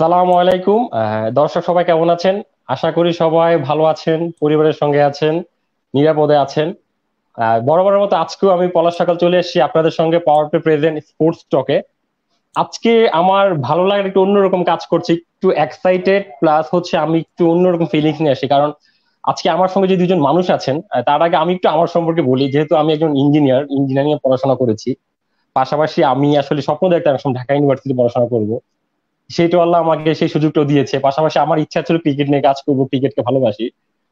সালাম আলাইকুম দর্শক সবাই কেমন আছেন আশা করি সবাই ভালো আছেন পরিবারের সঙ্গে আছেন নিরাপদে আছেন বড় বড় মতো আজকেও আমি পলাশ সকাল চলে এসেছি আপনাদের সঙ্গে পাওয়ার প্লে প্রেজেন্ট স্পোর্টস টকে আজকে আমার ভালো লাগার একটু অন্যরকম কাজ করছি একটু এক্সাইটেড প্লাস হচ্ছে আমি একটু অন্যরকম ফিলিংস নিয়ে আসি কারণ আজকে আমার সঙ্গে যে দুজন মানুষ আছেন তার আগে আমি একটু আমার সম্পর্কে বলি যেহেতু আমি একজন ইঞ্জিনিয়ার ইঞ্জিনিয়ারিং এ পড়াশোনা করেছি পাশাপাশি আমি আসলে স্বপ্ন দেখতাম ঢাকা ইউনিভার্সিটি পড়াশোনা করবো সেটা আল্লাহ আমাকে সেই সুযোগটা দিয়েছে পাশাপাশি আমার ইচ্ছা ছিল ক্রিকেট নিয়ে কাজ করবো ক্রিকেটকে ভালোবাসি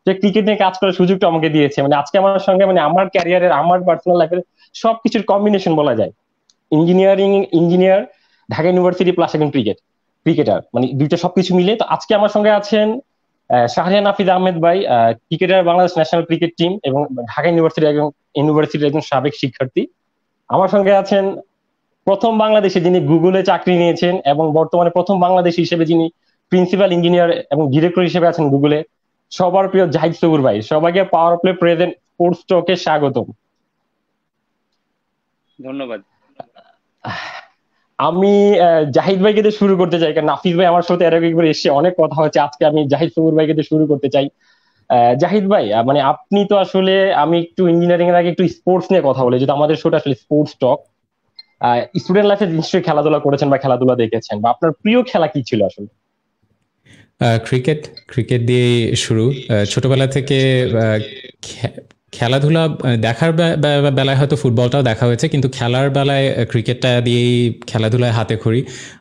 যে ক্রিকেট নিয়ে কাজ করার সুযোগটা আমাকে দিয়েছে মানে আজকে আমার সঙ্গে মানে আমার ক্যারিয়ারের আমার পার্সোনাল লাইফের সবকিছুর কম্বিনেশন বলা যায় engineering engineer Dhaka university plus এখন ক্রিকেট ক্রিকেটার মানে দুইটা সবকিছু মিলে তো আজকে আমার সঙ্গে আছেন শাহরিয়ান আফিদ আহমেদ ভাই cricketer Bangladesh national cricket team এবং ঢাকা ইউনিভার্সিটি একজন ইউনিভার্সিটির একজন সাবেক শিক্ষার্থী আমার সঙ্গে আছেন প্রথম বাংলাদেশে যিনি গুগলে চাকরি নিয়েছেন এবং বর্তমানে প্রথম বাংলাদেশ হিসেবে যিনি প্রিন্সিপাল ইঞ্জিনিয়ার এবং ডিরেক্টর হিসেবে আছেন গুগলে সবার প্রিয় জাহিদ সবুর ভাই সবাইকে পাওয়ার প্লে প্রেজেন্ট স্পোর্টস টকে স্বাগতম ধন্যবাদ আমি জাহিদ ভাইকে দিয়ে শুরু করতে চাই কারণ নাফিস ভাই আমার সাথে এর একবার এসে অনেক কথা হচ্ছে আজকে আমি জাহিদ সবুর ভাইকে দিয়ে শুরু করতে চাই জাহিদ ভাই মানে আপনি তো আসলে আমি একটু ইঞ্জিনিয়ারিং এর আগে একটু স্পোর্টস নিয়ে কথা বলি যেটা আমাদের শোটা আসলে স্পোর্টস টক স্টুডেন্ট লাইফে নিশ্চয়ই খেলাধুলা করেছেন বা খেলাধুলা দেখেছেন বা আপনার প্রিয় খেলা কি ছিল আসলে ক্রিকেট ক্রিকেট দিয়ে শুরু ছোটবেলা থেকে খেলাধুলা দেখার বেলায় হয়তো ফুটবলটাও দেখা হয়েছে কিন্তু খেলার বেলায় ক্রিকেটটা দিয়েই খেলাধুলায় হাতে খড়ি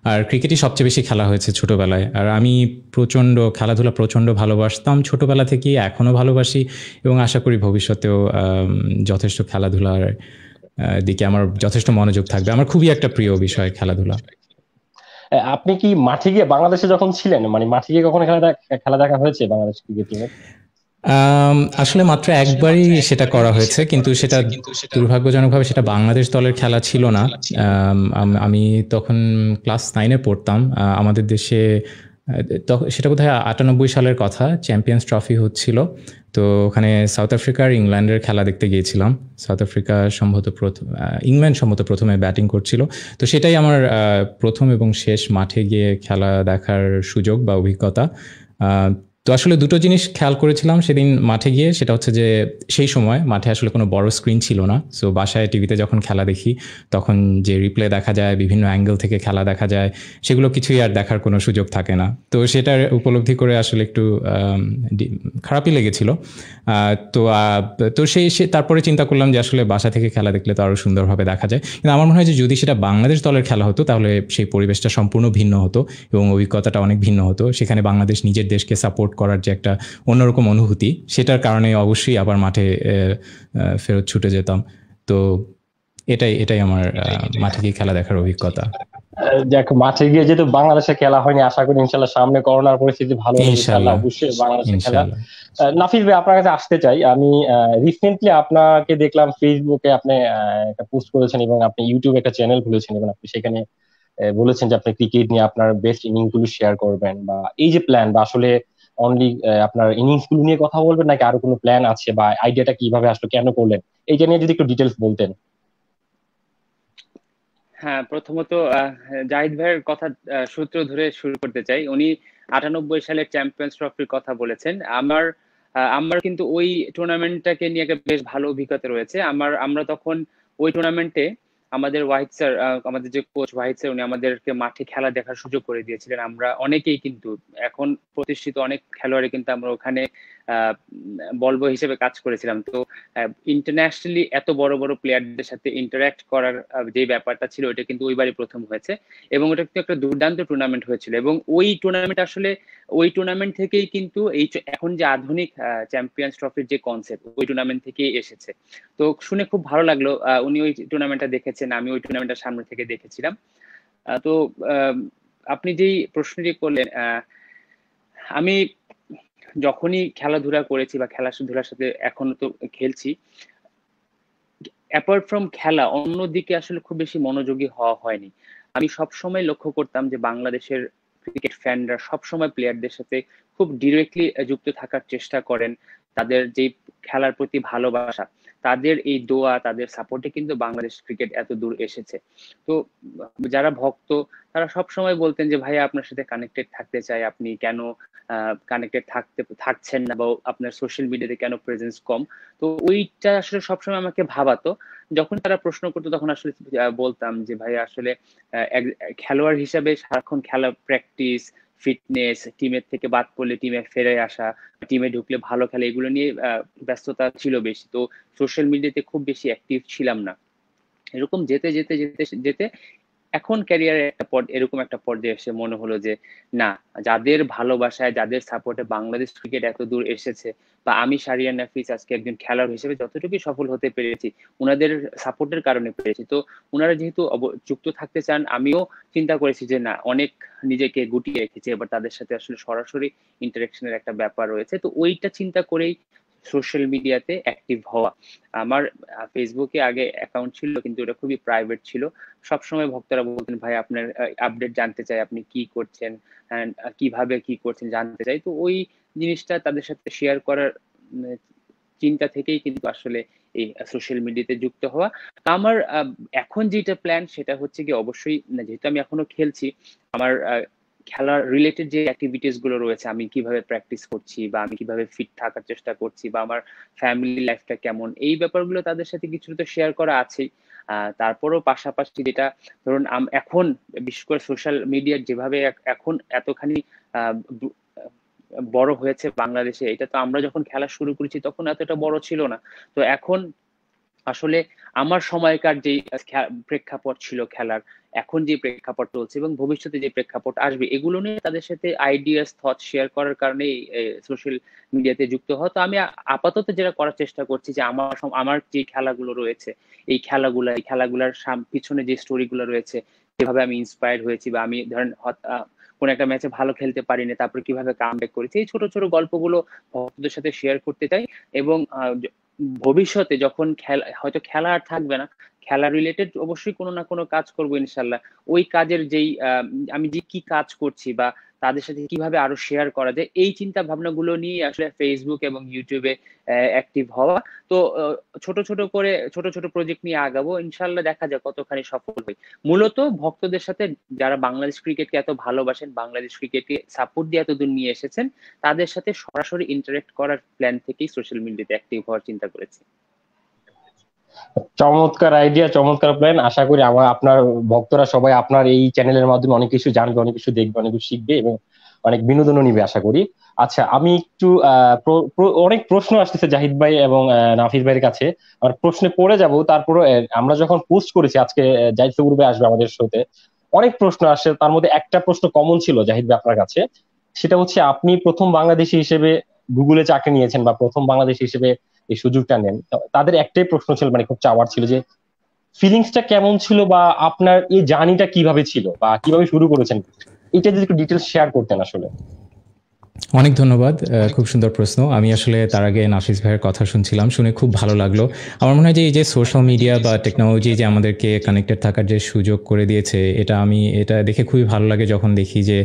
আর ক্রিকেটই সবচেয়ে বেশি খেলা হয়েছে ছোটবেলায় আর আমি প্রচণ্ড খেলাধুলা প্রচণ্ড ভালোবাসতাম ছোটবেলা থেকেই এখনও ভালোবাসি এবং আশা করি ভবিষ্যতেও যথেষ্ট খেলাধুলার দিকে আমার যথেষ্ট মনোযোগ থাকবে আমার খুবই একটা প্রিয় বিষয় খেলাধুলা আপনি কি মাঠে গিয়ে বাংলাদেশে যখন ছিলেন মানে মাঠে গিয়ে কখনো খেলা খেলা দেখা হয়েছে বাংলাদেশ ক্রিকেট টিমের আসলে মাত্র একবারই সেটা করা হয়েছে কিন্তু সেটা দুর্ভাগ্যজনকভাবে সেটা বাংলাদেশ দলের খেলা ছিল না আমি তখন ক্লাস নাইনে পড়তাম আমাদের দেশে সেটা বোধ হয় আটানব্বই সালের কথা চ্যাম্পিয়ন্স ট্রফি হচ্ছিল তো ওখানে সাউথ আফ্রিকার ইংল্যান্ডের খেলা দেখতে গিয়েছিলাম সাউথ আফ্রিকা সম্ভবত প্রথম ইংল্যান্ড সম্ভবত প্রথমে ব্যাটিং করছিল তো সেটাই আমার প্রথম এবং শেষ মাঠে গিয়ে খেলা দেখার সুযোগ বা অভিজ্ঞতা তো আসলে দুটো জিনিস খেয়াল করেছিলাম সেদিন মাঠে গিয়ে সেটা হচ্ছে যে সেই সময় মাঠে আসলে কোনো বড় স্ক্রিন ছিল না সো বাসায় টিভিতে যখন খেলা দেখি তখন যে রিপ্লে দেখা যায় বিভিন্ন অ্যাঙ্গেল থেকে খেলা দেখা যায় সেগুলো কিছুই আর দেখার কোনো সুযোগ থাকে না তো সেটার উপলব্ধি করে আসলে একটু খারাপই লেগেছিল তো তো সেই সে তারপরে চিন্তা করলাম যে আসলে বাসা থেকে খেলা দেখলে তো আরও সুন্দরভাবে দেখা যায় কিন্তু আমার মনে হয় যে যদি সেটা বাংলাদেশ দলের খেলা হতো তাহলে সেই পরিবেশটা সম্পূর্ণ ভিন্ন হতো এবং অভিজ্ঞতাটা অনেক ভিন্ন হতো সেখানে বাংলাদেশ নিজের দেশকে সাপোর্ট করার যে একটা অন্যরকম অনুভূতি সেটার কারণে অবশ্যই আবার মাঠে ফেরত ছুটে যেতাম তো এটাই এটাই আমার মাঠে গিয়ে খেলা দেখার অভিজ্ঞতা দেখো মাঠে গিয়ে যেহেতু বাংলাদেশে খেলা হয়নি আশা করি ইনশাল্লাহ সামনে করোনার পরিস্থিতি ভালো ইনশাল্লাহ অবশ্যই বাংলাদেশে খেলা নাফিস ভাই আপনার কাছে আসতে চাই আমি রিসেন্টলি আপনাকে দেখলাম ফেসবুকে আপনি একটা পোস্ট করেছেন এবং আপনি ইউটিউবে একটা চ্যানেল খুলেছেন এবং আপনি সেখানে বলেছেন যে আপনি ক্রিকেট নিয়ে আপনার বেস্ট ইনিংস গুলো শেয়ার করবেন বা এই যে প্ল্যান বা আসলে আহ অনলি আপনার ইনিংস গুলো নিয়ে কথা বলবেন নাকি আরো কোনো প্ল্যান আছে বা আইডিয়াটা কিভাবে আসলো কেন করলেন এইটা নিয়ে যদি একটু ডিটেলস বলতেন হ্যাঁ প্রথমত জাহিদ ভাইয়ের কথা সূত্র ধরে শুরু করতে চাই উনি আটানব্বই সালের চ্যাম্পিয়ন্স ট্রফির কথা বলেছেন আমার আমার কিন্তু ওই টুর্নামেন্টটাকে নিয়ে একটা বেশ ভালো অভিজ্ঞতা রয়েছে আমার আমরা তখন ওই টুর্নামেন্টে আহ আমাদের ওয়াহিদ স্যার আমাদের যে কোচ ওয়াহিদ স্যার উনি আমাদেরকে মাঠে খেলা দেখার সুযোগ করে দিয়েছিলেন আমরা অনেকেই কিন্তু এখন প্রতিষ্ঠিত অনেক খেলোয়াড়ই কিন্তু আমরা ওখানে বলব হিসেবে কাজ করেছিলাম তো ইন্টারন্যাশনালি এত বড় বড় প্লেয়ারদের সাথে ইন্টারাক্ট করার যে ব্যাপারটা ছিল ওইটা কিন্তু ওইবারই প্রথম হয়েছে এবং ওটা কিন্তু একটা দুর্দান্ত টুর্নামেন্ট হয়েছিল এবং ওই টুর্নামেন্ট আসলে ওই টুর্নামেন্ট থেকেই কিন্তু এই এখন যে আধুনিক চ্যাম্পিয়ন্স ট্রফির যে কনসেপ্ট ওই টুর্নামেন্ট থেকেই এসেছে তো শুনে খুব ভালো লাগলো উনি ওই টুর্নামেন্টটা দেখেছেন আমি ওই টুর্নামেন্টটা সামনে থেকে দেখেছিলাম তো আপনি যেই প্রশ্নটি করলেন আমি যখনই খেলাধুলা করেছি বা খেলাধুলার সাথে এখনো তো খেলছি অ্যাপার্ট ফ্রম খেলা অন্যদিকে আসলে খুব বেশি মনোযোগী হওয়া হয়নি আমি সবসময় লক্ষ্য করতাম যে বাংলাদেশের ক্রিকেট ফ্যানরা সবসময় প্লেয়ারদের সাথে খুব ডিরেক্টলি যুক্ত থাকার চেষ্টা করেন তাদের যে খেলার প্রতি ভালোবাসা তাদের এই দোয়া তাদের সাপোর্টে কিন্তু বাংলাদেশ ক্রিকেট এত দূর এসেছে তো যারা ভক্ত তারা সব সময় বলতেন যে ভাই আপনার সাথে কানেক্টেড থাকতে চাই আপনি কেন কানেক্টেড থাকতে থাকছেন না বা আপনার সোশ্যাল মিডিয়াতে কেন প্রেজেন্স কম তো ওইটা আসলে সবসময় আমাকে ভাবাতো যখন তারা প্রশ্ন করতো তখন আসলে বলতাম যে ভাই আসলে খেলোয়াড় হিসাবে সারাক্ষণ খেলা প্র্যাকটিস ফিটনেস টিমের থেকে বাদ পড়লে টিমে ফেরে আসা টিমে ঢুকলে ভালো খেলে এগুলো নিয়ে ব্যস্ততা ছিল বেশি তো সোশ্যাল মিডিয়াতে খুব বেশি অ্যাক্টিভ ছিলাম না এরকম যেতে যেতে যেতে যেতে এখন ক্যারিয়ারের একটা পর এরকম একটা পর্যায়ে এসে মনে হলো যে না যাদের ভালোবাসায় যাদের সাপোর্টে বাংলাদেশ ক্রিকেট এত দূর এসেছে বা আমি সারিয়া নাফিস আজকে একজন খেলোয়াড় হিসেবে যতটুকু সফল হতে পেরেছি ওনাদের সাপোর্টের কারণে পেরেছি তো ওনারা যেহেতু যুক্ত থাকতে চান আমিও চিন্তা করেছি যে না অনেক নিজেকে গুটিয়ে রেখেছে এবার তাদের সাথে আসলে সরাসরি ইন্টারেকশনের একটা ব্যাপার রয়েছে তো ওইটা চিন্তা করেই সোশ্যাল মিডিয়াতে অ্যাক্টিভ হওয়া আমার ফেসবুকে আগে অ্যাকাউন্ট ছিল কিন্তু ওটা খুবই প্রাইভেট ছিল সবসময় ভক্তরা বলতেন ভাই আপনার আপডেট জানতে চাই আপনি কি করছেন কিভাবে কি করছেন জানতে চাই তো ওই জিনিসটা তাদের সাথে শেয়ার করার চিন্তা থেকেই কিন্তু আসলে এই সোশ্যাল মিডিয়াতে যুক্ত হওয়া আমার এখন যেটা প্ল্যান সেটা হচ্ছে কি অবশ্যই যেহেতু আমি এখনো খেলছি আমার খেলার রিলেটেড যে অ্যাক্টিভিটিস গুলো রয়েছে আমি কিভাবে প্র্যাকটিস করছি বা আমি কিভাবে ফিট থাকার চেষ্টা করছি বা আমার ফ্যামিলি লাইফটা কেমন এই ব্যাপারগুলো তাদের সাথে কিছু তো শেয়ার করা আছেই তারপরও পাশাপাশি যেটা ধরুন এখন বিশেষ করে সোশ্যাল মিডিয়ার যেভাবে এখন এতখানি বড় হয়েছে বাংলাদেশে এটা তো আমরা যখন খেলা শুরু করেছি তখন এতটা বড় ছিল না তো এখন আসলে আমার সময়কার যে প্রেক্ষাপট ছিল খেলার এখন যে প্রেক্ষাপট চলছে এবং ভবিষ্যতে যে প্রেক্ষাপট আসবে এগুলো নিয়ে তাদের সাথে আইডিয়াস থট শেয়ার করার কারণে সোশ্যাল মিডিয়াতে যুক্ত হওয়া তো আমি আপাতত যেটা করার চেষ্টা করছি যে আমার আমার যে খেলাগুলো রয়েছে এই খেলাগুলো এই খেলাগুলোর পিছনে যে স্টোরিগুলো রয়েছে কিভাবে আমি ইন্সপায়ার হয়েছি বা আমি ধরেন কোন একটা ম্যাচে ভালো খেলতে পারিনি তারপর কিভাবে কাম ব্যাক করেছি এই ছোট ছোট গল্পগুলো ভক্তদের সাথে শেয়ার করতে চাই এবং ভবিষ্যতে যখন খেলা হয়তো খেলা আর থাকবে না খেলা রিলেটেড অবশ্যই কোনো না কোনো কাজ করবো ইনশাল্লাহ ওই কাজের যেই আমি যে কি কাজ করছি বা তাদের সাথে কিভাবে আরো শেয়ার করা যায় এই চিন্তা ভাবনা গুলো নিয়ে আসলে ফেসবুক এবং ইউটিউবে অ্যাক্টিভ হওয়া তো ছোট ছোট করে ছোট ছোট প্রজেক্ট নিয়ে আগাবো ইনশাল্লাহ দেখা যায় কতখানি সফল হই মূলত ভক্তদের সাথে যারা বাংলাদেশ ক্রিকেটকে এত ভালোবাসেন বাংলাদেশ ক্রিকেটকে সাপোর্ট দিয়ে এতদূর নিয়ে এসেছেন তাদের সাথে সরাসরি ইন্টারেক্ট করার প্ল্যান থেকেই সোশ্যাল মিডিয়াতে অ্যাক্টিভ হওয়ার চিন্তা করেছি চমৎকার আইডিয়া চমৎকার প্ল্যান আশা করি আমার আপনার ভক্তরা সবাই আপনার এই চ্যানেলের মাধ্যমে অনেক কিছু জানবে অনেক কিছু দেখবে অনেক কিছু শিখবে এবং অনেক বিনোদনও নিবে আশা করি আচ্ছা আমি একটু অনেক প্রশ্ন আসতেছে জাহিদ ভাই এবং নাফিস ভাইয়ের কাছে আর প্রশ্নে পড়ে যাব তারপরে আমরা যখন পোস্ট করেছি আজকে জাহিদ সবুর ভাই আসবে আমাদের শোতে অনেক প্রশ্ন আসে তার মধ্যে একটা প্রশ্ন কমন ছিল জাহিদ ভাই আপনার কাছে সেটা হচ্ছে আপনি প্রথম বাংলাদেশি হিসেবে গুগলে চাকরি নিয়েছেন বা প্রথম বাংলাদেশি হিসেবে এই সুযোগটা নেন তাদের একটাই প্রশ্ন ছিল মানে খুব চাওয়ার ছিল যে ফিলিংসটা কেমন ছিল বা আপনার এই জার্নিটা কিভাবে ছিল বা কিভাবে শুরু করেছেন এটা যদি একটু ডিটেলস শেয়ার করতেন আসলে অনেক ধন্যবাদ খুব সুন্দর প্রশ্ন আমি আসলে তার আগে নাফিস ভাইয়ের কথা শুনছিলাম শুনে খুব ভালো লাগলো আমার মনে হয় যে এই যে সোশ্যাল মিডিয়া বা টেকনোলজি যে আমাদেরকে কানেক্টেড থাকার যে সুযোগ করে দিয়েছে এটা আমি এটা দেখে খুবই ভালো লাগে যখন দেখি যে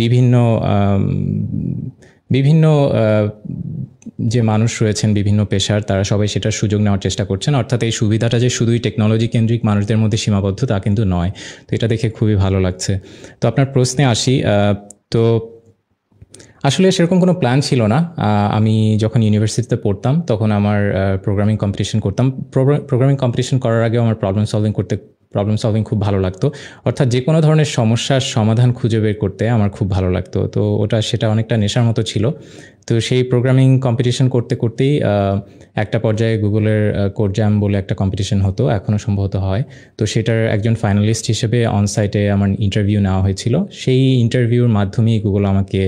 বিভিন্ন বিভিন্ন যে মানুষ রয়েছেন বিভিন্ন পেশার তারা সবাই সেটার সুযোগ নেওয়ার চেষ্টা করছেন অর্থাৎ এই সুবিধাটা যে শুধুই টেকনোলজি কেন্দ্রিক মানুষদের মধ্যে সীমাবদ্ধ তা কিন্তু নয় তো এটা দেখে খুবই ভালো লাগছে তো আপনার প্রশ্নে আসি তো আসলে সেরকম কোনো প্ল্যান ছিল না আমি যখন ইউনিভার্সিটিতে পড়তাম তখন আমার প্রোগ্রামিং কম্পিটিশন করতাম প্রোগ্রামিং কম্পিটিশন করার আগে আমার প্রবলেম সলভিং করতে প্রবলেম সলভিং খুব ভালো লাগতো অর্থাৎ যে কোনো ধরনের সমস্যার সমাধান খুঁজে বের করতে আমার খুব ভালো লাগতো তো ওটা সেটা অনেকটা নেশার মতো ছিল তো সেই প্রোগ্রামিং কম্পিটিশন করতে করতেই একটা পর্যায়ে গুগলের জ্যাম বলে একটা কম্পিটিশন হতো এখনও সম্ভবত হয় তো সেটার একজন ফাইনালিস্ট হিসেবে অনসাইটে আমার ইন্টারভিউ নেওয়া হয়েছিল সেই ইন্টারভিউর মাধ্যমেই গুগল আমাকে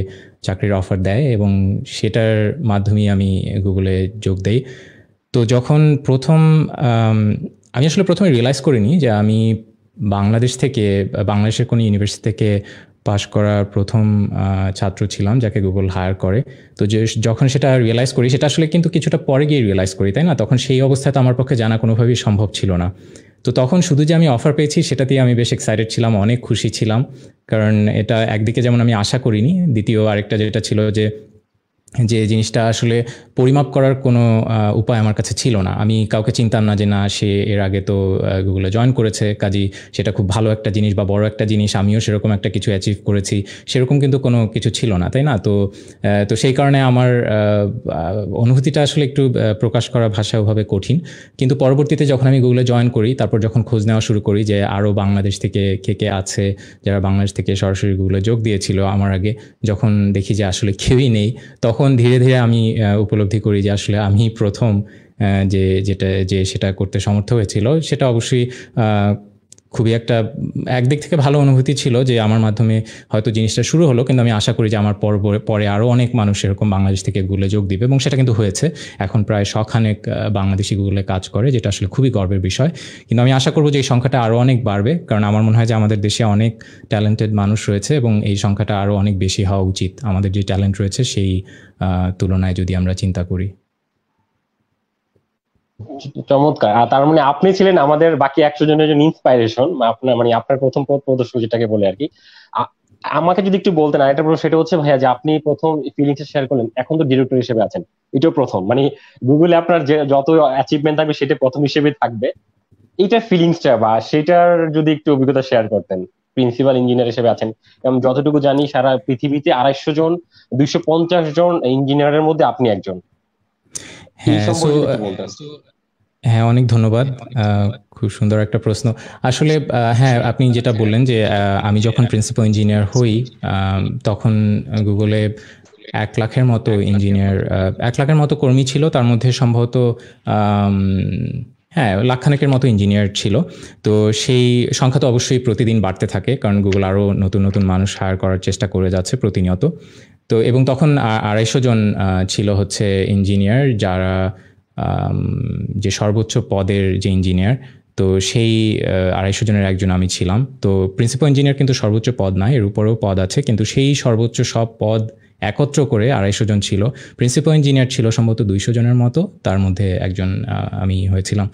চাকরির অফার দেয় এবং সেটার মাধ্যমেই আমি গুগলে যোগ দেই তো যখন প্রথম আমি আসলে প্রথমে রিয়েলাইজ করিনি যে আমি বাংলাদেশ থেকে বাংলাদেশের কোনো ইউনিভার্সিটি থেকে পাশ করার প্রথম ছাত্র ছিলাম যাকে গুগল হায়ার করে তো যে যখন সেটা রিয়েলাইজ করি সেটা আসলে কিন্তু কিছুটা পরে গিয়ে রিয়েলাইজ করি তাই না তখন সেই অবস্থাতে আমার পক্ষে জানা কোনোভাবেই সম্ভব ছিল না তো তখন শুধু যে আমি অফার পেয়েছি সেটাতেই আমি বেশ এক্সাইটেড ছিলাম অনেক খুশি ছিলাম কারণ এটা একদিকে যেমন আমি আশা করিনি দ্বিতীয় আরেকটা যেটা ছিল যে যে জিনিসটা আসলে পরিমাপ করার কোনো উপায় আমার কাছে ছিল না আমি কাউকে চিনতাম না যে না সে এর আগে তো গুগলে জয়েন করেছে কাজী সেটা খুব ভালো একটা জিনিস বা বড় একটা জিনিস আমিও সেরকম একটা কিছু অ্যাচিভ করেছি সেরকম কিন্তু কোনো কিছু ছিল না তাই না তো তো সেই কারণে আমার অনুভূতিটা আসলে একটু প্রকাশ করা ভাষা ওভাবে কঠিন কিন্তু পরবর্তীতে যখন আমি গুগলে জয়েন করি তারপর যখন খোঁজ নেওয়া শুরু করি যে আরও বাংলাদেশ থেকে কে কে আছে যারা বাংলাদেশ থেকে সরাসরি গুগলে যোগ দিয়েছিল আমার আগে যখন দেখি যে আসলে কেউই নেই তখন তখন ধীরে ধীরে আমি উপলব্ধি করি যে আসলে আমি প্রথম যে যেটা যে সেটা করতে সমর্থ হয়েছিল সেটা অবশ্যই খুবই একটা একদিক থেকে ভালো অনুভূতি ছিল যে আমার মাধ্যমে হয়তো জিনিসটা শুরু হলো কিন্তু আমি আশা করি যে আমার পর পরে আরও অনেক মানুষ এরকম বাংলাদেশ থেকে গুগলে যোগ দিবে এবং সেটা কিন্তু হয়েছে এখন প্রায় শখানেক বাংলাদেশি গুগলে কাজ করে যেটা আসলে খুবই গর্বের বিষয় কিন্তু আমি আশা করবো যে এই সংখ্যাটা আরও অনেক বাড়বে কারণ আমার মনে হয় যে আমাদের দেশে অনেক ট্যালেন্টেড মানুষ রয়েছে এবং এই সংখ্যাটা আরও অনেক বেশি হওয়া উচিত আমাদের যে ট্যালেন্ট রয়েছে সেই তুলনায় যদি আমরা চিন্তা করি চমৎকার আর তার মানে আপনি ছিলেন আমাদের বাকি একশো জনের জন্য ইন্সপাইরেশন আপনার মানে আপনার প্রথম পথ প্রদর্শক যেটাকে বলে আর কি আমাকে যদি একটু বলতেন আর একটা প্রশ্ন সেটা হচ্ছে ভাইয়া যে আপনি প্রথম ফিলিংস শেয়ার করলেন এখন তো ডিরেক্টর হিসেবে আছেন এটাও প্রথম মানে গুগলে আপনার যে যত অ্যাচিভমেন্ট থাকবে সেটা প্রথম হিসেবে থাকবে এইটার ফিলিংসটা বা সেটার যদি একটু অভিজ্ঞতা শেয়ার করতেন প্রিন্সিপাল ইঞ্জিনিয়ার হিসেবে আছেন এবং যতটুকু জানি সারা পৃথিবীতে আড়াইশো জন দুইশো পঞ্চাশ জন ইঞ্জিনিয়ারের মধ্যে আপনি একজন হ্যাঁ হ্যাঁ অনেক ধন্যবাদ খুব সুন্দর একটা প্রশ্ন আসলে হ্যাঁ আপনি যেটা বললেন যে আমি যখন প্রিন্সিপাল ইঞ্জিনিয়ার হই তখন গুগলে এক লাখের মতো ইঞ্জিনিয়ার এক লাখের মতো কর্মী ছিল তার মধ্যে সম্ভবত হ্যাঁ লাখখানেকের মতো ইঞ্জিনিয়ার ছিল তো সেই সংখ্যা তো অবশ্যই প্রতিদিন বাড়তে থাকে কারণ গুগল আরও নতুন নতুন মানুষ হায়ার করার চেষ্টা করে যাচ্ছে প্রতিনিয়ত তো এবং তখন আড়াইশো জন ছিল হচ্ছে ইঞ্জিনিয়ার যারা যে সর্বোচ্চ পদের যে ইঞ্জিনিয়ার তো সেই আড়াইশো জনের একজন আমি ছিলাম তো প্রিন্সিপাল ইঞ্জিনিয়ার কিন্তু সর্বোচ্চ পদ নয় এর উপরেও পদ আছে কিন্তু সেই সর্বোচ্চ সব পদ একত্র করে আড়াইশো জন ছিল প্রিন্সিপাল ইঞ্জিনিয়ার ছিল সম্ভবত দুইশো জনের মতো তার মধ্যে একজন আমি হয়েছিলাম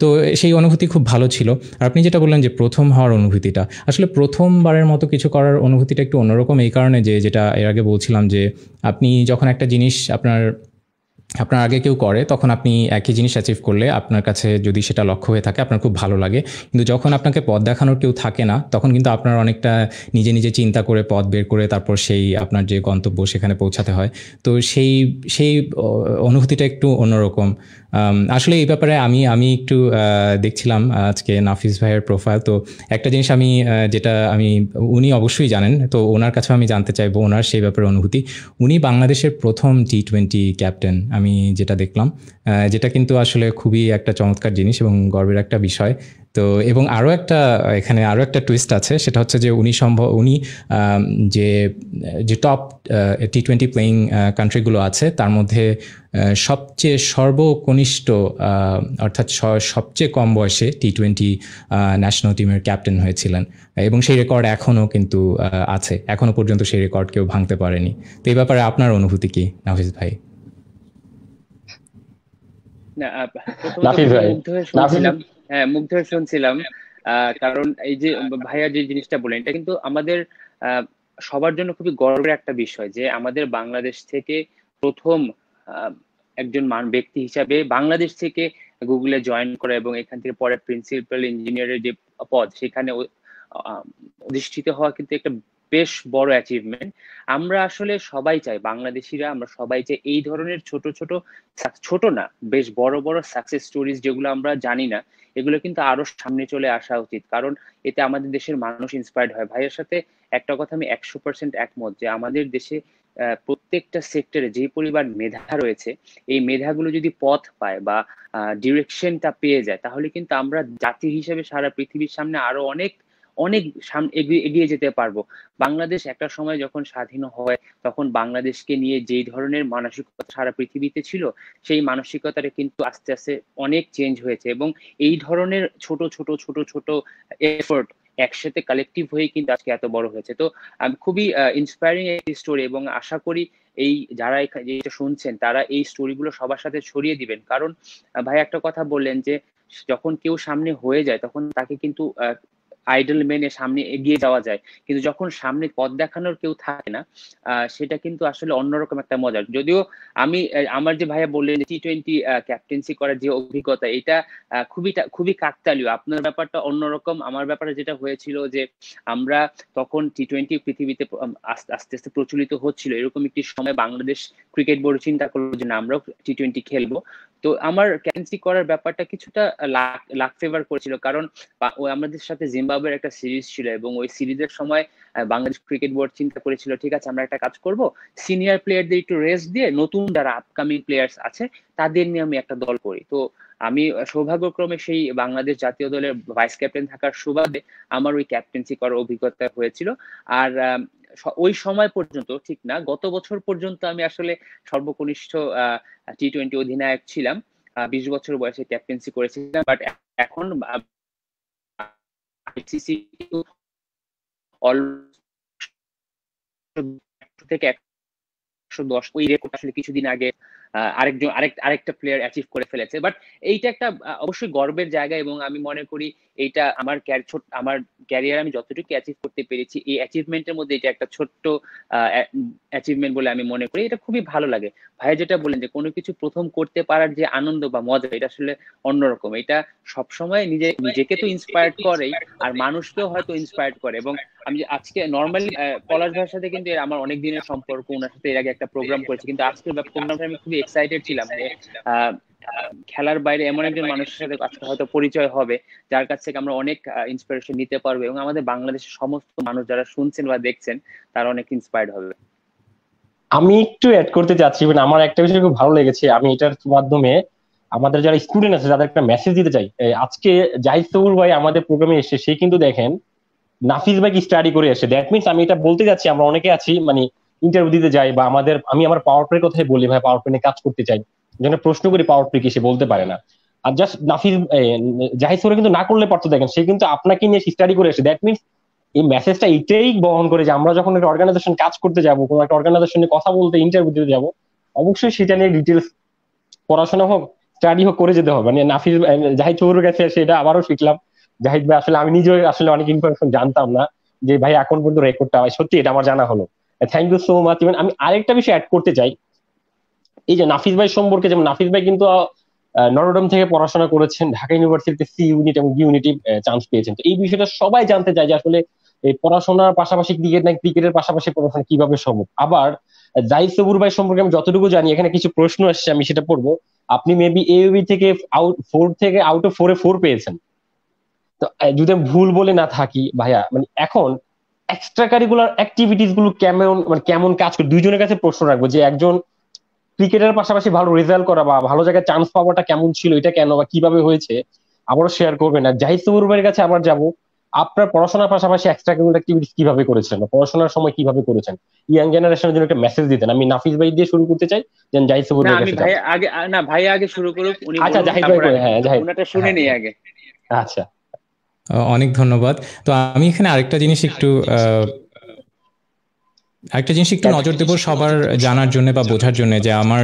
তো সেই অনুভূতি খুব ভালো ছিল আর আপনি যেটা বললেন যে প্রথম হওয়ার অনুভূতিটা আসলে প্রথমবারের মতো কিছু করার অনুভূতিটা একটু অন্যরকম এই কারণে যে যেটা এর আগে বলছিলাম যে আপনি যখন একটা জিনিস আপনার আপনার আগে কেউ করে তখন আপনি একই জিনিস অ্যাচিভ করলে আপনার কাছে যদি সেটা লক্ষ্য হয়ে থাকে আপনার খুব ভালো লাগে কিন্তু যখন আপনাকে পদ দেখানোর কেউ থাকে না তখন কিন্তু আপনার অনেকটা নিজে নিজে চিন্তা করে পথ বের করে তারপর সেই আপনার যে গন্তব্য সেখানে পৌঁছাতে হয় তো সেই সেই অনুভূতিটা একটু অন্যরকম Um, আসলে এই ব্যাপারে আমি আমি একটু দেখছিলাম আজকে নাফিস ভাইয়ের প্রোফাইল তো একটা জিনিস আমি যেটা আমি উনি অবশ্যই জানেন তো ওনার কাছে আমি জানতে চাইবো ওনার সেই ব্যাপারে অনুভূতি উনি বাংলাদেশের প্রথম টি টোয়েন্টি ক্যাপ্টেন আমি যেটা দেখলাম যেটা কিন্তু আসলে খুবই একটা চমৎকার জিনিস এবং গর্বের একটা বিষয় তো এবং আরও একটা এখানে আরও একটা টুইস্ট আছে সেটা হচ্ছে যে উনি সম্ভব উনি যে যে টপ টি টোয়েন্টি প্লেয়িং কান্ট্রিগুলো আছে তার মধ্যে সবচেয়ে সর্বকনিষ্ঠ অর্থাৎ সবচেয়ে কম বয়সে টি টোয়েন্টি ন্যাশনাল টিমের ক্যাপ্টেন হয়েছিলেন এবং সেই রেকর্ড এখনও কিন্তু আছে এখনও পর্যন্ত সেই রেকর্ড কেউ ভাঙতে পারেনি তো এই ব্যাপারে আপনার অনুভূতি কি নাফিজ ভাই নাফিজ ভাই হ্যাঁ মুগ্ধ হ্যাঁ, শুনছিলাম কারণ এই যে হ্যাঁ, ভাইয়া যে জিনিসটা বলেন এটা কিন্তু আমাদের সবার জন্য খুবই গর্বের একটা বিষয় যে আমাদের বাংলাদেশ থেকে প্রথম একজন মান ব্যক্তি হিসাবে বাংলাদেশ থেকে গুগলে জয়েন করা এবং এখান থেকে পরে প্রিন্সিপাল ইঞ্জিনিয়ারের যে পদ সেখানে অধিষ্ঠিত হওয়া কিন্তু একটা বেশ বড় অ্যাচিভমেন্ট আমরা আসলে সবাই চাই বাংলাদেশিরা আমরা সবাই চাই এই ধরনের ছোট ছোট ছোট না বেশ বড় বড় সাকসেস স্টোরিজ যেগুলো আমরা জানি না এগুলো কিন্তু আরো সামনে চলে আসা উচিত কারণ এতে আমাদের দেশের মানুষ ইন্সপায়ার্ড হয় ভাইয়ের সাথে একটা কথা আমি একশো পার্সেন্ট একমত যে আমাদের দেশে প্রত্যেকটা সেক্টরে যে পরিমাণ মেধা রয়েছে এই মেধাগুলো যদি পথ পায় বা ডিরেকশনটা পেয়ে যায় তাহলে কিন্তু আমরা জাতি হিসেবে সারা পৃথিবীর সামনে আরো অনেক অনেক সামনে এগিয়ে যেতে পারবো বাংলাদেশ একটা সময় যখন স্বাধীন হয় তখন বাংলাদেশকে নিয়ে যেই ধরনের মানসিকতা সারা পৃথিবীতে ছিল সেই মানসিকতাটা কিন্তু আস্তে আস্তে অনেক চেঞ্জ হয়েছে এবং এই ধরনের ছোট ছোট ছোট ছোট এফোর্ট একসাথে কালেকটিভ হয়ে কিন্তু আজকে এত বড় হয়েছে তো আমি খুবই ইন্সপায়ারিং একটি স্টোরি এবং আশা করি এই যারা যেটা শুনছেন তারা এই স্টোরিগুলো সবার সাথে ছড়িয়ে দিবেন কারণ ভাই একটা কথা বললেন যে যখন কেউ সামনে হয়ে যায় তখন তাকে কিন্তু আইডল মেনে সামনে এগিয়ে যাওয়া যায় কিন্তু যখন সামনে পথ দেখানোর কেউ থাকে না সেটা কিন্তু আসলে অন্যরকম একটা মজার যদিও আমি আমার যে ভাইয়া বললেন টি টোয়েন্টি ক্যাপ্টেন্সি করার যে অভিজ্ঞতা এটা খুবই খুবই কাকতালীয় আপনার ব্যাপারটা অন্যরকম আমার ব্যাপারে যেটা হয়েছিল যে আমরা তখন টি টোয়েন্টি পৃথিবীতে আস্তে আস্তে প্রচলিত হচ্ছিল এরকম একটি সময় বাংলাদেশ ক্রিকেট বোর্ড চিন্তা করলো যে না আমরাও টি টোয়েন্টি খেলবো তো আমার ক্যাপ্টেন্সি করার ব্যাপারটা কিছুটা লাক লাক ফেভার করেছিল কারণ আমাদের সাথে জিম্বা জিম্বাবুয়ের একটা সিরিজ ছিল এবং ওই সিরিজের সময় বাংলাদেশ ক্রিকেট বোর্ড চিন্তা করেছিল ঠিক আছে আমরা একটা কাজ করব সিনিয়র প্লেয়ারদের একটু রেস্ট দিয়ে নতুন যারা আপকামিং প্লেয়ার্স আছে তাদের নিয়ে আমি একটা দল করি তো আমি সৌভাগ্যক্রমে সেই বাংলাদেশ জাতীয় দলের ভাইস ক্যাপ্টেন থাকার সুবাদে আমার ওই ক্যাপ্টেন্সি করার অভিজ্ঞতা হয়েছিল আর ওই সময় পর্যন্ত ঠিক না গত বছর পর্যন্ত আমি আসলে সর্বকনিষ্ঠ টি টোয়েন্টি অধিনায়ক ছিলাম বিশ বছর বয়সে ক্যাপ্টেন্সি করেছিলাম বাট এখন আইসিসি থেকে একশো দশ ওই রেকর্ড আসলে কিছুদিন আগে আরেকজন আরেক আরেকটা প্লেয়ার অ্যাচিভ করে ফেলেছে বাট এইটা একটা অবশ্যই গর্বের জায়গা এবং আমি মনে করি এইটা আমার ছোট আমার ক্যারিয়ার আমি যতটুকু অ্যাচিভ করতে পেরেছি এই অ্যাচিভমেন্টের মধ্যে এটা একটা ছোট্ট অ্যাচিভমেন্ট বলে আমি মনে করি এটা খুবই ভালো লাগে ভাই যেটা বলেন যে কোনো কিছু প্রথম করতে পারার যে আনন্দ বা মজা এটা আসলে অন্যরকম এটা সবসময় নিজে নিজেকে তো ইন্সপায়ার করেই আর মানুষকেও হয়তো ইন্সপায়ার করে এবং আমি আজকে নর্মালি পলাশ ভাইয়ের সাথে কিন্তু আমার অনেক দিনের সম্পর্ক ওনার সাথে এর আগে একটা প্রোগ্রাম করেছি কিন্তু আজকের প্রোগ্রামটা আমি খুবই এক্সাইটেড ছিলাম যে খেলার বাইরে এমন একজন মানুষের সাথে আজকে হয়তো পরিচয় হবে যার কাছ থেকে আমরা অনেক ইন্সপিরেশন নিতে পারবো এবং আমাদের বাংলাদেশের সমস্ত মানুষ যারা শুনছেন বা দেখছেন তারা অনেক ইন্সপায়ার্ড হবে আমি একটু অ্যাড করতে চাচ্ছি মানে আমার একটা বিষয় খুব ভালো লেগেছে আমি এটার মাধ্যমে আমাদের যারা স্টুডেন্ট আছে তাদের একটা মেসেজ দিতে চাই আজকে জাহিদ সবুর ভাই আমাদের প্রোগ্রামে এসে সে কিন্তু দেখেন নাফিজ ভাই কি স্টাডি করে এসে দ্যাট মিনস আমি এটা বলতে যাচ্ছি আমরা অনেকে আছি মানে ইন্টারভিউ দিতে যাই বা আমাদের আমি আমার পাওয়ার প্লে কথাই বলি ভাই পাওয়ার প্লে কাজ করতে চাই যেন প্রশ্ন করি পাওয়ার প্লে কি সে বলতে পারে না আর জাস্ট নাফিজ জাহিদ সরে কিন্তু না করলে পারতো দেখেন সে কিন্তু আপনাকে নিয়ে স্টাডি করে এসে দ্যাট মিনস এই মেসেজটা এটাই বহন করে যে আমরা যখন একটা অর্গানাইজেশন কাজ করতে যাব কোনো একটা অর্গানাইজেশনে কথা বলতে ইন্টারভিউ দিতে যাব অবশ্যই সেটা নিয়ে ডিটেলস পড়াশোনা হোক স্টাডি হোক করে যেতে হবে মানে নাফিজ জাহিদ চৌর কাছে সেটা আবারও শিখলাম জাহিদ ভাই আসলে আমি নিজেও আসলে অনেক ইনফরমেশন জানতাম না যে ভাই এখন পর্যন্ত রেকর্ডটা সত্যি এটা আমার জানা হলো thank you so much even আমি আরেকটা বিষয় অ্যাড করতে চাই এই যে নাফিস ভাই সম্পর্কে যেমন নাফিস ভাই কিন্তু নটরডম থেকে পড়াশোনা করেছেন ঢাকা ইউনিভার্সিটিতে সি ইউনিট এবং ইউনিটি চান্স পেয়েছেন তো এই বিষয়টা সবাই জানতে চাই যে আসলে এই পড়াশোনার পাশাপাশি ক্রিকেট না ক্রিকেটের পাশাপাশি পড়াশোনা কিভাবে সম্ভব আবার জাহিদ সবুর ভাই সম্পর্কে আমি যতটুকু জানি এখানে কিছু প্রশ্ন আসছে আমি সেটা পড়বো আপনি মেবি এবি থেকে আউট ফোর থেকে আউট অফ ফোরে ফোর পেয়েছেন তো যদি আমি ভুল বলে না থাকি ভাইয়া মানে এখন এক্সট্রা কারিকুলার অ্যাক্টিভিটিস গুলো কেমন মানে কেমন কাজ করে দুইজনের কাছে প্রশ্ন রাখবো যে একজন ক্রিকেটের পাশাপাশি ভালো রেজাল্ট করা বা ভালো জায়গায় চান্স পাওয়াটা কেমন ছিল এটা কেন বা কিভাবে হয়েছে আবারও শেয়ার করবেন আর জাহিদ সুবুরবের কাছে আবার যাব আপনার পড়াশোনার পাশাপাশি এক্সট্রা কারিকুলার অ্যাক্টিভিটিস কিভাবে করেছেন পড়াশোনার সময় কিভাবে করেছেন ইয়াং জেনারেশনের জন্য একটা মেসেজ দিতেন আমি নাফিস ভাই দিয়ে শুরু করতে চাই যেন জাহিদ সুবুরবের কাছে ভাই আগে না ভাই আগে শুরু করুক উনি আচ্ছা জাহিদ ভাই হ্যাঁ জাহিদ শুনে হ্যাঁ, নেই হ্যাঁ। আগে আচ্ছা অনেক ধন্যবাদ তো আমি এখানে আরেকটা জিনিস একটু হ্যাঁ, একটা জিনিস একটু নজর দেবো সবার জানার জন্য বা বোঝার জন্য যে আমার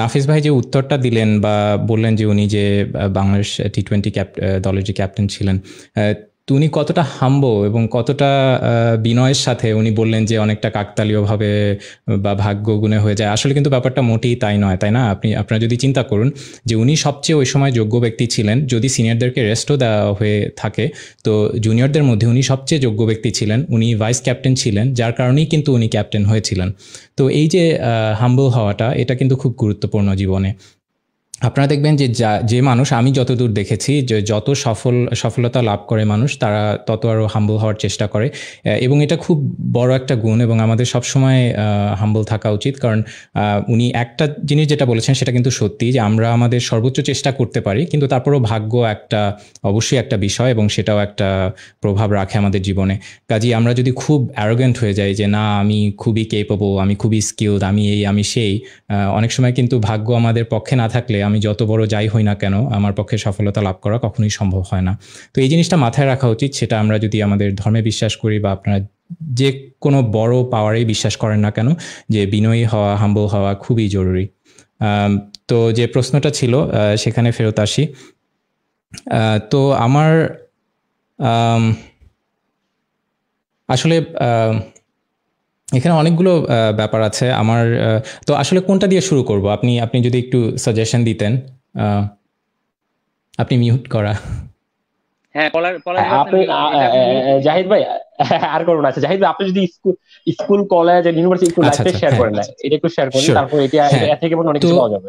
নাফিস ভাই যে উত্তরটা দিলেন বা বললেন যে উনি যে বাংলাদেশ টি টোয়েন্টি দলের যে ক্যাপ্টেন ছিলেন তো উনি কতটা হাম্ব এবং কতটা বিনয়ের সাথে উনি বললেন যে অনেকটা কাকতালীয়ভাবে বা ভাগ্য গুণে হয়ে যায় আসলে কিন্তু ব্যাপারটা মোটেই তাই নয় তাই না আপনি আপনারা যদি চিন্তা করুন যে উনি সবচেয়ে ওই সময় যোগ্য ব্যক্তি ছিলেন যদি সিনিয়রদেরকে রেস্টও দেওয়া হয়ে থাকে তো জুনিয়রদের মধ্যে উনি সবচেয়ে যোগ্য ব্যক্তি ছিলেন উনি ভাইস ক্যাপ্টেন ছিলেন যার কারণেই কিন্তু উনি ক্যাপ্টেন হয়েছিলেন তো এই যে হাম্বল হওয়াটা এটা কিন্তু খুব গুরুত্বপূর্ণ জীবনে আপনারা দেখবেন যে যা যে মানুষ আমি যতদূর দেখেছি যে যত সফল সফলতা লাভ করে মানুষ তারা তত আরও হাম্বল হওয়ার চেষ্টা করে এবং এটা খুব বড় একটা গুণ এবং আমাদের সবসময় হাম্বল থাকা উচিত কারণ উনি একটা জিনিস যেটা বলেছেন সেটা কিন্তু সত্যি যে আমরা আমাদের সর্বোচ্চ চেষ্টা করতে পারি কিন্তু তারপরেও ভাগ্য একটা অবশ্যই একটা বিষয় এবং সেটাও একটা প্রভাব রাখে আমাদের জীবনে কাজেই আমরা যদি খুব অ্যারোগেন্ট হয়ে যাই যে না আমি খুবই কেপেবল আমি খুবই স্কিলড আমি এই আমি সেই অনেক সময় কিন্তু ভাগ্য আমাদের পক্ষে না থাকলে আমি যত বড় যাই হই না কেন আমার পক্ষে সফলতা লাভ করা কখনোই সম্ভব হয় না তো এই জিনিসটা মাথায় রাখা উচিত সেটা আমরা যদি আমাদের ধর্মে বিশ্বাস করি বা আপনারা যে কোনো বড় পাওয়ারেই বিশ্বাস করেন না কেন যে বিনয়ী হওয়া হাম্বল হওয়া খুবই জরুরি তো যে প্রশ্নটা ছিল সেখানে ফেরত আসি তো আমার আসলে এখানে অনেকগুলো ব্যাপার আছে আমার তো আসলে কোনটা দিয়ে শুরু করব আপনি আপনি যদি একটু সাজেশন দিতেন আপনি মিউট করা হ্যাঁ আপনি ভাই আর আচ্ছা, ভাই আপনি যদি স্কুল কলেজ আচ্ছা, আচ্ছা, হ্যাঁ, এটা একটু শেয়ার হ্যাঁ। থেকে অনেক কিছু পাওয়া যাবে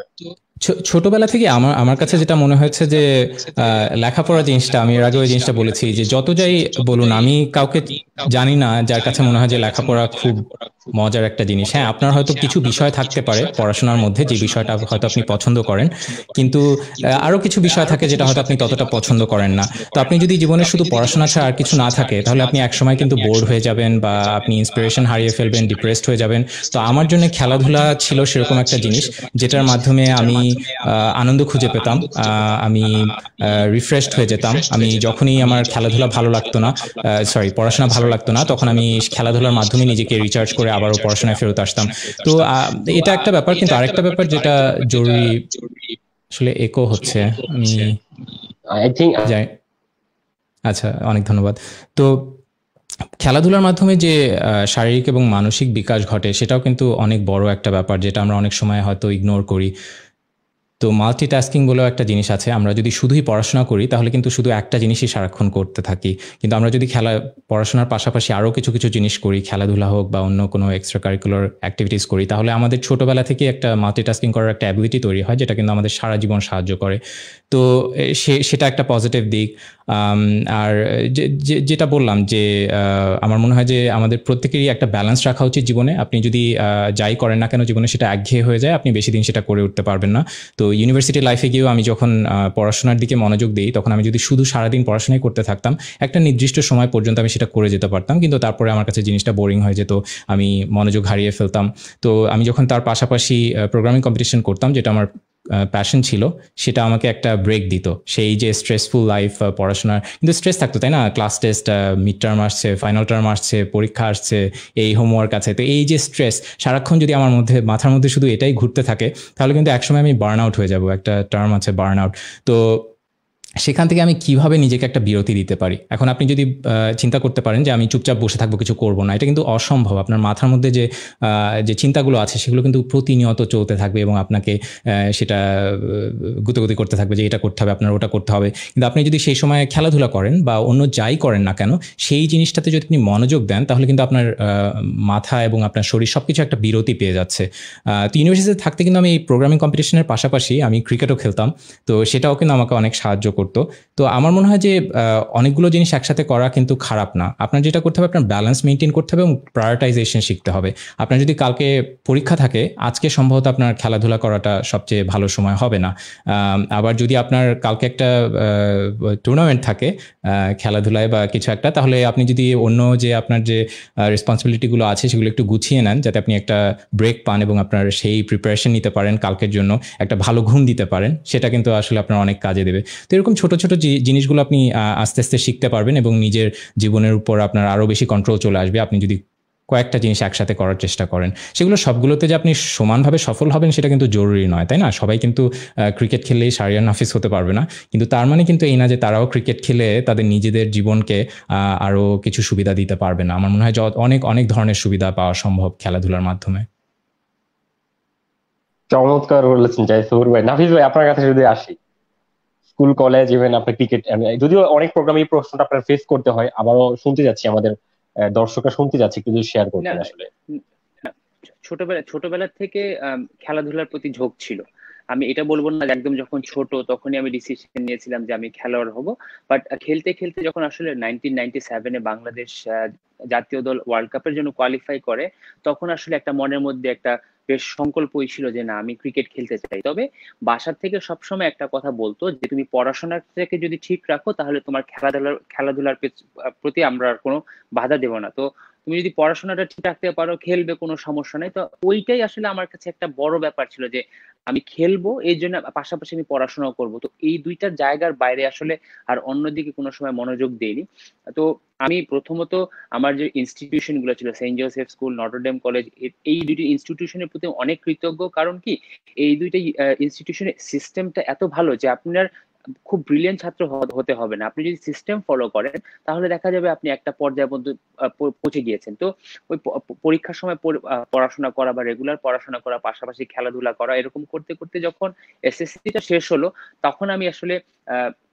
ছোটবেলা থেকে আমার আমার কাছে যেটা মনে হয়েছে যে লেখাপড়া জিনিসটা আমি এর আগে ওই জিনিসটা বলেছি যে যত যাই বলুন আমি কাউকে জানি না যার কাছে মনে হয় যে লেখাপড়া খুব মজার একটা জিনিস হ্যাঁ আপনার হয়তো কিছু বিষয় থাকতে পারে পড়াশোনার মধ্যে যে বিষয়টা হয়তো আপনি পছন্দ করেন কিন্তু আরো কিছু বিষয় থাকে যেটা হয়তো আপনি ততটা পছন্দ করেন না তো আপনি যদি জীবনে শুধু পড়াশোনা ছাড়া আর কিছু না থাকে তাহলে আপনি একসময় কিন্তু বোর্ড হয়ে যাবেন বা আপনি ইন্সপিরেশন হারিয়ে ফেলবেন ডিপ্রেসড হয়ে যাবেন তো আমার জন্য খেলাধুলা ছিল সেরকম একটা জিনিস যেটার মাধ্যমে আমি আনন্দ খুঁজে পেতাম আমি রিফ্রেশড হয়ে যেতাম আমি যখনই আমার খেলাধুলা ভালো লাগতো না সরি পড়াশোনা ভালো লাগতো না তখন আমি খেলাধুলার মাধ্যমে নিজেকে রিচার্জ করে আবারও পড়াশোনায় ফেরত আসতাম তো এটা একটা ব্যাপার কিন্তু আরেকটা ব্যাপার যেটা জরুরি আসলে একো হচ্ছে আমি যাই আচ্ছা অনেক ধন্যবাদ তো খেলাধুলার মাধ্যমে যে শারীরিক এবং মানসিক বিকাশ ঘটে সেটাও কিন্তু অনেক বড় একটা ব্যাপার যেটা আমরা অনেক সময় হয়তো ইগনোর করি তো মাল্টিটাস্কিং বলেও একটা জিনিস আছে আমরা যদি শুধুই পড়াশোনা করি তাহলে কিন্তু শুধু একটা জিনিসই সারাক্ষণ করতে থাকি কিন্তু আমরা যদি খেলা পড়াশোনার পাশাপাশি আরও কিছু কিছু জিনিস করি খেলাধুলা হোক বা অন্য কোনো এক্সট্রা কারিকুলার অ্যাক্টিভিটিস করি তাহলে আমাদের ছোটোবেলা থেকে একটা মাল্টিটাস্কিং করার একটা অ্যাবিলিটি তৈরি হয় যেটা কিন্তু আমাদের সারা জীবন সাহায্য করে তো সে সেটা একটা পজিটিভ দিক আর যেটা বললাম যে আমার মনে হয় যে আমাদের প্রত্যেকেরই একটা ব্যালেন্স রাখা উচিত জীবনে আপনি যদি যাই করেন না কেন জীবনে সেটা একঘেয়ে হয়ে যায় আপনি বেশি দিন সেটা করে উঠতে পারবেন না তো ইউনিভার্সিটি লাইফে গিয়েও আমি যখন পড়াশোনার দিকে মনোযোগ দিই তখন আমি যদি শুধু সারাদিন পড়াশোনাই করতে থাকতাম একটা নির্দিষ্ট সময় পর্যন্ত আমি সেটা করে যেতে পারতাম কিন্তু তারপরে আমার কাছে জিনিসটা বোরিং হয়ে যেত আমি মনোযোগ হারিয়ে ফেলতাম তো আমি যখন তার পাশাপাশি প্রোগ্রামিং কম্পিটিশন করতাম যেটা আমার প্যাশন ছিল সেটা আমাকে একটা ব্রেক দিত সেই যে স্ট্রেসফুল লাইফ পড়াশোনার কিন্তু স্ট্রেস থাকতো তাই না ক্লাস টেস্ট মিড টার্ম আসছে ফাইনাল টার্ম আসছে পরীক্ষা আসছে এই হোমওয়ার্ক আছে তো এই যে স্ট্রেস সারাক্ষণ যদি আমার মধ্যে মাথার মধ্যে শুধু এটাই ঘুরতে থাকে তাহলে কিন্তু একসময় আমি বার্ন আউট হয়ে যাব একটা টার্ম আছে বার্ন আউট তো সেখান থেকে আমি কিভাবে নিজেকে একটা বিরতি দিতে পারি এখন আপনি যদি চিন্তা করতে পারেন যে আমি চুপচাপ বসে থাকবো কিছু করব না এটা কিন্তু অসম্ভব আপনার মাথার মধ্যে যে যে চিন্তাগুলো আছে সেগুলো কিন্তু প্রতিনিয়ত চলতে থাকবে এবং আপনাকে সেটা গুতগুতি করতে থাকবে যে এটা করতে হবে আপনার ওটা করতে হবে কিন্তু আপনি যদি সেই সময় খেলাধুলা করেন বা অন্য যাই করেন না কেন সেই জিনিসটাতে যদি আপনি মনোযোগ দেন তাহলে কিন্তু আপনার মাথা এবং আপনার শরীর সব কিছু একটা বিরতি পেয়ে যাচ্ছে তো ইউনিভার্সিটিতে থাকতে কিন্তু আমি এই প্রোগ্রামিং কম্পিটিশনের পাশাপাশি আমি ক্রিকেটও খেলতাম তো সেটাও কিন্তু আমাকে অনেক সাহায্য করত তো আমার মনে হয় যে অনেকগুলো জিনিস একসাথে করা কিন্তু খারাপ না আপনার যেটা করতে হবে আপনার ব্যালেন্স মেনটেন করতে হবে এবং প্রায়োরিটাইজেশন শিখতে হবে আপনার যদি কালকে পরীক্ষা থাকে আজকে সম্ভবত আপনার খেলাধুলা করাটা সবচেয়ে ভালো সময় হবে না আবার যদি আপনার কালকে একটা টুর্নামেন্ট থাকে খেলাধুলায় বা কিছু একটা তাহলে আপনি যদি অন্য যে আপনার যে রেসপন্সিবিলিটিগুলো আছে সেগুলো একটু গুছিয়ে নেন যাতে আপনি একটা ব্রেক পান এবং আপনার সেই প্রিপারেশন নিতে পারেন কালকের জন্য একটা ভালো ঘুম দিতে পারেন সেটা কিন্তু আসলে আপনার অনেক কাজে দেবে তো এরকম এরকম ছোট ছোট জিনিসগুলো আপনি আস্তে আস্তে শিখতে পারবেন এবং নিজের জীবনের উপর আপনার আরও বেশি কন্ট্রোল চলে আসবে আপনি যদি কয়েকটা জিনিস একসাথে করার চেষ্টা করেন সেগুলো সবগুলোতে যে আপনি সমানভাবে সফল হবেন সেটা কিন্তু জরুরি নয় তাই না সবাই কিন্তু ক্রিকেট খেলে সারিয়ান হাফিজ হতে পারবে না কিন্তু তার মানে কিন্তু এই না যে তারাও ক্রিকেট খেলে তাদের নিজেদের জীবনকে আরও কিছু সুবিধা দিতে পারবে না আমার মনে হয় অনেক অনেক ধরনের সুবিধা পাওয়া সম্ভব খেলাধুলার মাধ্যমে চমৎকার বলেছেন জাইসুর ভাই নাফিজ ভাই আপনার কাছে যদি আসি স্কুল কলেজ ইভেন আপনার ক্রিকেট যদিও অনেক প্রোগ্রাম এই প্রশ্নটা আপনার ফেস করতে হয় আবারও শুনতে যাচ্ছি আমাদের দর্শকরা শুনতে যাচ্ছে একটু যদি শেয়ার করতে আসলে ছোটবেলা ছোটবেলা থেকে খেলাধুলার প্রতি ঝোঁক ছিল আমি এটা বলবো না যে একদম যখন ছোট তখনই আমি ডিসিশন নিয়েছিলাম যে আমি খেলোয়াড় হব বাট খেলতে খেলতে যখন আসলে নাইনটিন নাইনটি সেভেনে বাংলাদেশ জাতীয় দল ওয়ার্ল্ড কাপের জন্য কোয়ালিফাই করে তখন আসলে একটা মনের মধ্যে একটা বেশ সংকল্পই ছিল যে না আমি ক্রিকেট খেলতে চাই তবে বাসার থেকে সবসময় একটা কথা বলতো যে তুমি থেকে যদি ঠিক রাখো তাহলে তোমার খেলাধুলার খেলাধুলার প্রতি আমরা আর কোনো বাধা দেব না তো তুমি যদি পড়াশোনাটা ঠিক রাখতে পারো খেলবে কোনো সমস্যা নেই তো ওইটাই আসলে আমার কাছে একটা বড় ব্যাপার ছিল যে আমি খেলবো এই জন্য পাশাপাশি আমি পড়াশোনাও করব তো এই দুইটা জায়গার বাইরে আসলে আর অন্যদিকে কোনো সময় মনোযোগ দেয়নি তো আমি প্রথমত আমার যে ইনস্টিটিউশন গুলো ছিল Saint Joseph school Notre Dame college এই দুইটি ইনস্টিটিউশনের প্রতি অনেক কৃতজ্ঞ কারণ কি এই দুইটা ইনস্টিটিউশনের সিস্টেমটা এত ভালো যে আপনার খুব ব্রিলিয়েন্ট ছাত্র হতে হবে না আপনি যদি সিস্টেম ফলো করেন তাহলে দেখা যাবে আপনি একটা পর্যায়ে মধ্যে পৌঁছে গিয়েছেন তো ওই পরীক্ষার সময় পড়াশোনা করা বা রেগুলার পড়াশোনা করা পাশাপাশি খেলাধুলা করা এরকম করতে করতে যখন এসএসসিটা শেষ হলো তখন আমি আসলে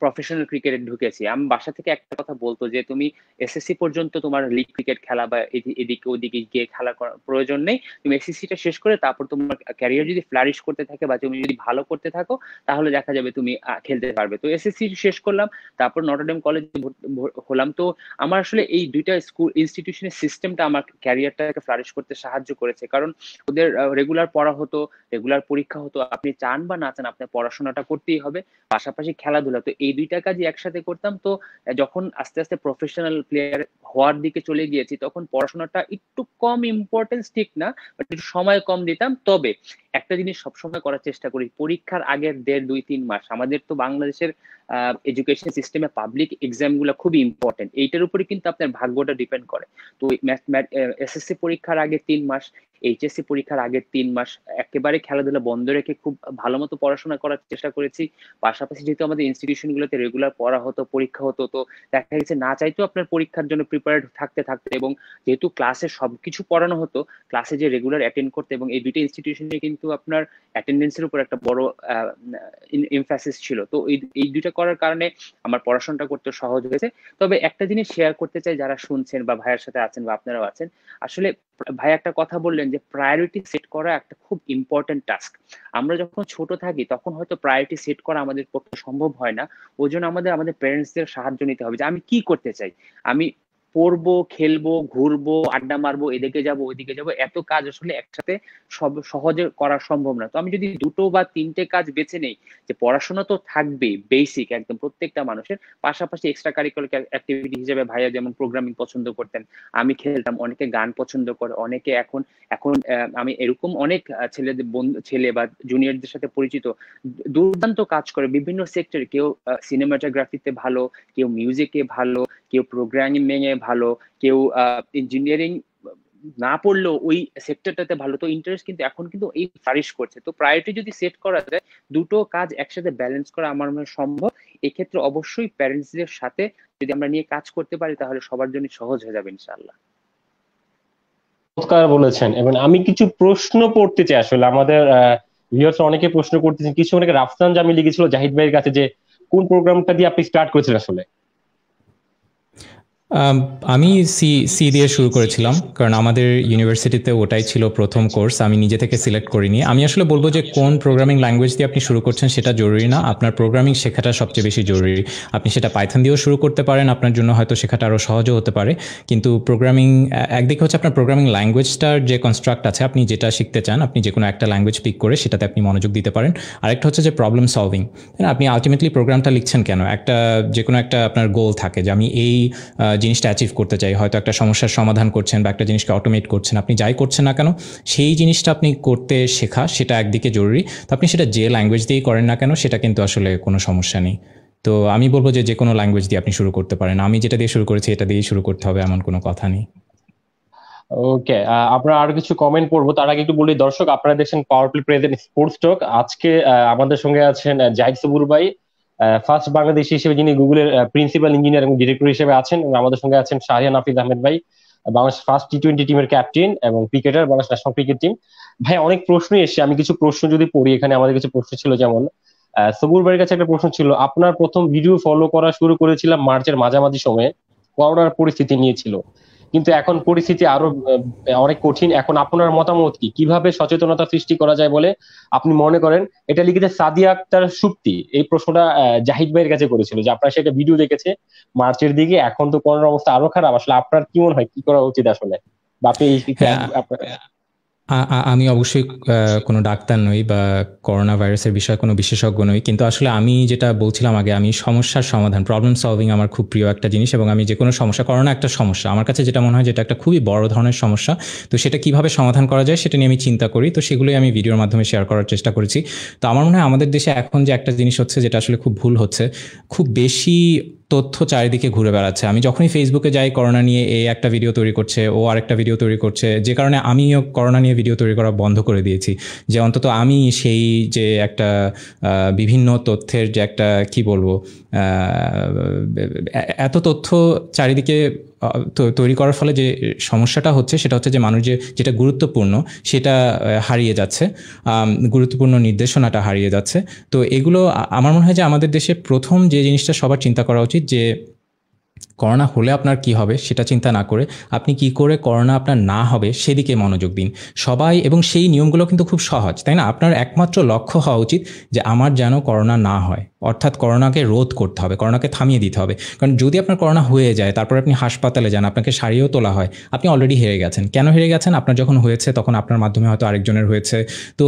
প্রফেশনাল ক্রিকেটে ঢুকেছি আমি বাসা থেকে একটা কথা বলতো যে তুমি এসএসসি পর্যন্ত তোমার লিগ ক্রিকেট খেলা বা এদিকে ওদিকে গিয়ে খেলা প্রয়োজন নেই তুমি এসএসসিটা শেষ করে তারপর তোমার ক্যারিয়ার যদি ফ্লারিশ করতে থাকে বা তুমি যদি ভালো করতে থাকো তাহলে দেখা যাবে তুমি খেলতে পারবে তো এসএসসি শেষ করলাম তারপর নটরডেম কলেজ হলাম তো আমার আসলে এই দুইটা স্কুল ইনস্টিটিউশনের সিস্টেমটা আমার ক্যারিয়ারটাকে ফ্লারিশ করতে সাহায্য করেছে কারণ ওদের রেগুলার পড়া হতো রেগুলার পরীক্ষা হতো আপনি চান বা না চান আপনার পড়াশোনাটা করতেই হবে পাশাপাশি খেলাধুলা তো এই এই দুইটা কাজই একসাথে করতাম তো যখন আস্তে আস্তে প্রফেশনাল প্লেয়ার হওয়ার দিকে চলে গিয়েছি তখন পড়াশোনাটা একটু কম ইম্পর্টেন্স ঠিক না বাট একটু সময় কম দিতাম তবে একটা জিনিস সবসময় করার চেষ্টা করি পরীক্ষার আগের দেড় দুই তিন মাস আমাদের তো বাংলাদেশের এডুকেশন সিস্টেমে পাবলিক এক্সাম গুলো খুবই ইম্পর্টেন্ট এইটার উপরে কিন্তু আপনার ভাগ্যটা ডিপেন্ড করে তো এসএসসি পরীক্ষার আগে তিন মাস এইচএসসি পরীক্ষার আগের তিন মাস একেবারে খেলাধুলা বন্ধ রেখে খুব ভালো মতো পড়াশোনা করার চেষ্টা করেছি পাশাপাশি যেহেতু আমাদের ইনস্টিটিউশন সেশনগুলোতে রেগুলার পড়া হতো পরীক্ষা হতো তো দেখা গেছে না চাইতেও আপনার পরীক্ষার জন্য প্রিপেয়ার্ড থাকতে থাকতে এবং যেহেতু ক্লাসে সবকিছু পড়ানো হতো ক্লাসে যে রেগুলার অ্যাটেন্ড করতে এবং এই দুইটা ইনস্টিটিউশনে কিন্তু আপনার অ্যাটেন্ডেন্সের উপর একটা বড় ইমফ্যাসিস ছিল তো এই এই দুইটা করার কারণে আমার পড়াশোনাটা করতে সহজ হয়েছে তবে একটা জিনিস শেয়ার করতে চাই যারা শুনছেন বা ভাইয়ের সাথে আছেন বা আপনারাও আছেন আসলে ভাই একটা কথা বললেন যে প্রায়োরিটি সেট করা একটা খুব ইম্পর্টেন্ট টাস্ক আমরা যখন ছোট থাকি তখন হয়তো প্রায়োরিটি সেট করা আমাদের পক্ষে সম্ভব হয় না ওই জন্য আমাদের আমাদের প্যারেন্টসদের সাহায্য নিতে হবে যে আমি কি করতে চাই আমি পড়বো খেলবো ঘুরবো আড্ডা মারবো এদিকে যাব ওইদিকে যাব এত কাজ আসলে একসাথে সব সহজে করা সম্ভব না তো আমি যদি দুটো বা তিনটে কাজ বেছে নেই যে পড়াশোনা তো থাকবেই বেসিক একদম প্রত্যেকটা মানুষের পাশাপাশি এক্সট্রা কারিকুলার অ্যাক্টিভিটি হিসেবে ভাইয়া যেমন প্রোগ্রামিং পছন্দ করতেন আমি খেলতাম অনেকে গান পছন্দ করে অনেকে এখন এখন আমি এরকম অনেক ছেলেদের বন্ধু ছেলে বা জুনিয়রদের সাথে পরিচিত দুর্দান্ত কাজ করে বিভিন্ন সেক্টরে কেউ সিনেমাটোগ্রাফিতে ভালো কেউ মিউজিকে ভালো কেউ প্রোগ্রামিং এ ভালো কেউ ইঞ্জিনিয়ারিং না পড়লেও ওই সেক্টরটাতে ভালো তো ইন্টারেস্ট কিন্তু এখন কিন্তু এই ফারিশ করছে তো প্রায়োরিটি যদি সেট করা যায় দুটো কাজ একসাথে ব্যালেন্স করা আমার মনে হয় সম্ভব এক্ষেত্রে অবশ্যই প্যারেন্টসদের সাথে যদি আমরা নিয়ে কাজ করতে পারি তাহলে সবার জন্য সহজ হয়ে যাবে ইনশাল্লাহ বলেছেন এবং আমি কিছু প্রশ্ন পড়তে চাই আসলে আমাদের অনেকে প্রশ্ন করতেছেন কিছু অনেকে রাফসান জামি লিখেছিল জাহিদ ভাইয়ের কাছে যে কোন প্রোগ্রামটা দিয়ে আপনি স্টার্ট করেছিলেন আসলে আমি সি সি দিয়ে শুরু করেছিলাম কারণ আমাদের ইউনিভার্সিটিতে ওটাই ছিল প্রথম কোর্স আমি নিজে থেকে সিলেক্ট করিনি আমি আসলে বলবো যে কোন প্রোগ্রামিং ল্যাঙ্গুয়েজ দিয়ে আপনি শুরু করছেন সেটা জরুরি না আপনার প্রোগ্রামিং শেখাটা সবচেয়ে বেশি জরুরি আপনি সেটা পাইথন দিয়েও শুরু করতে পারেন আপনার জন্য হয়তো শেখাটা আরও সহজও হতে পারে কিন্তু প্রোগ্রামিং একদিকে হচ্ছে আপনার প্রোগ্রামিং ল্যাঙ্গুয়েজটার যে কনস্ট্রাক্ট আছে আপনি যেটা শিখতে চান আপনি যে কোনো একটা ল্যাঙ্গুয়েজ পিক করে সেটাতে আপনি মনোযোগ দিতে পারেন আরেকটা হচ্ছে যে প্রবলেম সলভিং আপনি আলটিমেটলি প্রোগ্রামটা লিখছেন কেন একটা যে কোনো একটা আপনার গোল থাকে যে আমি এই জিনিসটা অ্যাচিভ করতে চাই হয়তো একটা সমস্যার সমাধান করছেন বা একটা জিনিসকে অটোমেট করছেন আপনি যাই করছেন না কেন সেই জিনিসটা আপনি করতে শেখা সেটা একদিকে জরুরি তো আপনি সেটা যে ল্যাঙ্গুয়েজ দিয়েই করেন না কেন সেটা কিন্তু আসলে কোনো সমস্যা নেই তো আমি বলবো যে যে কোনো ল্যাঙ্গুয়েজ দিয়ে আপনি শুরু করতে পারেন আমি যেটা দিয়ে শুরু করেছি এটা দিয়েই শুরু করতে হবে এমন কোনো কথা নেই ওকে আমরা আর কিছু কমেন্ট পড়বো তার আগে একটু বলি দর্শক আপনারা দেখছেন power play present sports talk আজকে আমাদের সঙ্গে আছেন জাহিদ সবুর ভাই ফার্স্ট বাংলাদেশি হিসেবে যিনি গুগলের প্রিন্সিপাল ইঞ্জিনিয়ার এবং ডিরেক্টর হিসেবে আছেন এবং আমাদের সঙ্গে আছেন শাহরিয়ান নাফিজ আহমেদ ভাই বাংলাদেশ ফার্স্ট টি টোয়েন্টি টিমের ক্যাপ্টেন এবং cricketer Bangladesh national cricket team ভাই অনেক প্রশ্নই এসে আমি কিছু প্রশ্ন যদি পড়ি এখানে আমাদের কিছু প্রশ্ন ছিল যেমন সবুর ভাইয়ের কাছে একটা প্রশ্ন ছিল আপনার প্রথম ভিডিও ফলো করা শুরু করেছিলাম মার্চের মাঝামাঝি সময়ে করোনার পরিস্থিতি নিয়েছিল কিন্তু এখন পরিস্থিতি আরো অনেক কঠিন এখন আপনার মতামত কি কিভাবে সচেতনতা সৃষ্টি করা যায় বলে আপনি মনে করেন এটা লিখেছে সাদিয়া আক্তার সুপ্তি এই প্রশ্নটা জাহিদ ভাইয়ের কাছে করেছিল যে আপনার সেটা ভিডিও দেখেছে মার্চের দিকে এখন তো করোনার অবস্থা আরো খারাপ আসলে আপনার কি মনে হয় কি করা উচিত আসলে বাপে আমি অবশ্যই কোনো ডাক্তার নই বা করোনা ভাইরাসের বিষয়ে কোনো বিশেষজ্ঞ নই কিন্তু আসলে আমি যেটা বলছিলাম আগে আমি সমস্যার সমাধান প্রবলেম সলভিং আমার খুব প্রিয় একটা জিনিস এবং আমি যে কোনো সমস্যা করোনা একটা সমস্যা আমার কাছে যেটা মনে হয় যেটা একটা খুবই বড় ধরনের সমস্যা তো সেটা কিভাবে সমাধান করা যায় সেটা নিয়ে আমি চিন্তা করি তো সেগুলোই আমি ভিডিওর মাধ্যমে শেয়ার করার চেষ্টা করেছি তো আমার মনে হয় আমাদের দেশে এখন যে একটা জিনিস হচ্ছে যেটা আসলে খুব ভুল হচ্ছে খুব বেশি তথ্য চারিদিকে ঘুরে বেড়াচ্ছে আমি যখনই ফেসবুকে যাই করোনা নিয়ে এ একটা ভিডিও তৈরি করছে ও আর একটা ভিডিও তৈরি করছে যে কারণে আমিও করোনা নিয়ে ভিডিও তৈরি করা বন্ধ করে দিয়েছি যে অন্তত আমি সেই যে একটা বিভিন্ন তথ্যের যে একটা কি বলবো এত তথ্য চারিদিকে তৈরি করার ফলে যে সমস্যাটা হচ্ছে সেটা হচ্ছে যে মানুষ যে যেটা গুরুত্বপূর্ণ সেটা হারিয়ে যাচ্ছে গুরুত্বপূর্ণ নির্দেশনাটা হারিয়ে যাচ্ছে তো এগুলো আমার মনে হয় যে আমাদের দেশে প্রথম যে জিনিসটা সবার চিন্তা করা উচিত যে করোনা হলে আপনার কি হবে সেটা চিন্তা না করে আপনি কি করে করোনা আপনার না হবে সেদিকে মনোযোগ দিন সবাই এবং সেই নিয়মগুলো কিন্তু খুব সহজ তাই না আপনার একমাত্র লক্ষ্য হওয়া উচিত যে আমার যেন করোনা না হয় অর্থাৎ করোনাকে রোধ করতে হবে করোনাকে থামিয়ে দিতে হবে কারণ যদি আপনার করোনা হয়ে যায় তারপর আপনি হাসপাতালে যান আপনাকে সারিয়েও তোলা হয় আপনি অলরেডি হেরে গেছেন কেন হেরে গেছেন আপনার যখন হয়েছে তখন আপনার মাধ্যমে হয়তো আরেকজনের হয়েছে তো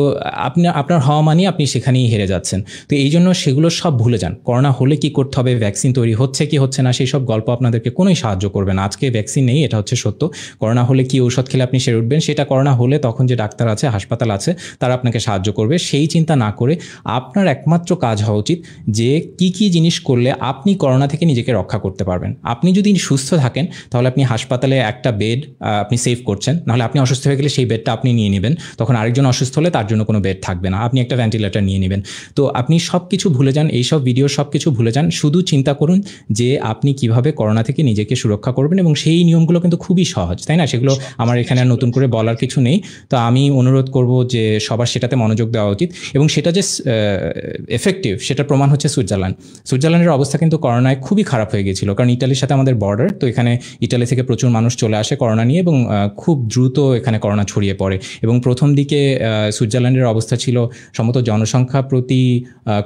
আপনি আপনার হওয়া মানে আপনি সেখানেই হেরে যাচ্ছেন তো এই জন্য সেগুলো সব ভুলে যান করোনা হলে কি করতে হবে ভ্যাকসিন তৈরি হচ্ছে কি হচ্ছে না সেই সব গল্প আপনাদেরকে কোনোই সাহায্য করবে না আজকে ভ্যাকসিন নেই এটা হচ্ছে সত্য করোনা হলে কি ঔষধ খেলে আপনি সেরে উঠবেন সেটা করোনা হলে তখন যে ডাক্তার আছে হাসপাতাল আছে তারা আপনাকে সাহায্য করবে সেই চিন্তা না করে আপনার একমাত্র কাজ হওয়া উচিত যে কি কি জিনিস করলে আপনি করোনা থেকে নিজেকে রক্ষা করতে পারবেন আপনি যদি সুস্থ থাকেন তাহলে আপনি হাসপাতালে একটা বেড আপনি সেভ করছেন নাহলে আপনি অসুস্থ হয়ে গেলে সেই বেডটা আপনি নিয়ে নেবেন তখন আরেকজন অসুস্থ হলে তার জন্য কোনো বেড থাকবে না আপনি একটা ভেন্টিলেটার নিয়ে নেবেন তো আপনি সব কিছু ভুলে যান এইসব ভিডিও সব কিছু ভুলে যান শুধু চিন্তা করুন যে আপনি কিভাবে করোনা করোনা থেকে নিজেকে সুরক্ষা করবেন এবং সেই নিয়মগুলো কিন্তু খুবই সহজ তাই না সেগুলো আমার এখানে নতুন করে বলার কিছু নেই তো আমি অনুরোধ করব যে সবার সেটাতে মনোযোগ দেওয়া উচিত এবং সেটা যে এফেক্টিভ সেটা প্রমাণ হচ্ছে সুইজারল্যান্ড সুইজারল্যান্ডের অবস্থা কিন্তু করোনায় খুবই খারাপ হয়ে গেছিল কারণ ইটালির সাথে আমাদের বর্ডার তো এখানে ইটালি থেকে প্রচুর মানুষ চলে আসে করোনা নিয়ে এবং খুব দ্রুত এখানে করোনা ছড়িয়ে পড়ে এবং প্রথম দিকে সুইজারল্যান্ডের অবস্থা ছিল সম্ভবত জনসংখ্যা প্রতি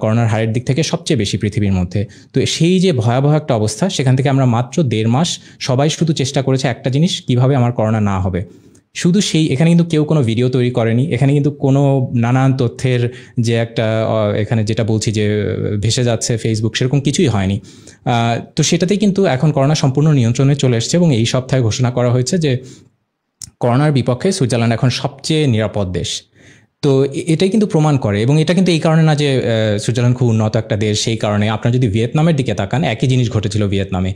করোনার হারের দিক থেকে সবচেয়ে বেশি পৃথিবীর মধ্যে তো সেই যে ভয়াবহ একটা অবস্থা সেখান থেকে আমরা মাত্র দেড় মাস সবাই শুধু চেষ্টা করেছে একটা জিনিস কিভাবে আমার করোনা না হবে শুধু সেই এখানে কিন্তু কেউ কোনো ভিডিও তৈরি করেনি এখানে কিন্তু কোনো নানান তথ্যের যে একটা এখানে যেটা বলছি যে ভেসে যাচ্ছে ফেসবুক সেরকম কিছুই হয়নি তো সেটাতেই কিন্তু এখন করোনা সম্পূর্ণ নিয়ন্ত্রণে চলে এসছে এবং এই সপ্তাহে ঘোষণা করা হয়েছে যে করোনার বিপক্ষে সুইজারল্যান্ড এখন সবচেয়ে নিরাপদ দেশ তো এটাই কিন্তু প্রমাণ করে এবং এটা কিন্তু এই কারণে না যে সুইজারল্যান্ড খুব উন্নত একটা দেশ সেই কারণে আপনারা যদি ভিয়েতনামের দিকে তাকান একই জিনিস ঘটেছিল ভিয়েতনামে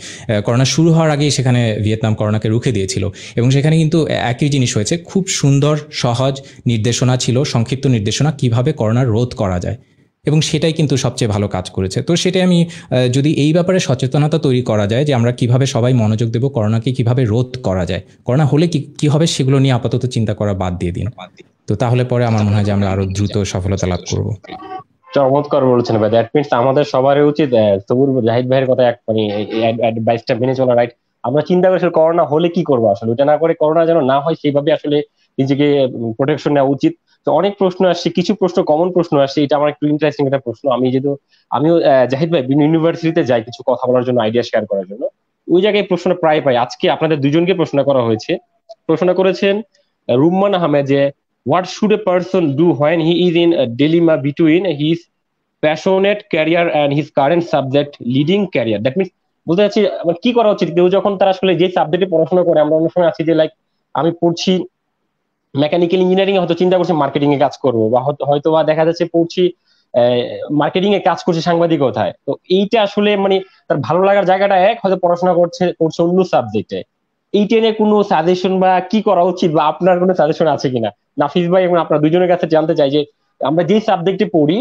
করোনা শুরু হওয়ার আগেই সেখানে ভিয়েতনাম করোনাকে রুখে দিয়েছিল এবং সেখানে কিন্তু একই জিনিস হয়েছে খুব সুন্দর সহজ নির্দেশনা ছিল সংক্ষিপ্ত নির্দেশনা কিভাবে করোনা রোধ করা যায় এবং সেটাই কিন্তু সবচেয়ে ভালো কাজ করেছে তো সেটাই আমি যদি এই ব্যাপারে সচেতনতা তৈরি করা যায় যে আমরা কিভাবে সবাই মনোযোগ দেব করোনাকে কিভাবে রোধ করা যায় করোনা হলে কি কী হবে সেগুলো নিয়ে আপাতত চিন্তা করা বাদ দিয়ে দিন তো তাহলে পরে আমার মনে হয় যে আমরা আরো আচ্ছা, দ্রুত সফলতা লাভ করব চমৎকার বলেছেন ভাই দ্যাট মিনস আমাদের সবারই উচিত তবুর জাহিদ ভাইয়ের কথা এক মানে অ্যাডভাইসটা মেনে চলা রাইট আমরা চিন্তা করি করোনা হলে কি করবো আসলে ওটা না করে করোনা যেন না হয় সেইভাবে আসলে নিজেকে প্রোটেকশন নেওয়া উচিত তো অনেক প্রশ্ন আসছে কিছু প্রশ্ন কমন প্রশ্ন আসছে এটা আমার একটু ইন্টারেস্টিং একটা প্রশ্ন আমি যেহেতু আমিও জাহিদ ভাই ইউনিভার্সিটিতে যাই কিছু কথা বলার জন্য আইডিয়া শেয়ার করার জন্য ওই জায়গায় প্রশ্ন প্রায় পাই আজকে আপনাদের দুজনকে প্রশ্ন করা হয়েছে প্রশ্ন করেছেন রুম্মান আহমেদ যে what should a person do when he is in a dilemma between his passionate career and his current subject leading career that means বলতে চাচ্ছি কি করা উচিত কেউ যখন তারা আসলে যে সাবজেক্টে পড়াশোনা করে আমরা অনেক সময় আছি যে লাইক আমি পড়ছি মেকানিক্যাল ইঞ্জিনিয়ারিং এ হয়তো চিন্তা করছি মার্কেটিং এ কাজ করবো বা হয়তো বা দেখা যাচ্ছে পড়ছি মার্কেটিং এ কাজ করছে সাংবাদিকতায় তো এইটা আসলে মানে তার ভালো লাগার জায়গাটা এক হয়তো পড়াশোনা করছে করছে অন্য সাবজেক্টে এই টেনে কোনো সাজেশন বা কি করা উচিত বা আপনার কোনো সাজেশন আছে কিনা নাফিস ভাই এবং আপনার দুজনের কাছে জানতে চাই যে আমরা যে সাবজেক্টে পড়ি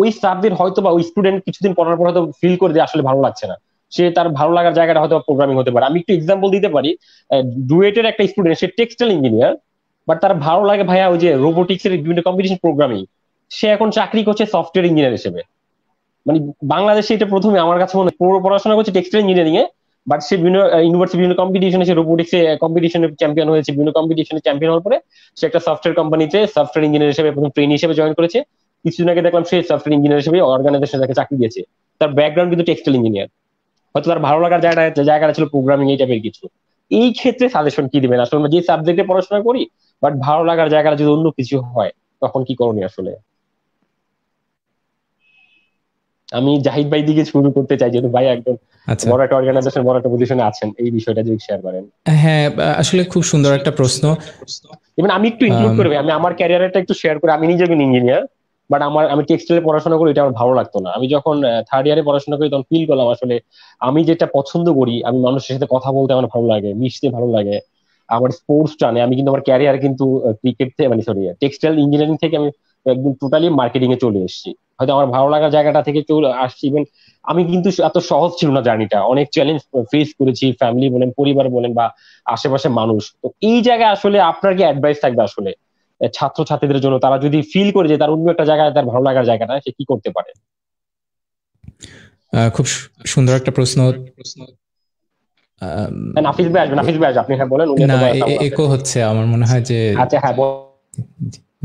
ওই সাবজেক্ট হয়তো বা ওই স্টুডেন্ট কিছুদিন পড়ার পর হয়তো ফিল করে যে আসলে ভালো লাগছে না সে তার ভালো লাগার জায়গাটা হয়তো প্রোগ্রামিং হতে পারে আমি একটু এক্সাম্পল দিতে পারি ডুয়েটের একটা স্টুডেন্ট সে টেক্সটাইল ইঞ্জিনিয়ার বাট তার ভালো লাগে ভাইয়া ওই যে রোবোটিক্স এর বিভিন্ন কম্পিটিশন প্রোগ্রামিং সে এখন চাকরি করছে সফটওয়্যার ইঞ্জিনিয়ার হিসেবে মানে বাংলাদেশে এটা প্রথমে আমার কাছে মনে পড়াশোনা করছে টেক্সটাইল ইঞ্জিনিয়ারিং এ বাট বিভিন্ন ইউনিভার্সিটি বিভিন্ন কম্পিটিশনে সে রোবোটিক্সে কম্পিটিশনে চ্যাম্পিয়ন হয়েছে বিভিন্ন কম্পিটিশনে চ্যাম্পিয়ন হওয়ার পরে সে একটা সফটওয়্যার কোম্পানিতে সফটওয়্যার ইঞ্জিনিয়ার হিসেবে প্রথম ট্রেন হিসেবে জয়েন করেছে কিছুদিন আগে দেখলাম সে সফটওয়্যার ইঞ্জিনিয়ার হিসেবে অর্গানাইজেশন তাকে চাকরি দিয়েছে তার ব্যাকগ্রাউন্ড কিন্তু টেক্সটাইল ইঞ্জিনিয়ার হয়তো তার ভালো লাগার জায়গাটা জায়গাটা ছিল প্রোগ্রামিং এই টাইপের কিছু এই ক্ষেত্রে সাজেশন কি দিবেন আসলে আমরা যে সাবজেক্টে পড়াশোনা করি বাট ভালো লাগার জায়গাটা যদি অন্য কিছু হয় তখন কি করণীয় আসলে আমি জাহিদ ভাই দিকে শুরু করতে চাই যেহেতু ভাই একদম বড় অর্গানাইজেশন বড় পজিশনে আছেন এই বিষয়টা যদি শেয়ার করেন হ্যাঁ আসলে খুব সুন্দর একটা প্রশ্ন ইভেন আমি একটু ইনক্লুড করবে আমি আমার ক্যারিয়ারটা একটু শেয়ার করে আমি নিজে ইঞ্জিনিয়ার বাট আমার আমি টেক্সটাইলে পড়াশোনা করি এটা আমার ভালো লাগতো না আমি যখন থার্ড ইয়ারে পড়াশোনা করি তখন ফিল করলাম আসলে আমি যেটা পছন্দ করি আমি মানুষের সাথে কথা বলতে আমার ভালো লাগে মিশতে ভালো লাগে আমার স্পোর্টস টানে আমি কিন্তু আমার ক্যারিয়ার কিন্তু ক্রিকেট মানে সরি টেক্সটাইল ইঞ্জিনিয়ারিং থেকে আমি একদিন টোটালি মার্কেটিং এ চলে এসেছি হয়তো আমার ভালো লাগার জায়গাটা থেকে চলে আসছি ইভেন আমি কিন্তু এত সহজ ছিল না জার্নিটা অনেক চ্যালেঞ্জ ফেস করেছি ফ্যামিলি বলেন পরিবার বলেন বা আশেপাশে মানুষ তো এই জায়গায় আসলে আপনার কি অ্যাডভাইস থাকবে আসলে ছাত্র ছাত্রীদের জন্য তারা যদি ফিল করে যে তার অন্য একটা জায়গায় তার ভালো লাগার জায়গাটা সে কি করতে পারে খুব সুন্দর একটা প্রশ্ন নাফিস ভাই আসবেন নাফিস ভাই আপনি হ্যাঁ বলেন না হচ্ছে আমার মনে হয় যে আচ্ছা হ্যাঁ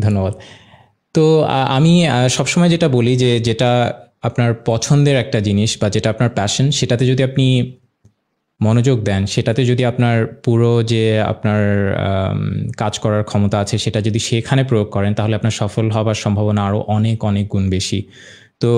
ধন্যবাদ তো আমি সবসময় যেটা বলি যে যেটা আপনার পছন্দের একটা জিনিস বা যেটা আপনার প্যাশন সেটাতে যদি আপনি মনোযোগ দেন সেটাতে যদি আপনার পুরো যে আপনার কাজ করার ক্ষমতা আছে সেটা যদি সেখানে প্রয়োগ করেন তাহলে আপনার সফল হবার সম্ভাবনা আরও অনেক অনেক গুণ বেশি তো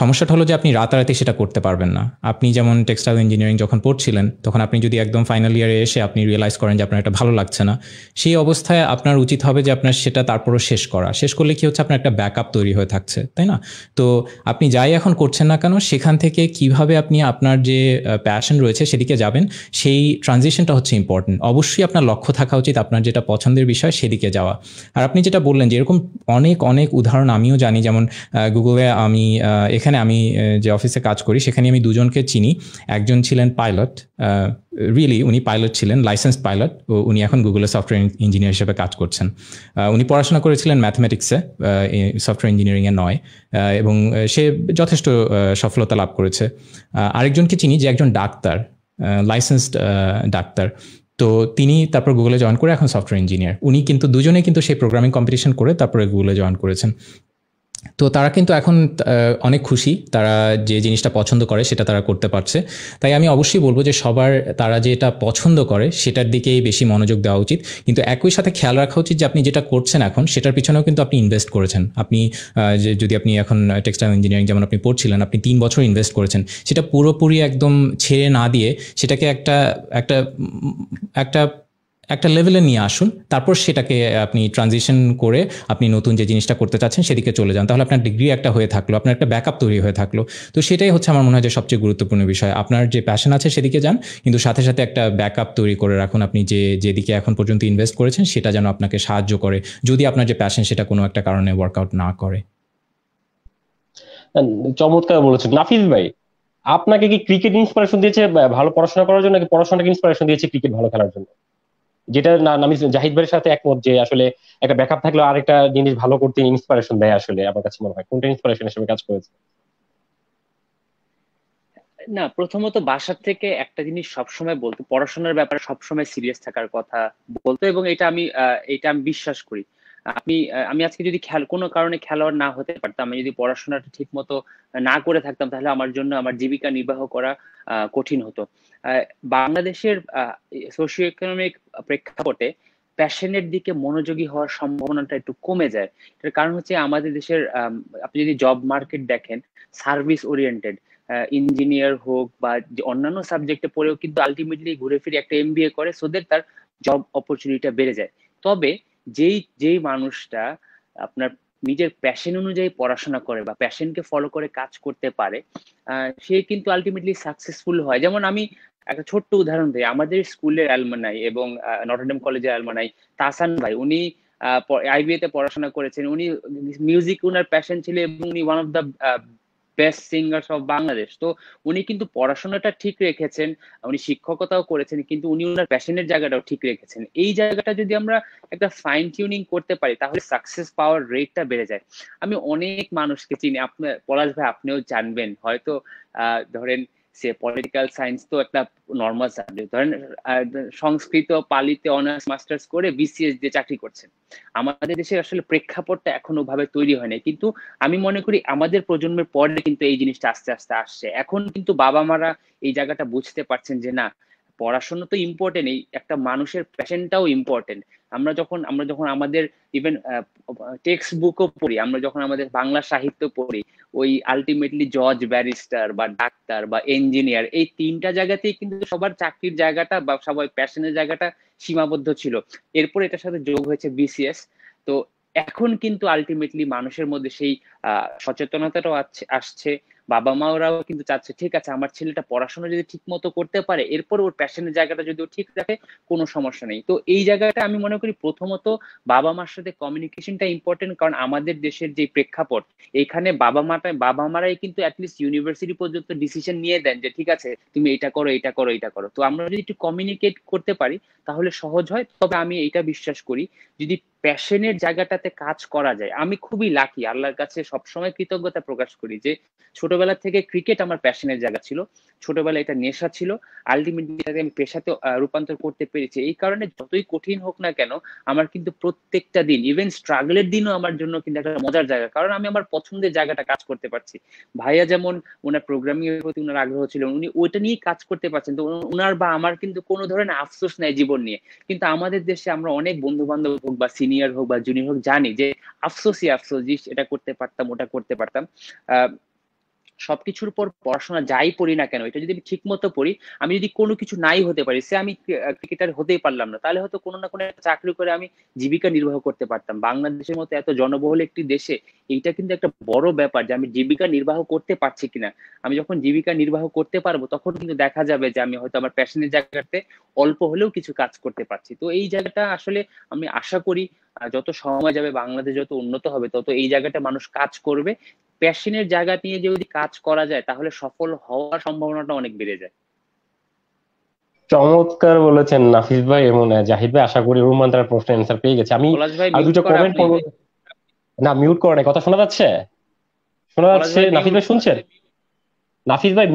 সমস্যাটা হলো যে আপনি রাতারাতি সেটা করতে পারবেন না আপনি যেমন টেক্সটাইল ইঞ্জিনিয়ারিং যখন পড়ছিলেন তখন আপনি যদি একদম ফাইনাল ইয়ারে এসে আপনি রিয়েলাইজ করেন যে আপনার এটা ভালো লাগছে না সেই অবস্থায় আপনার উচিত হবে যে আপনার সেটা তারপরও শেষ করা শেষ করলে কি হচ্ছে আপনার একটা ব্যাকআপ তৈরি হয়ে থাকছে তাই না তো আপনি যাই এখন করছেন না কেন সেখান থেকে কিভাবে আপনি আপনার যে প্যাশন রয়েছে সেদিকে যাবেন সেই ট্রানজিশনটা হচ্ছে ইম্পর্টেন্ট অবশ্যই আপনার লক্ষ্য থাকা উচিত আপনার যেটা পছন্দের বিষয় সেদিকে যাওয়া আর আপনি যেটা বললেন যে এরকম অনেক অনেক উদাহরণ আমিও জানি যেমন গুগলে আমি যেখানে আমি যে অফিসে কাজ করি সেখানে আমি দুজনকে চিনি একজন ছিলেন পাইলট রিয়েলি উনি পাইলট ছিলেন লাইসেন্স পাইলট ও উনি এখন গুগলে সফটওয়্যার ইঞ্জিনিয়ার হিসেবে কাজ করছেন উনি পড়াশোনা করেছিলেন ম্যাথমেটিক্সে সফটওয়্যার ইঞ্জিনিয়ারিংয়ে নয় এবং সে যথেষ্ট সফলতা লাভ করেছে আরেকজনকে চিনি যে একজন ডাক্তার লাইসেন্সড ডাক্তার তো তিনি তারপর গুগলে জয়েন করে এখন সফটওয়্যার ইঞ্জিনিয়ার উনি কিন্তু দুজনে কিন্তু সেই প্রোগ্রামিং কম্পিটিশন করে তারপরে গুগলে জয়েন করেছেন তো তারা কিন্তু এখন অনেক খুশি তারা যে জিনিসটা পছন্দ করে সেটা তারা করতে পারছে তাই আমি অবশ্যই বলবো যে সবার তারা যেটা পছন্দ করে সেটার দিকেই বেশি মনোযোগ দেওয়া উচিত কিন্তু একই সাথে খেয়াল রাখা উচিত যে আপনি যেটা করছেন এখন সেটার পিছনেও কিন্তু আপনি ইনভেস্ট করেছেন আপনি যদি আপনি এখন টেক্সটাইল ইঞ্জিনিয়ারিং যেমন আপনি পড়ছিলেন আপনি তিন বছর ইনভেস্ট করেছেন সেটা পুরোপুরি একদম ছেড়ে না দিয়ে সেটাকে একটা একটা একটা একটা লেভেলে নিয়ে আসুন তারপর সেটাকে আপনি ট্রানজিশন করে আপনি নতুন যে জিনিসটা করতে চাচ্ছেন সেদিকে চলে যান তাহলে আপনার ডিগ্রি একটা হয়ে থাকলো আপনার একটা ব্যাকআপ তৈরি হয়ে থাকলো তো সেটাই হচ্ছে আমার মনে হয় যে সবচেয়ে গুরুত্বপূর্ণ বিষয় আপনার যে প্যাশন আছে সেদিকে যান কিন্তু সাথে সাথে একটা ব্যাকআপ তৈরি করে রাখুন আপনি যে যেদিকে এখন পর্যন্ত ইনভেস্ট করেছেন সেটা যেন আপনাকে সাহায্য করে যদি আপনার যে প্যাশন সেটা কোনো একটা কারণে ওয়ার্কআউট না করে চমৎকার বলেছেন নাফিজ ভাই আপনাকে কি ক্রিকেট ইন্সপিরেশন দিয়েছে ভালো পড়াশোনা করার জন্য নাকি পড়াশোনাকে ইন্সপিরেশন দিয়েছে ক্রিকেট ভালো খেলার জন্য যেটা আমি জাহিদ ভাইয়ের সাথে একমত যে আসলে একটা ব্যাকআপ থাকলেও আরেকটা জিনিস ভালো করতে ইন্সপিরেশন দেয় আসলে আমার কাছে মনে হয় কোনটা ইন্সপিরেশন হিসেবে কাজ করেছে না প্রথমত বাসার থেকে একটা জিনিস সবসময় বলতো পড়াশোনার ব্যাপারে সবসময় সিরিয়াস থাকার কথা বলতো এবং এটা আমি এটা আমি বিশ্বাস করি আপনি আমি আজকে যদি খেল কোনো কারণে খেলোয়াড় না হতে পারতাম আমি যদি পড়াশোনাটা ঠিক মতো না করে থাকতাম তাহলে আমার জন্য আমার জীবিকা নির্বাহ করা কঠিন হতো বাংলাদেশের সোশিও ইকোনমিক প্রেক্ষাপটে প্যাশনের দিকে মনোযোগী হওয়ার সম্ভাবনাটা একটু কমে যায় এটার কারণ হচ্ছে আমাদের দেশের আপনি যদি জব মার্কেট দেখেন সার্ভিস ওরিয়েন্টেড ইঞ্জিনিয়ার হোক বা অন্যান্য সাবজেক্টে পড়েও কিন্তু আলটিমেটলি ঘুরে ফিরে একটা এমবিএ করে সোদের তার জব অপরচুনিটিটা বেড়ে যায় তবে যেই যেই মানুষটা আপনার নিজের প্যাশন অনুযায়ী পড়াশোনা করে বা প্যাশনকে ফলো করে কাজ করতে পারে সে কিন্তু আলটিমেটলি সাকসেসফুল হয় যেমন আমি একটা ছোট্ট উদাহরণ দিই আমাদের স্কুলের অ্যালমানাই এবং নটরডেম কলেজের অ্যালমানাই তাসান ভাই উনি আইবিএ তে পড়াশোনা করেছেন উনি মিউজিক উনার প্যাশন ছিল এবং উনি one of the best singers of Bangladesh তো উনি কিন্তু পড়াশোনাটা ঠিক রেখেছেন উনি শিক্ষকতাও করেছেন কিন্তু উনি ওনার প্যাশনের জায়গাটাও ঠিক রেখেছেন এই জায়গাটা যদি আমরা একটা ফাইন টিউনিং করতে পারি তাহলে সাকসেস পাওয়ার রেটটা বেড়ে যায় আমি অনেক মানুষকে চিনি আপনার পলাশ ভাই আপনিও জানবেন হয়তো আহ ধরেন সে পলিটিক্যাল সায়েন্স তো একটা নর্মাল সাবজেক্ট ধরেন সংস্কৃত পালিতে অনার্স মাস্টার্স করে বিসিএস দিয়ে চাকরি করছেন আমাদের দেশে আসলে প্রেক্ষাপটটা এখনো ভাবে তৈরি হয় কিন্তু আমি মনে করি আমাদের প্রজন্মের পরে কিন্তু এই জিনিসটা আস্তে আস্তে আসছে এখন কিন্তু বাবা মারা এই জায়গাটা বুঝতে পারছেন যে না পড়াশোনা তো ইম্পর্টেন্ট এই একটা মানুষের প্যাশনটাও ইম্পর্টেন্ট আমরা যখন আমরা যখন আমাদের ইভেন টেক্সট বুকও পড়ি আমরা যখন আমাদের বাংলা সাহিত্য পড়ি ওই আলটিমেটলি জজ ব্যারিস্টার বা ডাক্তার বা ইঞ্জিনিয়ার এই তিনটা জায়গাতেই কিন্তু সবার চাকরির জায়গাটা বা সবাই প্যাশনের জায়গাটা সীমাবদ্ধ ছিল এরপর এটার সাথে যোগ হয়েছে বিসিএস তো এখন কিন্তু আলটিমেটলি মানুষের মধ্যে সেই সচেতনতাটাও আসছে বাবা ওরাও কিন্তু চাচ্ছে ঠিক আছে আমার ছেলেটা পড়াশোনা যদি ঠিক মতো করতে পারে এরপর ওর প্যাশনের জায়গাটা যদি ও ঠিক রাখে কোনো সমস্যা নেই তো এই জায়গাটা আমি মনে করি প্রথমত বাবা মার সাথে কমিউনিকেশনটা ইম্পর্টেন্ট কারণ আমাদের দেশের যে প্রেক্ষাপট এখানে বাবা মাটা বাবা মারাই কিন্তু অ্যাটলিস্ট ইউনিভার্সিটি পর্যন্ত ডিসিশন নিয়ে দেন যে ঠিক আছে তুমি এটা করো এটা করো এটা করো তো আমরা যদি একটু কমিউনিকেট করতে পারি তাহলে সহজ হয় তবে আমি এটা বিশ্বাস করি যদি প্যাশনের জায়গাটাতে কাজ করা যায় আমি খুবই লাকি আল্লাহর কাছে সবসময় কৃতজ্ঞতা প্রকাশ করি যে ছোটবেলা থেকে ক্রিকেট আমার প্যাশনের জায়গা ছিল ছোটবেলায় এটা নেশা ছিল আলটিমেটলি আমি পেশাতে রূপান্তর করতে পেরেছি এই কারণে যতই কঠিন হোক না কেন আমার কিন্তু প্রত্যেকটা দিন ইভেন স্ট্রাগলের দিনও আমার জন্য কিন্তু একটা মজার জায়গা কারণ আমি আমার পছন্দের জায়গাটা কাজ করতে পারছি ভাইয়া যেমন ওনার প্রোগ্রামিং এর প্রতি ওনার আগ্রহ ছিল উনি ওইটা নিয়ে কাজ করতে পারছেন তো ওনার বা আমার কিন্তু কোনো ধরনের আফসোস নাই জীবন নিয়ে কিন্তু আমাদের দেশে আমরা অনেক বন্ধু বান্ধব হোক বা সিনিয়র সিনিয়র হোক বা জুনিয়র হোক জানি যে আফসোসই আফসোস এটা করতে পারতাম ওটা করতে পারতাম সবকিছুর পর পড়াশোনা যাই পড়ি না কেন এটা যদি আমি ঠিক মতো পড়ি আমি যদি কোনো কিছু নাই হতে পারি সে আমি ক্রিকেটার হতেই পারলাম না তাহলে হয়তো কোনো না কোনো চাকরি করে আমি জীবিকা নির্বাহ করতে পারতাম বাংলাদেশের মতো এত জনবহুল একটি দেশে এইটা কিন্তু একটা বড় ব্যাপার যে আমি জীবিকা নির্বাহ করতে পারছি কিনা আমি যখন জীবিকা নির্বাহ করতে পারবো তখন কিন্তু দেখা যাবে যে আমি হয়তো আমার প্যাশনের জায়গাতে অল্প হলেও কিছু কাজ করতে পারছি তো এই জায়গাটা আসলে আমি আশা করি যত সময় যাবে বাংলাদেশ যত উন্নত হবে তত এই জায়গাটা মানুষ কাজ করবে প্যাশনের জায়গা নিয়ে যদি কাজ করা যায় তাহলে সফল হওয়ার সম্ভাবনাটা অনেক বেড়ে যায় চমৎকার বলেছেন নাফিস ভাই এবং জাহিদ ভাই আশা করি রুমান তার প্রশ্নের অ্যান্সার পেয়ে গেছে আমি আর দুটো কমেন্ট পড়ব না মিউট করা নাই কথা শোনা যাচ্ছে শোনা যাচ্ছে নাফিস ভাই শুনছেন নাফিস ভাই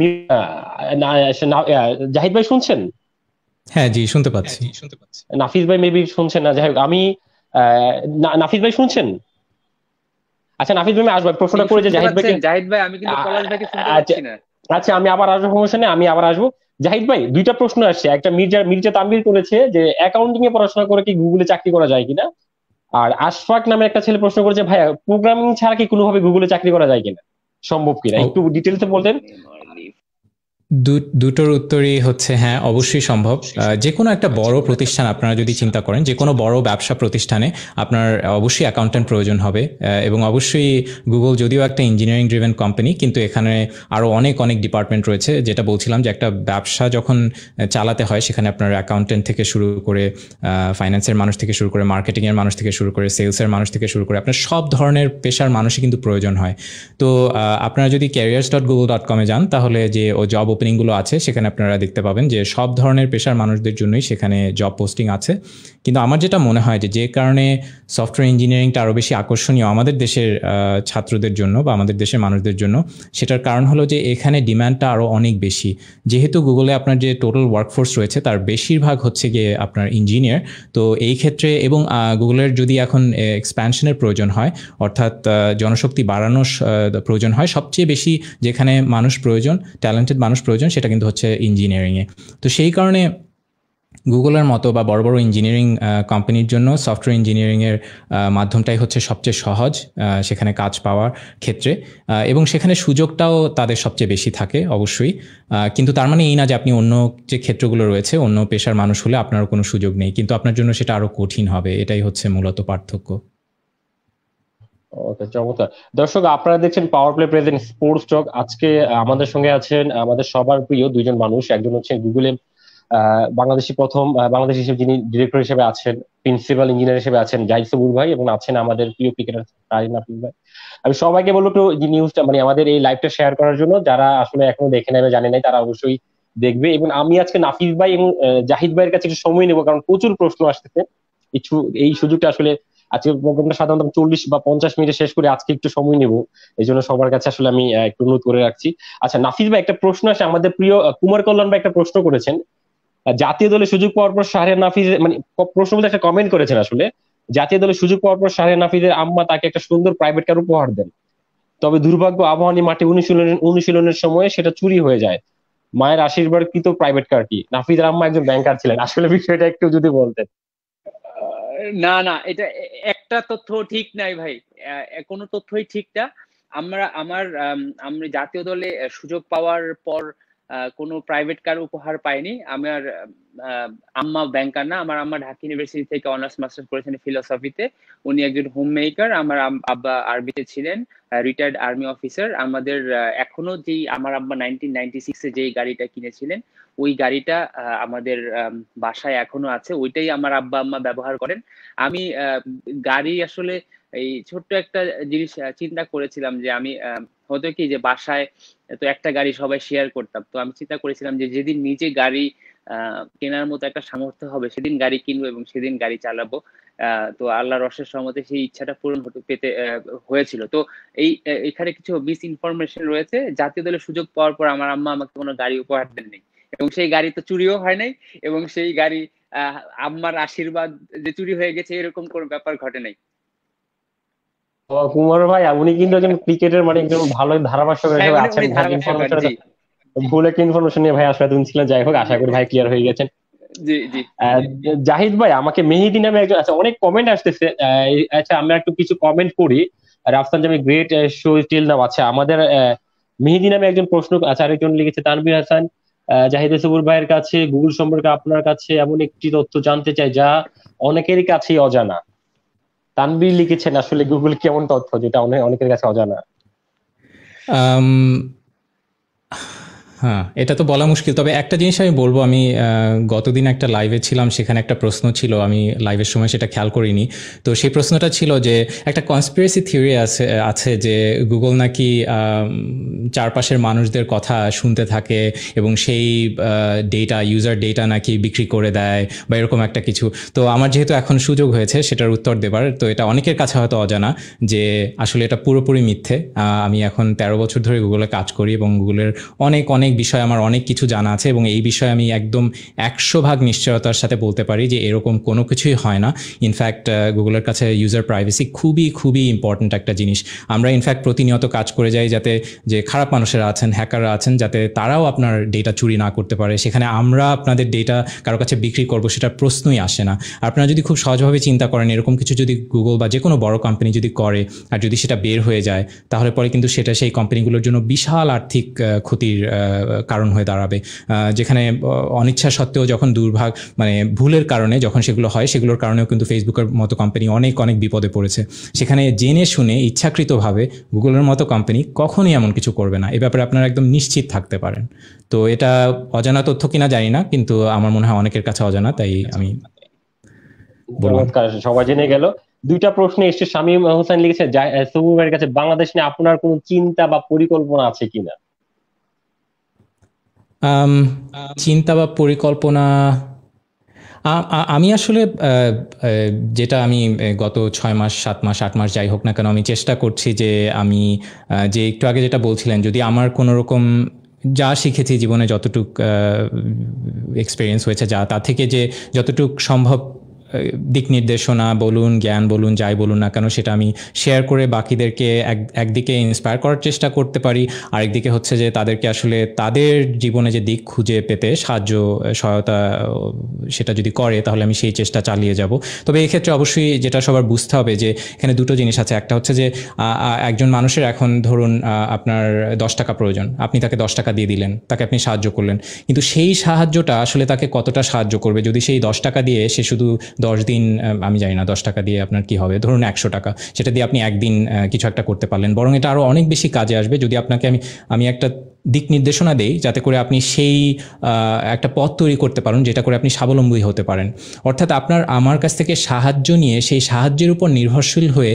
জাহিদ ভাই শুনছেন হ্যাঁ জি শুনতে পাচ্ছি নাফিস ভাই মেবি শুনছেন না যাই হোক আমি নাফিস ভাই শুনছেন আচ্ছা নাফিস ভাই আসবে প্রশ্নটা করে যে জাহিদ ভাই জাহিদ ভাই আমি কিন্তু পলাশ ভাইকে শুনতে আচ্ছা, পাচ্ছি না আচ্ছা আমি আবার আসবো সমস্যা আমি আবার আসবো জাহিদ ভাই দুইটা প্রশ্ন আসছে একটা মির্জা মির্জা তামবির করেছে যে অ্যাকাউন্টিং এ পড়াশোনা করে কি গুগলে চাকরি করা যায় কিনা আর আশফাক নামে একটা ছেলে প্রশ্ন করেছে ভাইয়া প্রোগ্রামিং ছাড়া কি কোনোভাবে গুগলে চাকরি করা যায় কিনা সম্ভব কিনা একটু ডিটেলসে বলতেন দুটোর উত্তরই হচ্ছে হ্যাঁ অবশ্যই সম্ভব যে কোনো একটা আচ্ছা, বড় প্রতিষ্ঠান আপনারা যদি চিন্তা করেন যে কোনো বড় ব্যবসা প্রতিষ্ঠানে আপনার অবশ্যই অ্যাকাউন্ট্যান্ট প্রয়োজন হবে এবং অবশ্যই গুগল যদিও একটা ইঞ্জিনিয়ারিং ড্রিভেন কোম্পানি কিন্তু এখানে আরও অনেক অনেক ডিপার্টমেন্ট রয়েছে যেটা বলছিলাম যে একটা ব্যবসা যখন চালাতে হয় সেখানে আপনার অ্যাকাউন্টেন্ট থেকে শুরু করে ফাইন্যান্সের মানুষ থেকে শুরু করে মার্কেটিংয়ের মানুষ থেকে শুরু করে সেলসের মানুষ থেকে শুরু করে আপনার সব ধরনের পেশার মানুষই কিন্তু প্রয়োজন হয় তো আপনারা যদি ক্যারিয়ার্স ডট গুগল ডট কমে যান তাহলে যে ও জব ওপেনিংগুলো আছে সেখানে আপনারা দেখতে পাবেন যে সব ধরনের পেশার মানুষদের জন্যই সেখানে জব পোস্টিং আছে কিন্তু আমার যেটা মনে হয় যে যে কারণে সফটওয়্যার ইঞ্জিনিয়ারিংটা আরও বেশি আকর্ষণীয় আমাদের দেশের ছাত্রদের জন্য বা আমাদের দেশের মানুষদের জন্য সেটার কারণ হলো যে এখানে ডিম্যান্ডটা আরও অনেক বেশি যেহেতু গুগলে আপনার যে টোটাল ওয়ার্কফোর্স রয়েছে তার বেশিরভাগ হচ্ছে গিয়ে আপনার ইঞ্জিনিয়ার তো এই ক্ষেত্রে এবং গুগলের যদি এখন এক্সপ্যানশনের প্রয়োজন হয় অর্থাৎ জনশক্তি বাড়ানোর প্রয়োজন হয় সবচেয়ে বেশি যেখানে মানুষ প্রয়োজন ট্যালেন্টেড মানুষ প্রয়োজন সেটা কিন্তু হচ্ছে ইঞ্জিনিয়ারিংয়ে তো সেই কারণে গুগলের মতো বা বড় বড় ইঞ্জিনিয়ারিং কোম্পানির জন্য সফটওয়্যার ইঞ্জিনিয়ারিংয়ের মাধ্যমটাই হচ্ছে সবচেয়ে সহজ সেখানে কাজ পাওয়ার ক্ষেত্রে এবং সেখানে সুযোগটাও তাদের সবচেয়ে বেশি থাকে অবশ্যই কিন্তু তার মানে এই না যে আপনি অন্য যে ক্ষেত্রগুলো রয়েছে অন্য পেশার মানুষ হলে আপনারও কোনো সুযোগ নেই কিন্তু আপনার জন্য সেটা আরও কঠিন হবে এটাই হচ্ছে মূলত পার্থক্য চমৎকার দর্শক আপনারা দেখছেন power play present sports talk আজকে আমাদের সঙ্গে আছেন আমাদের সবার প্রিয় দুইজন মানুষ একজন হচ্ছে গুগলের বাংলাদেশি প্রথম বাংলাদেশ হিসেবে যিনি ডিরেক্টর হিসেবে আছেন প্রিন্সিপাল ইঞ্জিনিয়ার হিসেবে আছেন জাহিদ সবুর ভাই এবং আছেন আমাদের প্রিয় ক্রিকেটার তারিন ভাই আমি সবাইকে বলবো একটু নিউজটা মানে আমাদের এই লাইভটা শেয়ার করার জন্য যারা আসলে এখনো দেখে নেবে জানে নাই তারা অবশ্যই দেখবে এবং আমি আজকে নাফিজ ভাই এবং জাহিদ ভাইয়ের কাছে একটু সময় নেবো কারণ প্রচুর প্রশ্ন আসতেছে কিছু এই সুযোগটা আসলে আজকে প্রোগ্রামটা সাধারণত চল্লিশ বা পঞ্চাশ মিনিটে শেষ করে আজকে একটু সময় নেবো এই জন্য সবার কাছে আসলে আমি একটু অনুরোধ করে রাখছি আচ্ছা নাফিজ ভাই একটা প্রশ্ন আছে আমাদের প্রিয় কুমার কল্যাণ ভাই একটা প্রশ্ন করেছেন জাতীয় দলে সুযোগ পাওয়ার পর শাহরিয়ার নাফিজ মানে প্রশ্নগুলো একটা কমেন্ট করেছেন আসলে জাতীয় দলে সুযোগ পাওয়ার পর শাহরিয়ার নাফিজের আম্মা তাকে একটা সুন্দর প্রাইভেট কার উপহার দেন তবে দুর্ভাগ্য আবহানি মাঠে অনুশীলন অনুশীলনের সময় সেটা চুরি হয়ে যায় মায়ের আশীর্বাদ কৃত প্রাইভেট কারটি নাফিজের আম্মা একজন ব্যাংকার ছিলেন আসলে বিষয়টা একটু যদি বলতেন না না এটা একটা তথ্য ঠিক নাই ভাই কোনো তথ্যই ঠিক না আমরা আমার আমরা জাতীয় দলে সুযোগ পাওয়ার পর কোনো প্রাইভেট কার উপহার পাইনি আমার আম্মা ব্যাংকার না আমার আম্মা ঢাকা ইউনিভার্সিটি থেকে অনার্স মাস্টার্স করেছেন ফিলোসফিতে উনি একজন হোম মেকার আমার আব্বা আর্মিতে ছিলেন রিটায়ার্ড আর্মি অফিসার আমাদের এখনো যেই আমার আব্বা নাইনটিন নাইনটি সিক্সে যেই গাড়িটা কিনেছিলেন ওই গাড়িটা আমাদের বাসায় এখনো আছে ওইটাই আমার আব্বা আম্মা ব্যবহার করেন আমি গাড়ি আসলে এই ছোট্ট একটা জিনিস চিন্তা করেছিলাম যে আমি হতো কি যে বাসায় তো একটা গাড়ি সবাই শেয়ার করতাম তো আমি চিন্তা করেছিলাম যে যেদিন নিজে গাড়ি কেনার মতো একটা সামর্থ্য হবে সেদিন গাড়ি কিনবো এবং সেদিন গাড়ি চালাবো তো আল্লাহ রসের সমাতে সেই ইচ্ছাটা পূরণ হতে পেতে হয়েছিল তো এই এখানে কিছু মিস ইনফরমেশন রয়েছে জাতীয় দলের সুযোগ পাওয়ার পর আমার আম্মা আমাকে কোনো গাড়ি উপহার দেননি এবং সেই গাড়ি তো চুরিও হয় নাই এবং সেই গাড়ি আহ আম্মার আশীর্বাদ যে চুরি হয়ে গেছে এরকম কোনো ব্যাপার ঘটে নাই কুমার ভাই উনি কিন্তু একজন ক্রিকেটের মানে একজন ভালো ধারাভাষ্যক হ্যাঁ, হিসেবে আছেন ইনফরমেশন ভুল একটা ইনফরমেশন নিয়ে ভাই আসলে ছিলেন যাই হোক আশা করি ভাই ক্লিয়ার হয়ে গেছেন জাহিদ ভাই আমাকে মেহেদি নামে একজন আচ্ছা অনেক কমেন্ট আসতেছে আচ্ছা আমরা একটু কিছু কমেন্ট করি Rafsan Jami great show till নাম আছে আমাদের মেহেদি নামে একজন প্রশ্ন আছে আরেকজন লিখেছে তানবির হাসান জাহিদ সবুর ভাইয়ের কাছে গুগল সম্পর্কে আপনার কাছে এমন একটি তথ্য জানতে চাই যা অনেকেরই কাছেই অজানা তানবি লিখেছেন আসলে গুগল কেমন তথ্য যেটা অনেকের কাছে অজানা হ্যাঁ এটা তো বলা মুশকিল তবে একটা জিনিস আমি বলবো আমি গতদিন একটা লাইভে ছিলাম সেখানে একটা প্রশ্ন ছিল আমি লাইভের সময় সেটা খেয়াল করিনি তো সেই প্রশ্নটা ছিল যে একটা কনস্পিরেসি থিওরি আছে আছে যে গুগল নাকি চারপাশের মানুষদের কথা শুনতে থাকে এবং সেই ডেটা ইউজার ডেটা নাকি বিক্রি করে দেয় বা এরকম একটা কিছু তো আমার যেহেতু এখন সুযোগ হয়েছে সেটার উত্তর দেবার তো এটা অনেকের কাছে হয়তো অজানা যে আসলে এটা পুরোপুরি মিথ্যে আমি এখন তেরো বছর ধরে গুগলে কাজ করি এবং গুগলের অনেক অনেক অনেক বিষয় আমার অনেক কিছু জানা আছে এবং এই বিষয়ে আমি একদম একশো ভাগ নিশ্চয়তার সাথে বলতে পারি যে এরকম কোনো কিছুই হয় না ইনফ্যাক্ট গুগলের কাছে ইউজার প্রাইভেসি খুবই খুবই ইম্পর্ট্যান্ট একটা জিনিস আমরা ইনফ্যাক্ট প্রতিনিয়ত কাজ করে যাই যাতে যে খারাপ মানুষেরা আছেন হ্যাকাররা আছেন যাতে তারাও আপনার ডেটা চুরি না করতে পারে সেখানে আমরা আপনাদের ডেটা কারো কাছে বিক্রি করব সেটার প্রশ্নই আসে না আপনারা যদি খুব সহজভাবে চিন্তা করেন এরকম কিছু যদি গুগল বা যে কোনো বড় কোম্পানি যদি করে আর যদি সেটা বের হয়ে যায় তাহলে পরে কিন্তু সেটা সেই কোম্পানিগুলোর জন্য বিশাল আর্থিক ক্ষতির কারণ হয়ে দাঁড়াবে যেখানে অনিচ্ছা সত্ত্বেও যখন দুর্ভাগ মানে ভুলের কারণে যখন সেগুলো হয় সেগুলোর কারণেও কিন্তু ফেসবুকের মতো কোম্পানি অনেক অনেক বিপদে পড়েছে সেখানে জেনে শুনে ইচ্ছাকৃতভাবে গুগলের মতো কোম্পানি কখনই এমন কিছু করবে না এ ব্যাপারে আপনারা একদম নিশ্চিত থাকতে পারেন তো এটা অজানা তথ্য কিনা জানি না কিন্তু আমার মনে হয় অনেকের কাছে অজানা তাই আমি সবাই জেনে গেল দুইটা প্রশ্ন এসছে শামীম হোসেন লিখেছে কাছে বাংলাদেশ নিয়ে আপনার কোন চিন্তা বা পরিকল্পনা আছে কিনা চিন্তা বা পরিকল্পনা আমি আসলে যেটা আমি গত ছয় মাস সাত মাস আট মাস যাই হোক না কেন আমি চেষ্টা করছি যে আমি যে একটু আগে যেটা বলছিলেন যদি আমার কোনো রকম যা শিখেছি জীবনে যতটুক এক্সপিরিয়েন্স হয়েছে যা তা থেকে যে যতটুক সম্ভব দিক নির্দেশনা বলুন জ্ঞান বলুন যাই বলুন না কেন সেটা আমি শেয়ার করে বাকিদেরকে এক একদিকে ইন্সপায়ার করার চেষ্টা করতে পারি আরেকদিকে হচ্ছে যে তাদেরকে আসলে তাদের জীবনে যে দিক খুঁজে পেতে সাহায্য সহায়তা সেটা যদি করে তাহলে আমি সেই চেষ্টা চালিয়ে যাব তবে এক্ষেত্রে অবশ্যই যেটা সবার বুঝতে হবে যে এখানে দুটো জিনিস আছে একটা হচ্ছে যে একজন মানুষের এখন ধরুন আপনার দশ টাকা প্রয়োজন আপনি তাকে দশ টাকা দিয়ে দিলেন তাকে আপনি সাহায্য করলেন কিন্তু সেই সাহায্যটা আসলে তাকে কতটা সাহায্য করবে যদি সেই দশ টাকা দিয়ে সে শুধু দশ দিন আমি জানি না দশ টাকা দিয়ে আপনার কি হবে ধরুন একশো টাকা সেটা দিয়ে আপনি একদিন কিছু একটা করতে পারলেন বরং এটা আরও অনেক বেশি কাজে আসবে যদি আপনাকে আমি আমি একটা দিক নির্দেশনা দেই যাতে করে আপনি সেই একটা পথ তৈরি করতে পারেন যেটা করে আপনি স্বাবলম্বী হতে পারেন অর্থাৎ আপনার আমার কাছ থেকে সাহায্য নিয়ে সেই সাহায্যের উপর নির্ভরশীল হয়ে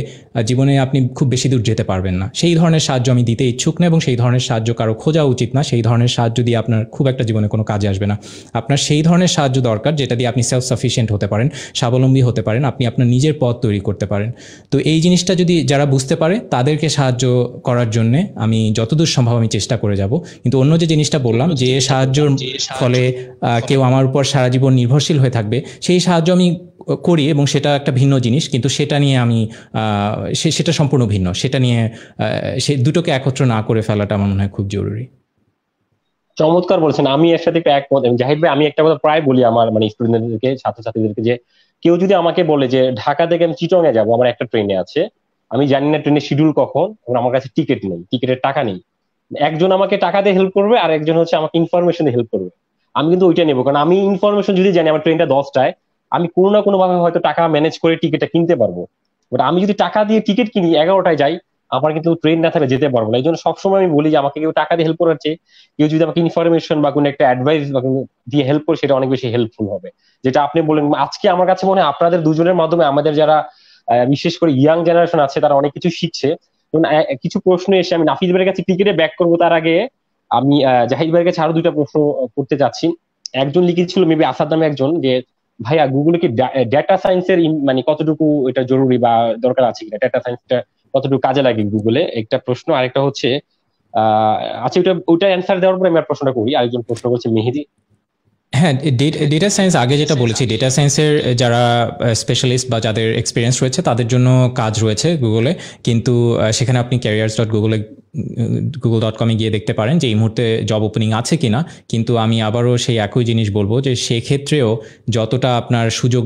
জীবনে আপনি খুব বেশি দূর যেতে পারবেন না সেই ধরনের সাহায্য আমি দিতে ইচ্ছুক না এবং সেই ধরনের সাহায্য কারো খোঁজা উচিত না সেই ধরনের সাহায্য দিয়ে আপনার খুব একটা জীবনে কোনো কাজে আসবে না আপনার সেই ধরনের সাহায্য দরকার যেটা দিয়ে আপনি সেলফ সাফিসিয়েন্ট হতে পারেন স্বাবলম্বী হতে পারেন আপনি আপনার নিজের পথ তৈরি করতে পারেন তো এই জিনিসটা যদি যারা বুঝতে পারে তাদেরকে সাহায্য করার জন্যে আমি যতদূর সম্ভব আমি চেষ্টা করে যাব কিন্তু অন্য যে জিনিসটা বললাম যে সাহায্য ফলে কেউ আমার উপর সারা জীবন নির্ভরশীল হয়ে থাকবে সেই সাহায্য আমি করি এবং সেটা একটা ভিন্ন জিনিস কিন্তু সেটা নিয়ে আমি সেটা সম্পূর্ণ ভিন্ন সেটা নিয়ে সে দুটোকে একত্র না করে ফেলাটা আমার মনে হয় খুব জরুরি চমৎকার বলছেন আমি এর সাথে একমত জাহিদ ভাই আমি একটা কথা প্রায় বলি আমার মানে স্টুডেন্টদেরকে ছাত্রছাত্রীদেরকে যে কেউ যদি আমাকে বলে যে ঢাকা থেকে আমি চিটং যাবো আমার একটা ট্রেনে আছে আমি জানি না ট্রেনের শিডিউল কখন আমার কাছে টিকিট নেই টিকিটের টাকা নেই একজন আমাকে টাকা দিয়ে হেল্প করবে আর একজন হচ্ছে আমাকে ইনফরমেশন হেল্প করবে আমি কিন্তু ওইটা নেবো কারণ আমি ইনফরমেশন যদি জানি আমার ট্রেনটা দশটায় আমি কোনো না কোনো ভাবে হয়তো টাকা ম্যানেজ করে টিকিটটা কিনতে পারবো বাট আমি যদি টাকা দিয়ে টিকিট কিনি এগারোটায় যাই আমার কিন্তু ট্রেন না থাকলে যেতে পারবো না এই জন্য সবসময় আমি বলি যে আমাকে কেউ টাকা দিয়ে হেল্প করাচ্ছে কেউ যদি আমাকে ইনফরমেশন বা কোনো একটা অ্যাডভাইস বা দিয়ে হেল্প করে সেটা অনেক বেশি হেল্পফুল হবে যেটা আপনি বলেন আজকে আমার কাছে মনে হয় আপনাদের দুজনের মাধ্যমে আমাদের যারা বিশেষ করে ইয়াং জেনারেশন আছে তারা অনেক কিছু শিখছে কিছু প্রশ্ন এসে আমি নাফিজ ভাইয়ের কাছে ক্রিকেটে ব্যাক করবো তার আগে আমি জাহিদ ভাইয়ের কাছে আরো দুইটা প্রশ্ন করতে চাচ্ছি একজন লিখেছিল মেবি আসাদ নামে একজন যে ভাইয়া গুগলে কি ডেটা সায়েন্সের মানে কতটুকু এটা জরুরি বা দরকার আছে কিনা ডেটা সায়েন্সটা কতটুকু কাজে লাগে গুগলে একটা প্রশ্ন আরেকটা হচ্ছে আচ্ছা ওটা ওটা অ্যান্সার দেওয়ার পর আমি আর প্রশ্নটা করি আরেকজন প্রশ্ন করছে মেহেদি হ্যাঁ ডেটা সায়েন্স আগে যেটা বলেছি ডেটা সায়েন্সের যারা স্পেশালিস্ট বা যাদের এক্সপিরিয়েন্স রয়েছে তাদের জন্য কাজ রয়েছে গুগলে কিন্তু সেখানে আপনি ক্যারিয়ার্স ডট গুগলে গুগল ডট কমে গিয়ে দেখতে পারেন যে এই মুহূর্তে জব ওপেনিং আছে কি না কিন্তু আমি আবারও সেই একই জিনিস বলবো যে সেক্ষেত্রেও যতটা আপনার সুযোগ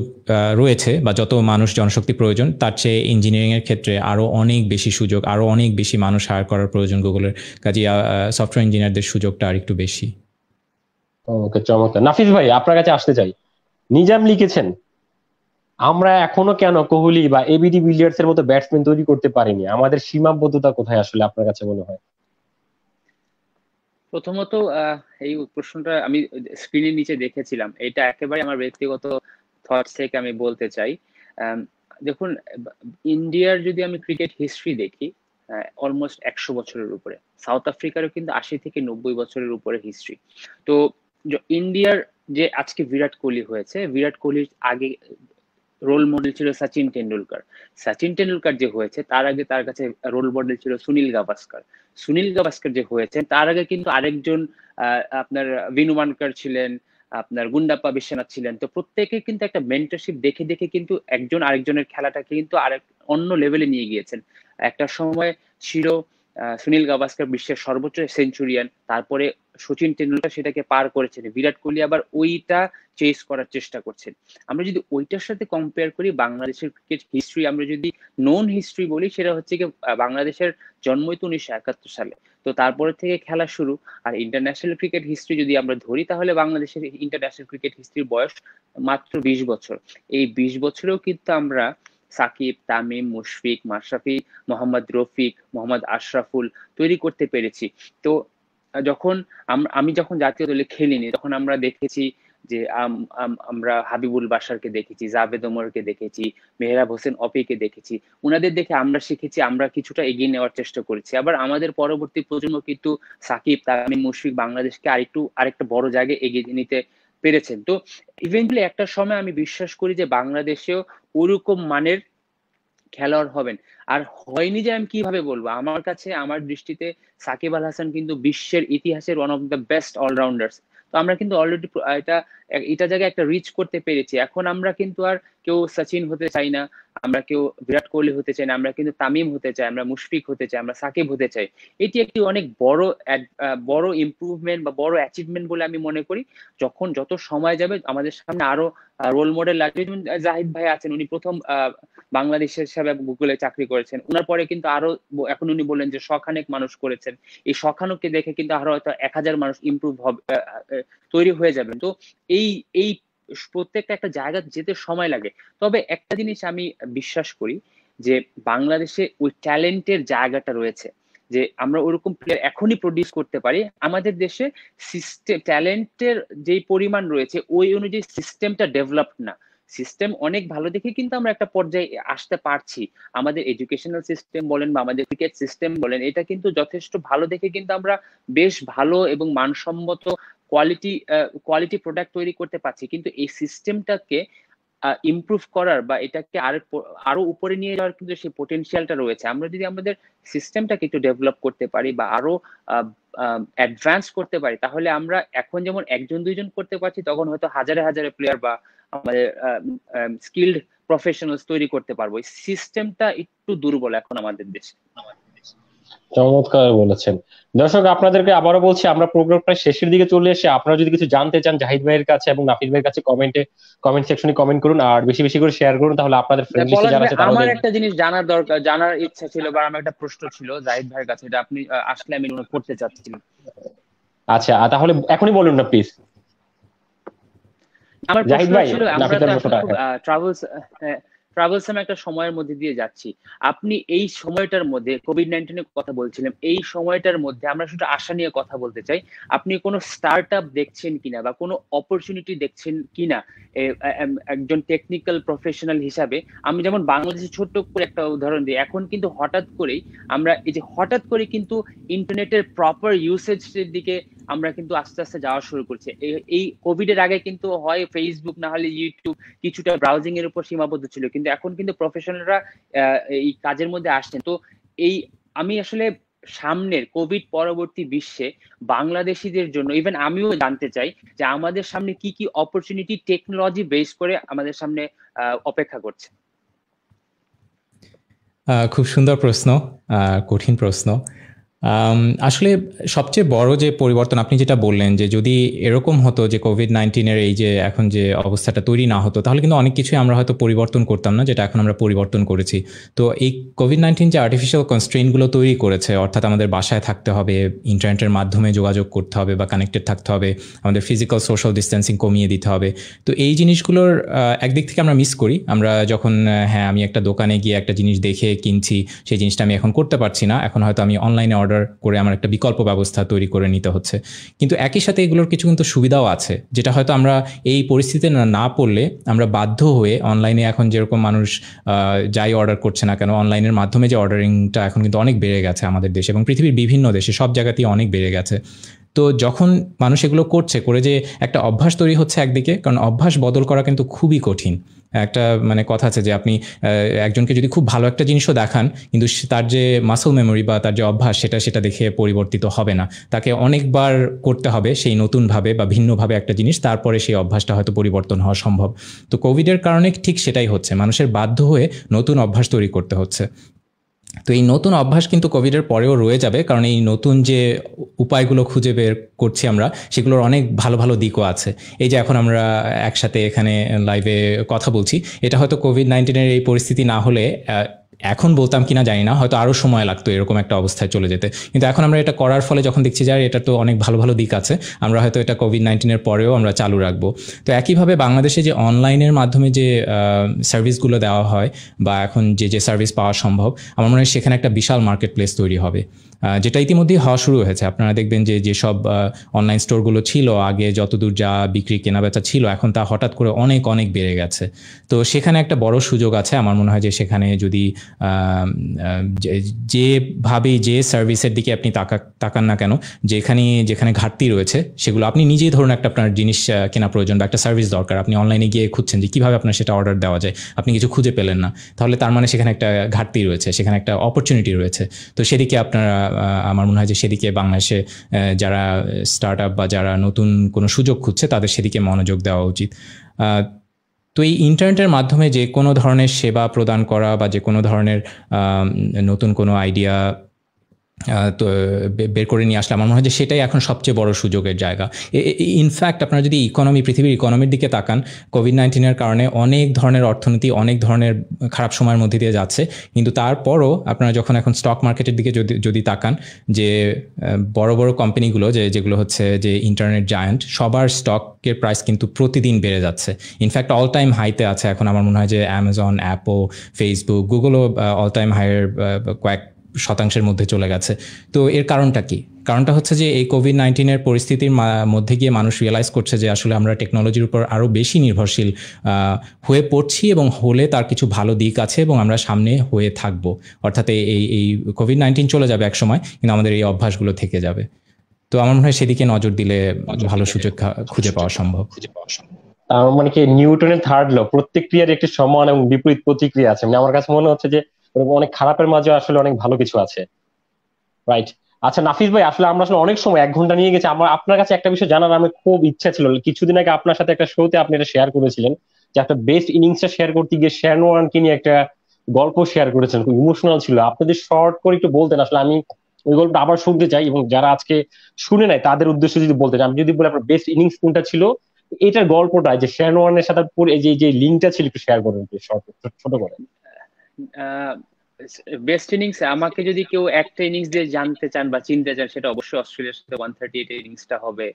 রয়েছে বা যত মানুষ জনশক্তি প্রয়োজন তার চেয়ে ইঞ্জিনিয়ারিংয়ের ক্ষেত্রে আরও অনেক বেশি সুযোগ আরও অনেক বেশি মানুষ হায়ার করার প্রয়োজন গুগলের কাজে সফটওয়্যার ইঞ্জিনিয়ারদের সুযোগটা আর একটু বেশি ওকে চমৎকার নাফিস ভাই আপনার কাছে আসতে চাই নিজাম লিখেছেন আমরা এখনো কেন কোহলি বা এবিডি বিলিয়ার্স এর মতো ব্যাটসম্যান তৈরি করতে পারিনি আমাদের সীমাবদ্ধতা কোথায় আসলে আপনার কাছে মনে হয় প্রথমত এই প্রশ্নটা আমি স্ক্রিনের নিচে দেখেছিলাম এটা একেবারে আমার ব্যক্তিগত থটস থেকে আমি বলতে চাই দেখুন ইন্ডিয়ার যদি আমি ক্রিকেট হিস্ট্রি দেখি অলমোস্ট একশো বছরের উপরে সাউথ আফ্রিকারও কিন্তু আশি থেকে নব্বই বছরের উপরে হিস্ট্রি তো ইন্ডিয়ার যে আজকে বিরাট কোহলি হয়েছে বিরাট কোহলির আগে রোল মডেল ছিল সচিন টেন্ডুলকার সচিন টেন্ডুলকার যে হয়েছে তার আগে তার কাছে রোল মডেল ছিল সুনীল গাভাস্কার সুনীল গাভাস্কর যে হয়েছে তার আগে কিন্তু আরেকজন আপনার বিনুমানকার ছিলেন আপনার গুন্ডাপ্পা বিশ্বনাথ ছিলেন তো প্রত্যেকে কিন্তু একটা মেন্টারশিপ দেখে দেখে কিন্তু একজন আরেকজনের খেলাটাকে কিন্তু আরেক অন্য লেভেলে নিয়ে গিয়েছেন একটা সময় ছিল সুনীল গাভাস্কার বিশ্বের সর্বোচ্চ সেঞ্চুরিয়ান তারপরে সচিন তেন্ডুলকার সেটাকে পার করেছেন বিরাট কোহলি আবার ওইটা চেস করার চেষ্টা করছেন আমরা যদি ওইটার সাথে কম্পেয়ার করি বাংলাদেশের ক্রিকেট হিস্ট্রি আমরা যদি নন হিস্ট্রি বলি সেটা হচ্ছে কি বাংলাদেশের জন্মই তো উনিশশো একাত্তর সালে তো তারপরে থেকে খেলা শুরু আর ইন্টারন্যাশনাল ক্রিকেট হিস্ট্রি যদি আমরা ধরি তাহলে বাংলাদেশের ইন্টারন্যাশনাল ক্রিকেট হিস্ট্রির বয়স মাত্র বিশ বছর এই বিশ বছরেও কিন্তু আমরা সাকিব তামিম মুশফিক মাশরাফি মোহাম্মদ রফিক মোহাম্মদ আশরাফুল তৈরি করতে পেরেছি তো যখন আমি যখন জাতীয় দলে খেলিনি তখন আমরা দেখেছি যে আমরা হাবিবুল বাসারকে দেখেছি জাভেদ ওমরকে দেখেছি মেহরাব হোসেন অপিকে দেখেছি ওনাদের দেখে আমরা শিখেছি আমরা কিছুটা এগিয়ে নেওয়ার চেষ্টা করেছি আবার আমাদের পরবর্তী প্রজন্ম কিন্তু সাকিব তামিম মুশফিক বাংলাদেশকে আরেকটু আরেকটা বড় জায়গায় এগিয়ে নিতে পেরেছেন তো ইভেন্টলি একটা সময় আমি বিশ্বাস করি যে বাংলাদেশেও ওরকম মানের খেলোয়াড় হবেন আর হয়নি যে আমি কিভাবে বলবো আমার কাছে আমার দৃষ্টিতে সাকিব আল হাসান কিন্তু বিশ্বের ইতিহাসের one of the best allrounders তো আমরা কিন্তু অলরেডি এটা এটা জায়গায় একটা রিচ করতে পেরেছি এখন আমরা কিন্তু আর কেউ সচিন হতে চাই না আমরা কেউ বিরাট কোহলি হতে চাই না আমরা কিন্তু তামিম হতে চাই আমরা মুশফিক হতে চাই আমরা সাকিব হতে চাই এটি একটি অনেক বড় বড় ইম্প্রুভমেন্ট বা বড় অ্যাচিভমেন্ট বলে আমি মনে করি যখন যত সময় যাবে আমাদের সামনে আরো রোল মডেল লাগবে জাহিদ ভাই আছেন উনি প্রথম বাংলাদেশের হিসাবে গুগলে চাকরি করেছেন ওনার পরে কিন্তু আরো এখন উনি বললেন যে শখানেক মানুষ করেছেন এই শখানককে দেখে কিন্তু আরো হয়তো এক হাজার মানুষ ইম্প্রুভ হবে তৈরি হয়ে যাবেন তো এই এই প্রত্যেকটা একটা জায়গা যেতে সময় লাগে তবে একটা জিনিস আমি বিশ্বাস করি যে বাংলাদেশে ওই ট্যালেন্টের জায়গাটা রয়েছে যে আমরা ওরকম প্লেয়ার এখনই প্রডিউস করতে পারি আমাদের দেশে সিস্টেম ট্যালেন্টের যেই পরিমাণ রয়েছে ওই অনুযায়ী সিস্টেমটা ডেভেলপড না সিস্টেম অনেক ভালো দেখে কিন্তু আমরা একটা পর্যায়ে আসতে পারছি আমাদের এডুকেশনাল সিস্টেম বলেন বা আমাদের ক্রিকেট সিস্টেম বলেন এটা কিন্তু যথেষ্ট ভালো দেখে কিন্তু আমরা বেশ ভালো এবং মানসম্মত কোয়ালিটি কোয়ালিটি প্রোডাক্ট তৈরি করতে পারছি কিন্তু এই সিস্টেমটাকে ইমপ্রুভ করার বা এটাকে আর আরো উপরে নিয়ে যাওয়ার কিন্তু সেই পোটেনশিয়ালটা রয়েছে আমরা যদি আমাদের সিস্টেমটাকে একটু ডেভেলপ করতে পারি বা আরো অ্যাডভান্স করতে পারি তাহলে আমরা এখন যেমন একজন দুইজন করতে পারছি তখন হয়তো হাজারে হাজারে প্লেয়ার বা আমাদের স্কিল্ড প্রফেশনালস তৈরি করতে পারবো এই সিস্টেমটা একটু দুর্বল এখন আমাদের দেশে চমৎকার বলেছেন দর্শক আপনাদেরকে আবারও বলছি আমরা প্রোগ্রামটা শেষের দিকে চলে এসে আপনারা যদি কিছু জানতে চান জাহিদ ভাইয়ের কাছে এবং নাফিদ ভাইয়ের কাছে কমেন্টে কমেন্ট সেকশনে কমেন্ট করুন আর বেশি বেশি করে শেয়ার করুন তাহলে আপনাদের ফ্রেন্ড লিস্টে যারা আছে আমার একটা জিনিস জানার দরকার জানার ইচ্ছা ছিল বা আমার একটা প্রশ্ন ছিল জাহিদ ভাইয়ের কাছে এটা আপনি আসলে আমি করতে চাচ্ছি আচ্ছা তাহলে এখনই বলুন না প্লিজ আমার প্রশ্ন ছিল আমরা ট্রাভেলস ট্রাভেলসাম একটা সময়ের মধ্যে দিয়ে যাচ্ছি আপনি এই সময়টার মধ্যে কোভিড নাইন্টিনের কথা বলছিলেন এই সময়টার মধ্যে আমরা শুধু আশা নিয়ে কথা বলতে চাই আপনি কোনো স্টার্ট আপ দেখছেন কিনা বা কোনো অপরচুনিটি দেখছেন কিনা একজন টেকনিক্যাল প্রফেশনাল হিসাবে আমি যেমন বাংলাদেশে ছোট্ট করে একটা উদাহরণ দিই এখন কিন্তু হঠাৎ করেই আমরা এই যে হঠাৎ করে কিন্তু ইন্টারনেটের প্রপার ইউসেজের দিকে আমরা কিন্তু আস্তে আস্তে যাওয়া শুরু করছি এই কোভিড এর আগে কিন্তু হয় ফেসবুক না হলে ইউটিউব কিছুটা ব্রাউজিং এর উপর সীমাবদ্ধ ছিল কিন্তু কিন্তু এখন কিন্তু প্রফেশনালরা এই কাজের মধ্যে আসছেন তো এই আমি আসলে সামনের কোভিড পরবর্তী বিশ্বে বাংলাদেশিদের জন্য ইভেন আমিও জানতে চাই যে আমাদের সামনে কি কি অপরচুনিটি টেকনোলজি বেস করে আমাদের সামনে অপেক্ষা করছে খুব সুন্দর প্রশ্ন কঠিন প্রশ্ন আসলে সবচেয়ে বড় যে পরিবর্তন আপনি যেটা বললেন যে যদি এরকম হতো যে কোভিড নাইন্টিনের এই যে এখন যে অবস্থাটা তৈরি না হতো তাহলে কিন্তু অনেক কিছুই আমরা হয়তো পরিবর্তন করতাম না যেটা এখন আমরা পরিবর্তন করেছি তো এই কোভিড নাইন্টিন যে আর্টিফিশিয়াল কনস্ট্রেনগুলো তৈরি করেছে অর্থাৎ আমাদের বাসায় থাকতে হবে ইন্টারনেটের মাধ্যমে যোগাযোগ করতে হবে বা কানেক্টেড থাকতে হবে আমাদের ফিজিক্যাল সোশ্যাল ডিস্টেন্সিং কমিয়ে দিতে হবে তো এই জিনিসগুলোর একদিক থেকে আমরা মিস করি আমরা যখন হ্যাঁ আমি একটা দোকানে গিয়ে একটা জিনিস দেখে কিনছি সেই জিনিসটা আমি এখন করতে পারছি না এখন হয়তো আমি অনলাইনে অর্ডার অর্ডার করে আমার একটা বিকল্প ব্যবস্থা তৈরি করে নিতে হচ্ছে কিন্তু একই সাথে এগুলোর কিছু কিন্তু সুবিধাও আছে যেটা হয়তো আমরা এই পরিস্থিতিতে না পড়লে আমরা বাধ্য হয়ে অনলাইনে এখন যেরকম মানুষ যাই অর্ডার করছে না কেন অনলাইনের মাধ্যমে যে অর্ডারিংটা এখন কিন্তু অনেক বেড়ে গেছে আমাদের দেশে এবং পৃথিবীর বিভিন্ন দেশে সব জায়গাতেই অনেক বেড়ে গেছে তো যখন মানুষ এগুলো করছে করে যে একটা অভ্যাস তৈরি হচ্ছে একদিকে কারণ অভ্যাস বদল করা কিন্তু খুবই কঠিন একটা মানে কথা আছে যে আপনি একজনকে যদি খুব ভালো একটা জিনিসও দেখান কিন্তু তার যে মাসল মেমোরি বা তার যে অভ্যাস সেটা সেটা দেখে পরিবর্তিত হবে না তাকে অনেকবার করতে হবে সেই নতুনভাবে বা ভিন্নভাবে একটা জিনিস তারপরে সেই অভ্যাসটা হয়তো পরিবর্তন হওয়া সম্ভব তো কোভিডের কারণে ঠিক সেটাই হচ্ছে মানুষের বাধ্য হয়ে নতুন অভ্যাস তৈরি করতে হচ্ছে তো এই নতুন অভ্যাস কিন্তু কোভিডের পরেও রয়ে যাবে কারণ এই নতুন যে উপায়গুলো খুঁজে বের করছি আমরা সেগুলোর অনেক ভালো ভালো দিকও আছে এই যে এখন আমরা একসাথে এখানে লাইভে কথা বলছি এটা হয়তো কোভিড নাইন্টিনের এই পরিস্থিতি না হলে এখন বলতাম কিনা জানি না হয়তো আরও সময় লাগতো এরকম একটা অবস্থায় চলে যেতে কিন্তু এখন আমরা এটা করার ফলে যখন দেখছি যে এটা তো অনেক ভালো ভালো দিক আছে আমরা হয়তো এটা কোভিড নাইন্টিনের পরেও আমরা চালু রাখবো তো একইভাবে বাংলাদেশে যে অনলাইনের মাধ্যমে যে সার্ভিসগুলো দেওয়া হয় বা এখন যে যে সার্ভিস পাওয়া সম্ভব আমার মনে হয় সেখানে একটা বিশাল মার্কেট প্লেস তৈরি হবে যেটা ইতিমধ্যেই হওয়া শুরু হয়েছে আপনারা দেখবেন যে যেসব অনলাইন স্টোরগুলো ছিল আগে যতদূর যা বিক্রি কেনাবেচা ছিল এখন তা হঠাৎ করে অনেক অনেক বেড়ে গেছে তো সেখানে একটা বড় সুযোগ আছে আমার মনে হয় যে সেখানে যদি যেভাবেই যে সার্ভিসের দিকে আপনি তাকা তাকান না কেন যেখানে যেখানে ঘাটতি রয়েছে সেগুলো আপনি নিজেই ধরুন একটা আপনার জিনিস কেনা প্রয়োজন বা একটা সার্ভিস দরকার আপনি অনলাইনে গিয়ে খুঁজছেন যে কীভাবে আপনার সেটা অর্ডার দেওয়া যায় আপনি কিছু খুঁজে পেলেন না তাহলে তার মানে সেখানে একটা ঘাটতি রয়েছে সেখানে একটা অপরচুনিটি রয়েছে তো সেদিকে আপনারা আমার মনে হয় যে সেদিকে বাংলাদেশে যারা স্টার্ট আপ বা যারা নতুন কোনো সুযোগ খুঁজছে তাদের সেদিকে মনোযোগ দেওয়া উচিত তো এই ইন্টারনেটের মাধ্যমে যে কোনো ধরনের সেবা প্রদান করা বা যে কোনো ধরনের নতুন কোনো আইডিয়া তো বের করে নিয়ে আসলে আমার মনে হয় যে সেটাই এখন সবচেয়ে বড় সুযোগের জায়গা ইনফ্যাক্ট আপনারা যদি ইকোনমি পৃথিবীর ইকোনমির দিকে তাকান কোভিড নাইন্টিনের কারণে অনেক ধরনের অর্থনীতি অনেক ধরনের খারাপ সময়ের মধ্যে দিয়ে যাচ্ছে কিন্তু তারপরও আপনারা যখন এখন স্টক মার্কেটের দিকে যদি যদি তাকান যে বড় বড় কোম্পানিগুলো যে যেগুলো হচ্ছে যে ইন্টারনেট জায়ান্ট সবার স্টকের প্রাইস কিন্তু প্রতিদিন বেড়ে যাচ্ছে ইনফ্যাক্ট অল টাইম হাইতে আছে এখন আমার মনে হয় যে অ্যামাজন অ্যাপো ফেসবুক গুগলও অল টাইম হাইয়ের কয়েক শতাংশের মধ্যে চলে গেছে তো এর কারণটা কি কারণটা হচ্ছে যে এই কোভিড নাইন্টিনের পরিস্থিতির মধ্যে গিয়ে মানুষ রিয়েলাইজ করছে যে আসলে আমরা টেকনোলজির উপর আরও বেশি নির্ভরশীল হয়ে পড়ছি এবং হলে তার কিছু ভালো দিক আছে এবং আমরা সামনে হয়ে থাকব অর্থাৎ এই এই কোভিড নাইন্টিন চলে যাবে একসময় কিন্তু আমাদের এই অভ্যাসগুলো থেকে যাবে তো আমার মনে হয় সেদিকে নজর দিলে ভালো সুযোগ খুঁজে পাওয়া সম্ভব খুঁজে পাওয়া সম্ভব মানে কি নিউটনের থার্ড ল প্রত্যেক ক্রিয়ার একটি সমান এবং বিপরীত প্রতিক্রিয়া আছে মানে আমার কাছে মনে হচ্ছে যে এবং অনেক খারাপের মাঝে আসলে অনেক ভালো কিছু আছে রাইট আচ্ছা নাফিস ভাই আসলে আমরা আসলে অনেক সময় এক ঘন্টা নিয়ে গেছি আমার আপনার কাছে একটা বিষয় জানার আমি খুব ইচ্ছা ছিল কিছুদিন আগে আপনার সাথে একটা শোতে আপনি এটা শেয়ার করেছিলেন যে একটা বেস্ট ইনিংসটা শেয়ার করতে গিয়ে শেয়ার ওয়ানকে নিয়ে একটা গল্প শেয়ার করেছেন খুব ইমোশনাল ছিল আপনি যদি শর্ট করে একটু বলতেন আসলে আমি ওই গল্পটা আবার শুনতে চাই এবং যারা আজকে শুনে নাই তাদের উদ্দেশ্যে যদি বলতে চাই আমি যদি বলি আপনার বেস্ট ইনিংস কোনটা ছিল এটার গল্পটা যে শেয়ার ওয়ানের সাথে এই যে যে লিঙ্কটা ছিল একটু শেয়ার করেন শর্ট ছোট করে বেস্ট ইনিংস আমাকে যদি কেউ একটা ইনিংস দিয়ে জানতে চান বা চিনতে চান সেটা অবশ্যই অস্ট্রেলিয়ার সাথে ওয়ান থার্টি এইট ইনিংসটা হবে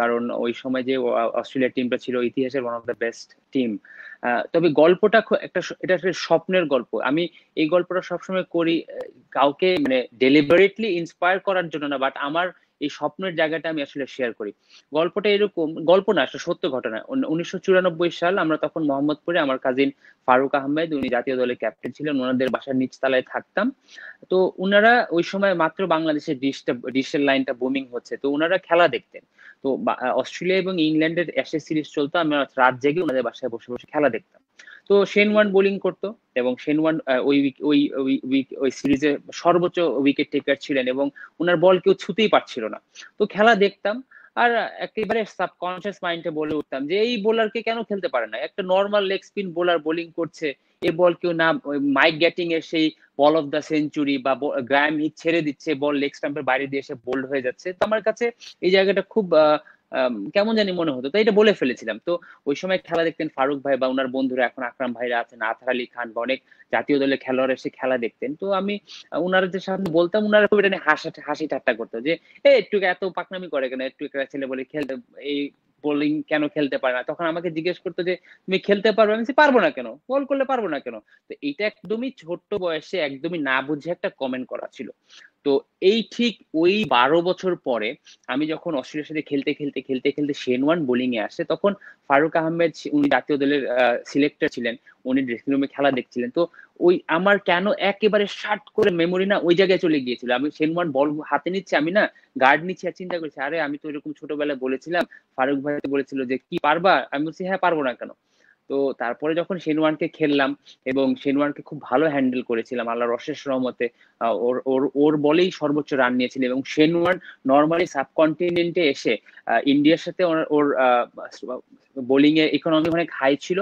কারণ ওই সময় যে অস্ট্রেলিয়ার টিমটা ছিল ইতিহাসের one of the best team তবে গল্পটা একটা এটা স্বপ্নের গল্প আমি এই গল্পটা সবসময় করি কাউকে মানে ডেলিভারেটলি ইন্সপায়ার করার জন্য না বাট আমার এই স্বপ্নের জায়গাটা আমি আসলে শেয়ার করি গল্পটা এরকম গল্প না আসলে সত্য ঘটনা উনিশশো সাল আমরা তখন মোহাম্মদপুরে আমার কাজিন ফারুক আহমেদ উনি জাতীয় দলের ক্যাপ্টেন ছিলেন ওনাদের বাসার নিচতলায় থাকতাম তো ওনারা ওই সময় মাত্র বাংলাদেশের ডিশটা ডিশের লাইনটা বোমিং হচ্ছে তো ওনারা খেলা দেখতেন তো অস্ট্রেলিয়া এবং ইংল্যান্ডের অ্যাশেজ সিরিজ চলতো আমরা রাত জেগে ওনাদের বাসায় বসে বসে খেলা দেখতাম তো শেন ওয়ান বোলিং করতো এবং শেন ওয়ান ওই ওই উইক ওই সিরিজে সর্বোচ্চ উইকেট টেকার ছিলেন এবং ওনার বল কেউ ছুতেই পারছিল না তো খেলা দেখতাম আর একেবারে সাবকনসিয়াস মাইন্ডে বলে উঠতাম যে এই বোলারকে কেন খেলতে পারে না একটা normal leg spin bowler bowling করছে এ বল কেউ না মাইক গ্যাটিং এর সেই বল অফ দ্য সেঞ্চুরি বা গ্রাম হিট ছেড়ে দিচ্ছে বল লেগ স্টাম্পের বাইরে দিয়ে এসে বোল্ড হয়ে যাচ্ছে তো আমার কাছে এই জায়গাটা খুব কেমন জানি মনে হতো তো এটা বলে ফেলেছিলাম তো ওই সময় খেলা দেখতেন ফারুক ভাই বা ওনার বন্ধুরা এখন আকরাম ভাইরা আছেন আথার আলী খান বা অনেক জাতীয় দলের খেলোয়াড় এসে খেলা দেখতেন তো আমি যে সামনে বলতাম ওনারা খুব এটা নিয়ে হাসি ঠাট্টা করতো যে এই একটু এত পাকনামি করে কেন একটু একটা ছেলে বলে খেলতে এই বোলিং কেন খেলতে পারে না তখন আমাকে জিজ্ঞেস করতো যে তুমি খেলতে পারবে আমি পারবো না কেন বল করলে পারবো না কেন তো এটা একদমই ছোট্ট বয়সে একদমই না বুঝে একটা কমেন্ট করা ছিল তো এই ঠিক ওই বারো বছর পরে আমি যখন অস্ট্রেলিয়ার সাথে খেলতে খেলতে খেলতে খেলতে শেন ওয়ান বোলিং এ আসে তখন ফারুক আহমেদ উনি জাতীয় দলের সিলেক্টর ছিলেন উনি ড্রেসিং রুমে খেলা দেখছিলেন তো ওই আমার কেন একেবারে শার্ট করে মেমোরি না ওই জায়গায় চলে গিয়েছিল আমি সেনমান বল হাতে নিচ্ছি আমি না গার্ড নিচ্ছি আর চিন্তা করছি আরে আমি তো এরকম ছোটবেলায় বলেছিলাম ফারুক ভাই বলেছিল যে কি পারবা আমি বলছি হ্যাঁ পারবো না কেন তো তারপরে যখন শেনওয়ানকে খেললাম এবং শেনওয়ানকে খুব ভালো হ্যান্ডেল করেছিলাম আল্লাহ রশেষ রহমতে ওর ওর ওর বলেই সর্বোচ্চ রান নিয়েছিল এবং শেনওয়ান নর্মালি সাবকন্টিনেন্টে এসে ইন্ডিয়ার সাথে ওর বোলিং এর ইকোনমি অনেক হাই ছিল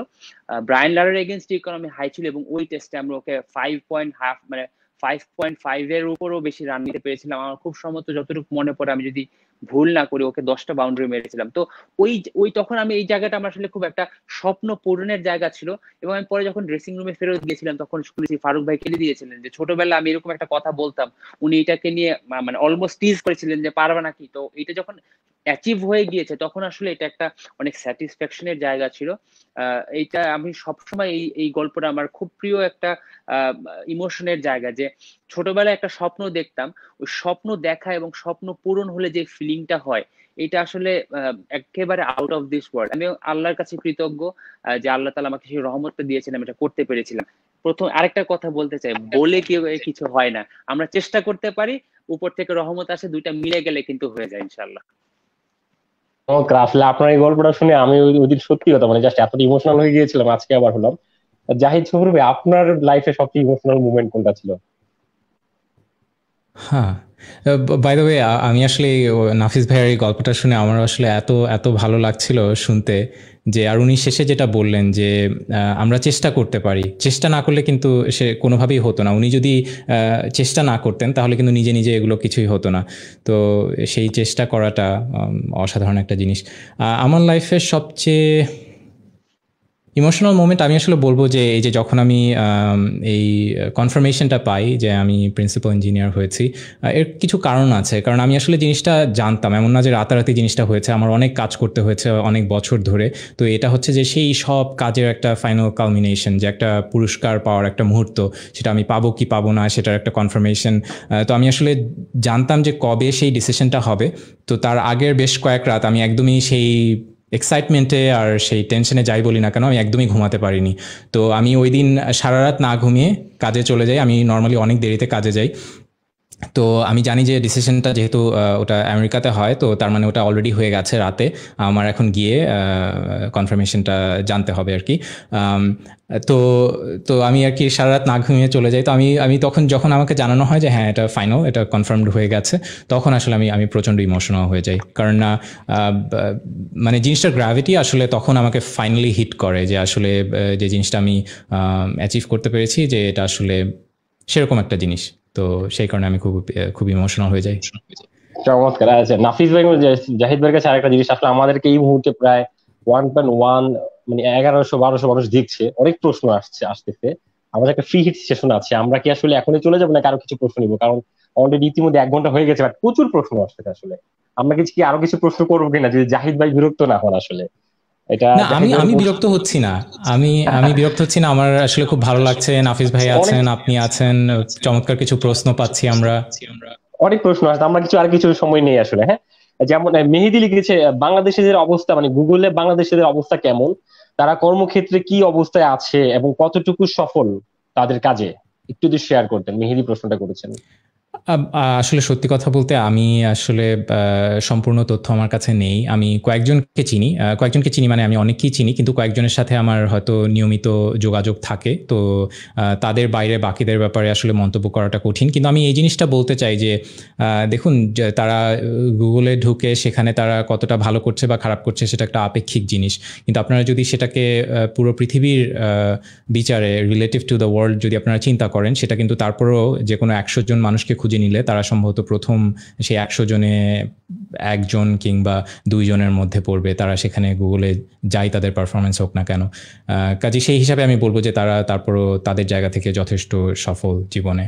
ব্রায়ান লারের এগেনস্ট ইকোনমি হাই ছিল এবং ওই টেস্টে আমরা ওকে ফাইভ পয়েন্ট হাফ মানে ফাইভ পয়েন্ট ফাইভ এর উপরও বেশি রান নিতে পেরেছিলাম আমার খুব সম্ভবত যতটুকু মনে পড়ে আমি যদি ভুল না করে ওকে দশটা বাউন্ডারি মেরেছিলাম তো ওই ওই তখন আমি এই জায়গাটা আমার আসলে খুব একটা স্বপ্ন পূরণের জায়গা ছিল এবং আমি পরে যখন ড্রেসিং রুমে ফেরত গিয়েছিলাম তখন শুনেছি ফারুক ভাই কেলে দিয়েছিলেন যে ছোটবেলা আমি এরকম একটা কথা বলতাম উনি এটাকে নিয়ে মানে অলমোস্ট টিজ করেছিলেন যে পারবে নাকি তো এটা যখন অ্যাচিভ হয়ে গিয়েছে তখন আসলে এটা একটা অনেক স্যাটিসফ্যাকশনের জায়গা ছিল এইটা আমি সবসময় এই এই গল্পটা আমার খুব প্রিয় একটা ইমোশনের জায়গা যে ছোটবেলায় একটা স্বপ্ন দেখতাম ওই স্বপ্ন দেখা এবং স্বপ্ন পূরণ হলে যে ফিলিং ফিলিংটা হয় এটা আসলে একেবারে আউট অফ দিস ওয়ার্ল্ড আমি আল্লাহর কাছে কৃতজ্ঞ যে আল্লাহ তালা আমাকে সেই রহমতটা দিয়েছেন আমি এটা করতে পেরেছিলাম প্রথম আরেকটা কথা বলতে চাই বলে কেউ কিছু হয় না আমরা চেষ্টা করতে পারি উপর থেকে রহমত আসে দুইটা মিলে গেলে কিন্তু হয়ে যায় ইনশাল্লাহ আসলে আপনার এই গল্পটা শুনে আমি ওই সত্যি কথা মানে জাস্ট এতটা ইমোশনাল হয়ে গিয়েছিলাম আজকে আবার হলাম জাহিদ সফর আপনার লাইফে সবচেয়ে ইমোশনাল মুভমেন্ট কোনটা ছিল হ্যাঁ বাই দ্য ওয়ে আমি আসলে নাফিস ভাইয়ের এই গল্পটা শুনে আমার আসলে এত এত ভালো লাগছিল শুনতে যে আর উনি শেষে যেটা বললেন যে আমরা চেষ্টা করতে পারি চেষ্টা না করলে কিন্তু সে কোনোভাবেই হতো না উনি যদি চেষ্টা না করতেন তাহলে কিন্তু নিজে নিজে এগুলো কিছুই হতো না তো সেই চেষ্টা করাটা অসাধারণ একটা জিনিস আমার লাইফের সবচেয়ে ইমোশনাল মোমেন্ট আমি আসলে বলবো যে এই যে যখন আমি এই কনফার্মেশনটা পাই যে আমি প্রিন্সিপাল ইঞ্জিনিয়ার হয়েছি এর কিছু কারণ আছে কারণ আমি আসলে জিনিসটা জানতাম এমন না যে রাতারাতি জিনিসটা হয়েছে আমার অনেক কাজ করতে হয়েছে অনেক বছর ধরে তো এটা হচ্ছে যে সেই সব কাজের একটা ফাইনাল কালমিনেশন যে একটা পুরস্কার পাওয়ার একটা মুহূর্ত সেটা আমি পাবো কি পাবো না সেটার একটা কনফার্মেশন তো আমি আসলে জানতাম যে কবে সেই ডিসিশনটা হবে তো তার আগের বেশ কয়েক রাত আমি একদমই সেই এক্সাইটমেন্টে আর সেই টেনশনে যাই বলি না কেন আমি একদমই ঘুমাতে পারিনি তো আমি ওই দিন সারা রাত না ঘুমিয়ে কাজে চলে যাই আমি নর্মালি অনেক দেরিতে কাজে যাই তো আমি জানি যে ডিসিশনটা যেহেতু ওটা আমেরিকাতে হয় তো তার মানে ওটা অলরেডি হয়ে গেছে রাতে আমার এখন গিয়ে কনফার্মেশনটা জানতে হবে আর কি তো তো আমি আর কি সারা রাত না ঘুমিয়ে চলে যাই তো আমি আমি তখন যখন আমাকে জানানো হয় যে হ্যাঁ এটা ফাইনাল এটা কনফার্মড হয়ে গেছে তখন আসলে আমি আমি প্রচণ্ড ইমোশনাল হয়ে যাই কারণ না মানে জিনিসটার গ্র্যাভিটি আসলে তখন আমাকে ফাইনালি হিট করে যে আসলে যে জিনিসটা আমি অ্যাচিভ করতে পেরেছি যে এটা আসলে সেরকম একটা জিনিস তো সেই কারণে আমি খুব খুব ইমোশনাল হয়ে যাই চমৎকার আছে নাফিস ভাই জাহিদ ভাইয়ের কাছে আরেকটা জিনিস আসলে আমাদেরকে এই মুহূর্তে প্রায় ওয়ান পয়েন্ট ওয়ান মানে এগারোশো বারোশো মানুষ দেখছে অনেক প্রশ্ন আসছে আসতেছে আমাদের একটা ফ্রি হিট সেশন আছে আমরা কি আসলে এখনই চলে যাবো না কারো কিছু প্রশ্ন নিবো কারণ অলরেডি ইতিমধ্যে এক ঘন্টা হয়ে গেছে বাট প্রচুর প্রশ্ন আসছে আসলে আমরা কিছু কি আরো কিছু প্রশ্ন করবো কিনা যদি জাহিদ ভাই বিরক্ত না হন আসলে এটা আমি আমি বিরক্ত হচ্ছি না আমি আমি বিরক্ত হচ্ছি না আমার আসলে খুব ভালো লাগছে নাফিস ভাই আছেন আপনি আছেন চমৎকার কিছু প্রশ্ন পাচ্ছি আমরা অনেক প্রশ্ন আছে আমরা কিছু আর কিছু সময় নেই আসলে হ্যাঁ যেমন মেহেদি লিখেছে বাংলাদেশের অবস্থা মানে গুগলে বাংলাদেশের অবস্থা কেমন তারা কর্মক্ষেত্রে কি অবস্থায় আছে এবং কতটুকু সফল তাদের কাজে একটু যদি শেয়ার করতেন মেহেদি প্রশ্নটা করেছেন আসলে সত্যি কথা বলতে আমি আসলে সম্পূর্ণ তথ্য আমার কাছে নেই আমি কয়েকজনকে চিনি কয়েকজনকে চিনি মানে আমি অনেককেই চিনি কিন্তু কয়েকজনের সাথে আমার হয়তো নিয়মিত যোগাযোগ থাকে তো তাদের বাইরে বাকিদের ব্যাপারে আসলে মন্তব্য করাটা কঠিন কিন্তু আমি এই জিনিসটা বলতে চাই যে দেখুন তারা গুগলে ঢুকে সেখানে তারা কতটা ভালো করছে বা খারাপ করছে সেটা একটা আপেক্ষিক জিনিস কিন্তু আপনারা যদি সেটাকে পুরো পৃথিবীর বিচারে রিলেটিভ টু দ্য ওয়ার্ল্ড যদি আপনারা চিন্তা করেন সেটা কিন্তু তারপরেও যে কোনো একশো জন মানুষকে খুঁজে নিলে তারা সম্ভবত প্রথম সেই একশো জনে একজন কিংবা দুইজনের মধ্যে পড়বে তারা সেখানে গুগলে যাই তাদের পারফরমেন্স হোক না কেন কাজে সেই হিসাবে আমি বলবো যে তারা তারপরও তাদের জায়গা থেকে যথেষ্ট সফল জীবনে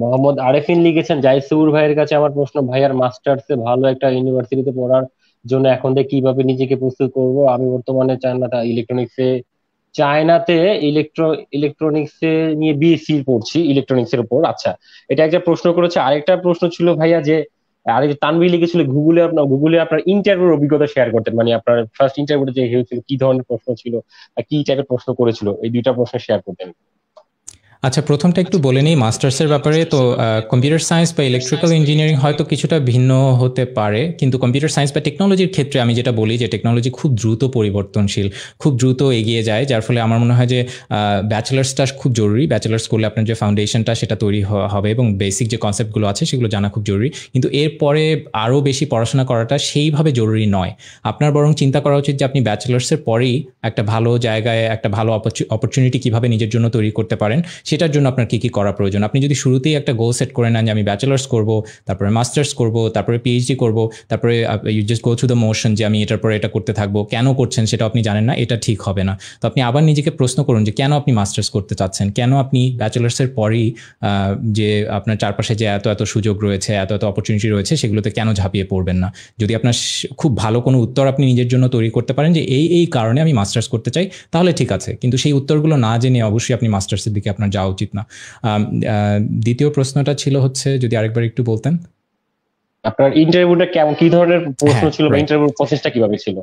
মোহাম্মদ আরেফিন লিখেছেন সুর ভাইয়ের কাছে আমার প্রশ্ন ভাইয়ার মাস্টার্সে ভালো একটা ইউনিভার্সিটিতে পড়ার জন্য এখন থেকে কিভাবে নিজেকে প্রস্তুত করব আমি বর্তমানে চান না ইলেকট্রনিক্সে চায়নাতে ইলেকট্রো ইলেকট্রনিক্স নিয়ে বিএসসি পড়ছি ইলেকট্রনিক্স এর উপর আচ্ছা এটা একটা প্রশ্ন করেছে আরেকটা প্রশ্ন ছিল ভাইয়া যে আর তানভি লিখেছিল গুগলে আপনার গুগলে আপনার ইন্টারভিউর অভিজ্ঞতা শেয়ার করতেন মানে আপনার ফার্স্ট ইন্টারভিউতে যে হয়েছিল কি ধরনের প্রশ্ন ছিল আর কি টাইপের প্রশ্ন করেছিল এই দুইটা প্রশ্ন শেয়ার করতেন আচ্ছা প্রথমটা একটু বলে নিই মাস্টার্সের ব্যাপারে তো কম্পিউটার সায়েন্স বা ইলেকট্রিক্যাল ইঞ্জিনিয়ারিং হয়তো কিছুটা ভিন্ন হতে পারে কিন্তু কম্পিউটার সায়েন্স বা টেকনোলজির ক্ষেত্রে আমি যেটা বলি যে টেকনোলজি খুব দ্রুত পরিবর্তনশীল খুব দ্রুত এগিয়ে যায় যার ফলে আমার মনে হয় যে ব্যাচেলার্সটা খুব জরুরি ব্যাচেলার্স করলে আপনার যে ফাউন্ডেশনটা সেটা তৈরি হবে এবং বেসিক যে কনসেপ্টগুলো আছে সেগুলো জানা খুব জরুরি কিন্তু এরপরে আরও বেশি পড়াশোনা করাটা সেইভাবে জরুরি নয় আপনার বরং চিন্তা করা উচিত যে আপনি ব্যাচেলার্সের পরেই একটা ভালো জায়গায় একটা ভালো অপরচুনিটি কীভাবে নিজের জন্য তৈরি করতে পারেন সেটার জন্য আপনার কী কী করা প্রয়োজন আপনি যদি শুরুতেই একটা গোল সেট করে নেন যে আমি ব্যাচেলার্স করবো তারপরে মাস্টার্স করবো তারপরে পিএইচডি করবো তারপরে you just go through the motion যে আমি এটার পরে এটা করতে থাকবো কেন করছেন সেটা আপনি জানেন না এটা ঠিক হবে না তো আপনি আবার নিজেকে প্রশ্ন করুন যে কেন আপনি মাস্টার্স করতে চাচ্ছেন কেন আপনি ব্যাচেলার্সের পরেই যে আপনার চারপাশে যে এত এত সুযোগ রয়েছে এত এত অপরচুনিটি রয়েছে সেগুলোতে কেন ঝাঁপিয়ে পড়বেন না যদি আপনার খুব ভালো কোনো উত্তর আপনি নিজের জন্য তৈরি করতে পারেন যে এই এই কারণে আমি মাস্টার্স করতে চাই তাহলে ঠিক আছে কিন্তু সেই উত্তরগুলো না জেনে অবশ্যই আপনি মাস্টার্সের দিকে আপনার যাওয়া উচিত না দ্বিতীয় প্রশ্নটা ছিল হচ্ছে যদি আরেকবার একটু বলতেন আপনার ইন্টারভিউটা কেমন কি ধরনের প্রশ্ন হ্যাঁ, ছিল বা ইন্টারভিউ প্রসেসটা কিভাবে ছিল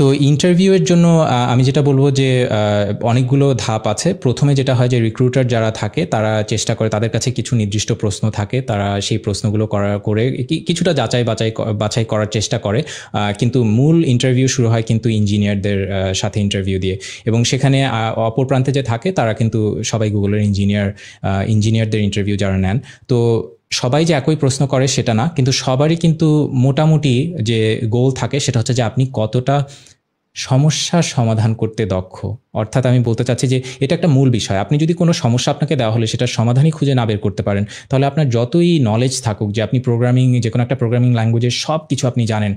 তো ইন্টারভিউয়ের জন্য আমি যেটা বলবো যে অনেকগুলো ধাপ আছে প্রথমে যেটা হয় যে রিক্রুটার যারা থাকে তারা চেষ্টা করে তাদের কাছে কিছু নির্দিষ্ট প্রশ্ন থাকে তারা সেই প্রশ্নগুলো করা করে কিছুটা যাচাই বাছাই বাছাই করার চেষ্টা করে কিন্তু মূল ইন্টারভিউ শুরু হয় কিন্তু ইঞ্জিনিয়ারদের সাথে ইন্টারভিউ দিয়ে এবং সেখানে অপর প্রান্তে যে থাকে তারা কিন্তু সবাই গুগলের ইঞ্জিনিয়ার ইঞ্জিনিয়ারদের ইন্টারভিউ যারা নেন তো সবাই যে একই প্রশ্ন করে সেটা না কিন্তু সবারই কিন্তু মোটামুটি যে গোল থাকে সেটা হচ্ছে যে আপনি কতটা সমস্যা সমাধান করতে দক্ষ অর্থাৎ আমি বলতে চাচ্ছি যে এটা একটা মূল বিষয় আপনি যদি কোনো সমস্যা আপনাকে দেওয়া হলে সেটা সমাধানই খুঁজে না বের করতে পারেন তাহলে আপনার যতই নলেজ থাকুক যে আপনি প্রোগ্রামিং যে কোনো একটা প্রোগ্রামিং ল্যাঙ্গুয়েজের সব কিছু আপনি জানেন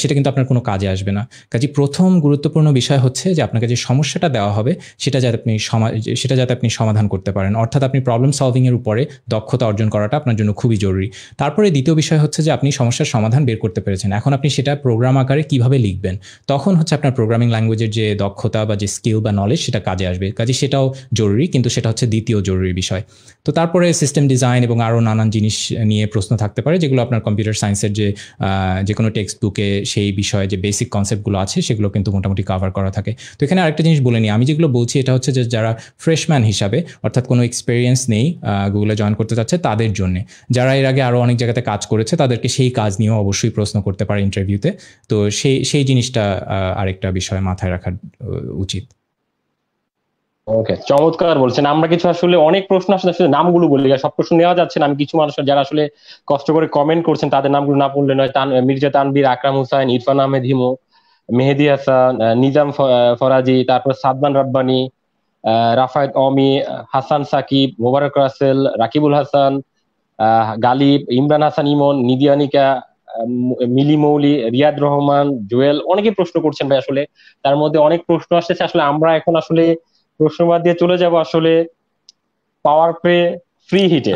সেটা কিন্তু আপনার কোনো কাজে আসবে না কাজে প্রথম গুরুত্বপূর্ণ বিষয় হচ্ছে যে আপনাকে যে সমস্যাটা দেওয়া হবে সেটা যাতে আপনি সেটা যাতে আপনি সমাধান করতে পারেন অর্থাৎ আপনি প্রবলেম সলভিংয়ের উপরে দক্ষতা অর্জন করাটা আপনার জন্য খুবই জরুরি তারপরে দ্বিতীয় বিষয় হচ্ছে যে আপনি সমস্যার সমাধান বের করতে পেরেছেন এখন আপনি সেটা প্রোগ্রাম আকারে কিভাবে লিখবেন তখন হচ্ছে আপনার প্রোগ্রামিং ল্যাঙ্গুয়েজের যে দক্ষতা বা যে স্কিল বা নলেজ সেটা কাজে আসবে কাজে সেটাও জরুরি কিন্তু সেটা হচ্ছে দ্বিতীয় জরুরি বিষয় তো তারপরে সিস্টেম ডিজাইন এবং আরও নানান জিনিস নিয়ে প্রশ্ন থাকতে পারে যেগুলো আপনার কম্পিউটার সায়েন্সের যে যে কোনো টেক্সট বুকে সেই বিষয়ে যে বেসিক কনসেপ্টগুলো আছে সেগুলো কিন্তু মোটামুটি কাভার করা থাকে তো এখানে আরেকটা জিনিস বলে নিই আমি যেগুলো বলছি এটা হচ্ছে যে যারা ফ্রেশম্যান হিসাবে অর্থাৎ কোনো এক্সপিরিয়েন্স নেই গুগলে জয়েন করতে চাচ্ছে তাদের জন্যে যারা এর আগে আরও অনেক জায়গাতে কাজ করেছে তাদেরকে সেই কাজ নিয়েও অবশ্যই প্রশ্ন করতে পারে ইন্টারভিউতে তো সেই সেই জিনিসটা আরেকটা বিষয় মাথায় রাখা উচিত ওকে চমৎকার বলছেন আমরা কিছু আসলে অনেক প্রশ্ন আসলে আসলে নামগুলো বলি সব প্রশ্ন নেওয়া যাচ্ছে না আমি কিছু মানুষ যারা আসলে কষ্ট করে কমেন্ট করছেন তাদের নামগুলো না পড়লে নয় তান মির্জা তানবীর আকরাম হুসাইন ইরফান আহমেদ হিমু মেহেদি হাসান নিজাম ফরাজি তারপর সাদমান রাব্বানি রাফায়েত অমি হাসান সাকিব মোবারক রাসেল রাকিবুল হাসান গালিব ইমরান হাসান ইমন নিদিয়ানিকা মিলি মৌলি রিয়াদ রহমান জুয়েল অনেকে প্রশ্ন করছেন ভাই আসলে তার মধ্যে অনেক প্রশ্ন আসতেছে আসলে আমরা এখন আসলে প্রশ্নবাদ দিয়ে চলে যাব আসলে পাওয়ার প্লে ফ্রি হিটে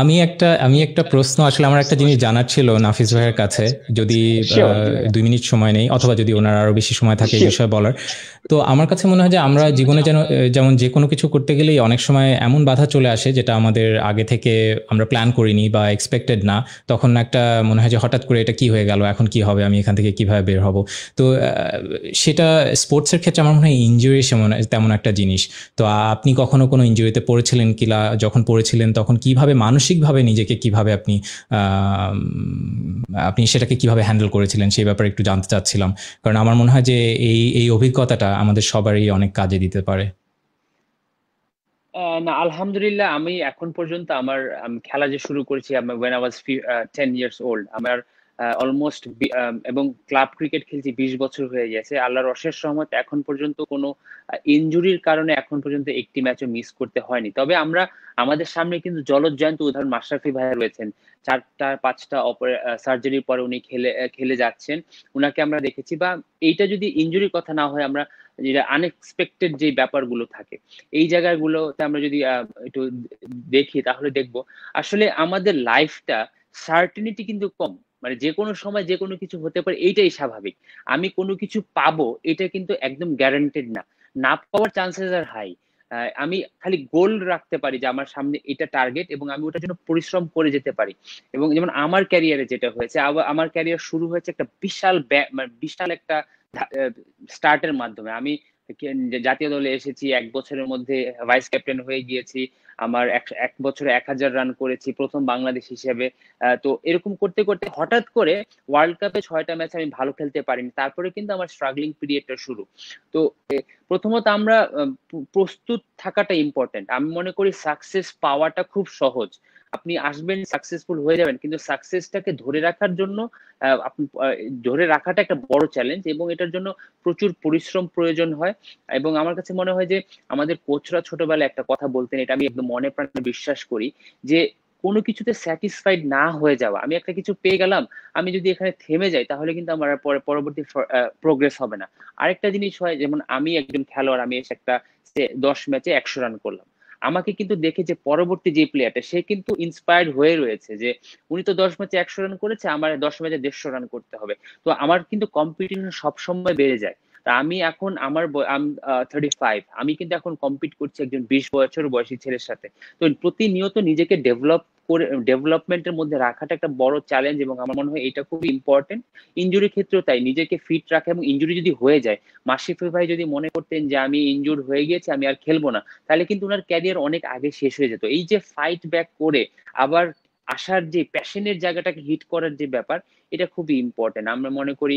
আমি একটা আমি একটা প্রশ্ন আসলে আমার একটা জিনিস জানার ছিল নাফিস ভাইয়ের কাছে যদি দুই মিনিট সময় নেই অথবা যদি ওনার আরো বেশি সময় থাকে এই বিষয়ে বলার তো আমার কাছে মনে হয় যে আমরা জীবনে যেন যেমন যে কোনো কিছু করতে গেলেই অনেক সময় এমন বাধা চলে আসে যেটা আমাদের আগে থেকে আমরা প্ল্যান করিনি বা এক্সপেক্টেড না তখন একটা মনে হয় যে হঠাৎ করে এটা কি হয়ে গেল এখন কি হবে আমি এখান থেকে কিভাবে বের হব তো সেটা স্পোর্টসের ক্ষেত্রে আমার মনে হয় ইঞ্জুরি তেমন একটা জিনিস তো আপনি কখনো কোনো ইঞ্জুরিতে পড়েছিলেন কিলা যখন পড়েছিলেন তখন কিভাবে মানসিকভাবে নিজেকে কিভাবে আপনি আপনি সেটাকে কিভাবে হ্যান্ডেল করেছিলেন সেই ব্যাপারে একটু জানতে চাচ্ছিলাম কারণ আমার মনে হয় যে এই এই অভিজ্ঞতাটা আমাদের সবারই অনেক কাজে দিতে পারে না আলহামদুলিল্লাহ আমি এখন পর্যন্ত আমার খেলা যে শুরু করেছি আমি when I was ten years old আমার অলমোস্ট এবং ক্লাব ক্রিকেট খেলছি বিশ বছর হয়ে গেছে আল্লাহর অশেষ সহমত এখন পর্যন্ত কোনো ইঞ্জুরির কারণে এখন পর্যন্ত একটি ম্যাচও মিস করতে হয়নি তবে আমরা আমাদের সামনে কিন্তু জলজ্জয়ন্ত উদাহরণ মাশরাফি ভাইয়া রয়েছেন চারটা পাঁচটা সার্জারির পরে উনি খেলে খেলে যাচ্ছেন উনাকে আমরা দেখেছি বা এইটা যদি ইঞ্জুরির কথা না হয় আমরা যেটা আনএক্সপেক্টেড যে ব্যাপারগুলো থাকে এই জায়গাগুলোতে আমরা যদি একটু দেখি তাহলে দেখব আসলে আমাদের লাইফটা সার্টিনিটি কিন্তু কম মানে যে কোনো সময় যে কোনো কিছু হতে পারে এইটাই স্বাভাবিক আমি কোনো কিছু পাবো এটা কিন্তু একদম গ্যারান্টেড না না পাওয়ার চান্সেস আর হাই আমি খালি গোল রাখতে পারি যে আমার সামনে এটা টার্গেট এবং আমি ওটার জন্য পরিশ্রম করে যেতে পারি এবং যেমন আমার ক্যারিয়ারে যেটা হয়েছে আবার আমার ক্যারিয়ার শুরু হয়েছে একটা বিশাল মানে বিশাল একটা স্টার্টের মাধ্যমে আমি জাতীয় দলে এসেছি এক বছরের মধ্যে ভাইস ক্যাপ্টেন হয়ে গিয়েছি আমার এক বছরে এক হাজার রান করেছি প্রথম বাংলাদেশ হিসেবে তো এরকম করতে করতে হঠাৎ করে ওয়ার্ল্ড কাপে ছয়টা ম্যাচ আমি ভালো খেলতে পারিনি তারপরে কিন্তু আমার স্ট্রাগলিং পিরিয়ডটা শুরু তো প্রথমত আমরা প্রস্তুত থাকাটা ইম্পর্টেন্ট আমি মনে করি সাকসেস পাওয়াটা খুব সহজ আপনি আসবেন সাকসেসফুল হয়ে যাবেন কিন্তু সাকসেসটাকে ধরে রাখার জন্য আপনি ধরে রাখাটা একটা বড় চ্যালেঞ্জ এবং এটার জন্য প্রচুর পরিশ্রম প্রয়োজন হয় এবং আমার কাছে মনে হয় যে আমাদের কোচরা ছোটবেলায় একটা কথা বলতেন এটা আমি একদম মনে প্রাণে বিশ্বাস করি যে কোনো কিছুতে স্যাটিসফাইড না হয়ে যাওয়া আমি একটা কিছু পেয়ে গেলাম আমি যদি এখানে থেমে যাই তাহলে কিন্তু আমার পরবর্তী প্রোগ্রেস হবে না আরেকটা জিনিস হয় যেমন আমি একজন খেলোয়াড় আমি একটা দশ ম্যাচে একশো রান করলাম আমাকে কিন্তু দেখে যে পরবর্তী যে প্লেয়ারটা সে কিন্তু ইন্সপায়ার্ড হয়ে রয়েছে যে উনি তো দশ ম্যাচে একশো রান করেছে আমার দশ ম্যাচে দেড়শো রান করতে হবে তো আমার কিন্তু কম্পিটিশন সবসময় বেড়ে যায় তা আমি এখন আমার থার্টি ফাইভ আমি কিন্তু এখন কম্পিট করছি একজন বিশ বছর বয়সী ছেলের সাথে তো প্রতিনিয়ত নিজেকে ডেভেলপ করে ডেভেলপমেন্টের মধ্যে রাখাটা একটা বড় চ্যালেঞ্জ এবং আমার মনে হয় এটা খুব ইম্পর্টেন্ট ইঞ্জুরি ক্ষেত্রেও তাই নিজেকে ফিট রাখা এবং ইঞ্জুরি যদি হয়ে যায় মাসিফ ভাই যদি মনে করতেন যে আমি ইঞ্জুর হয়ে গেছি আমি আর খেলবো না তাহলে কিন্তু ওনার ক্যারিয়ার অনেক আগে শেষ হয়ে যেত এই যে ফাইট ব্যাক করে আবার আসার যে প্যাশনের জায়গাটাকে হিট করার যে ব্যাপার এটা খুবই ইম্পর্টেন্ট আমরা মনে করি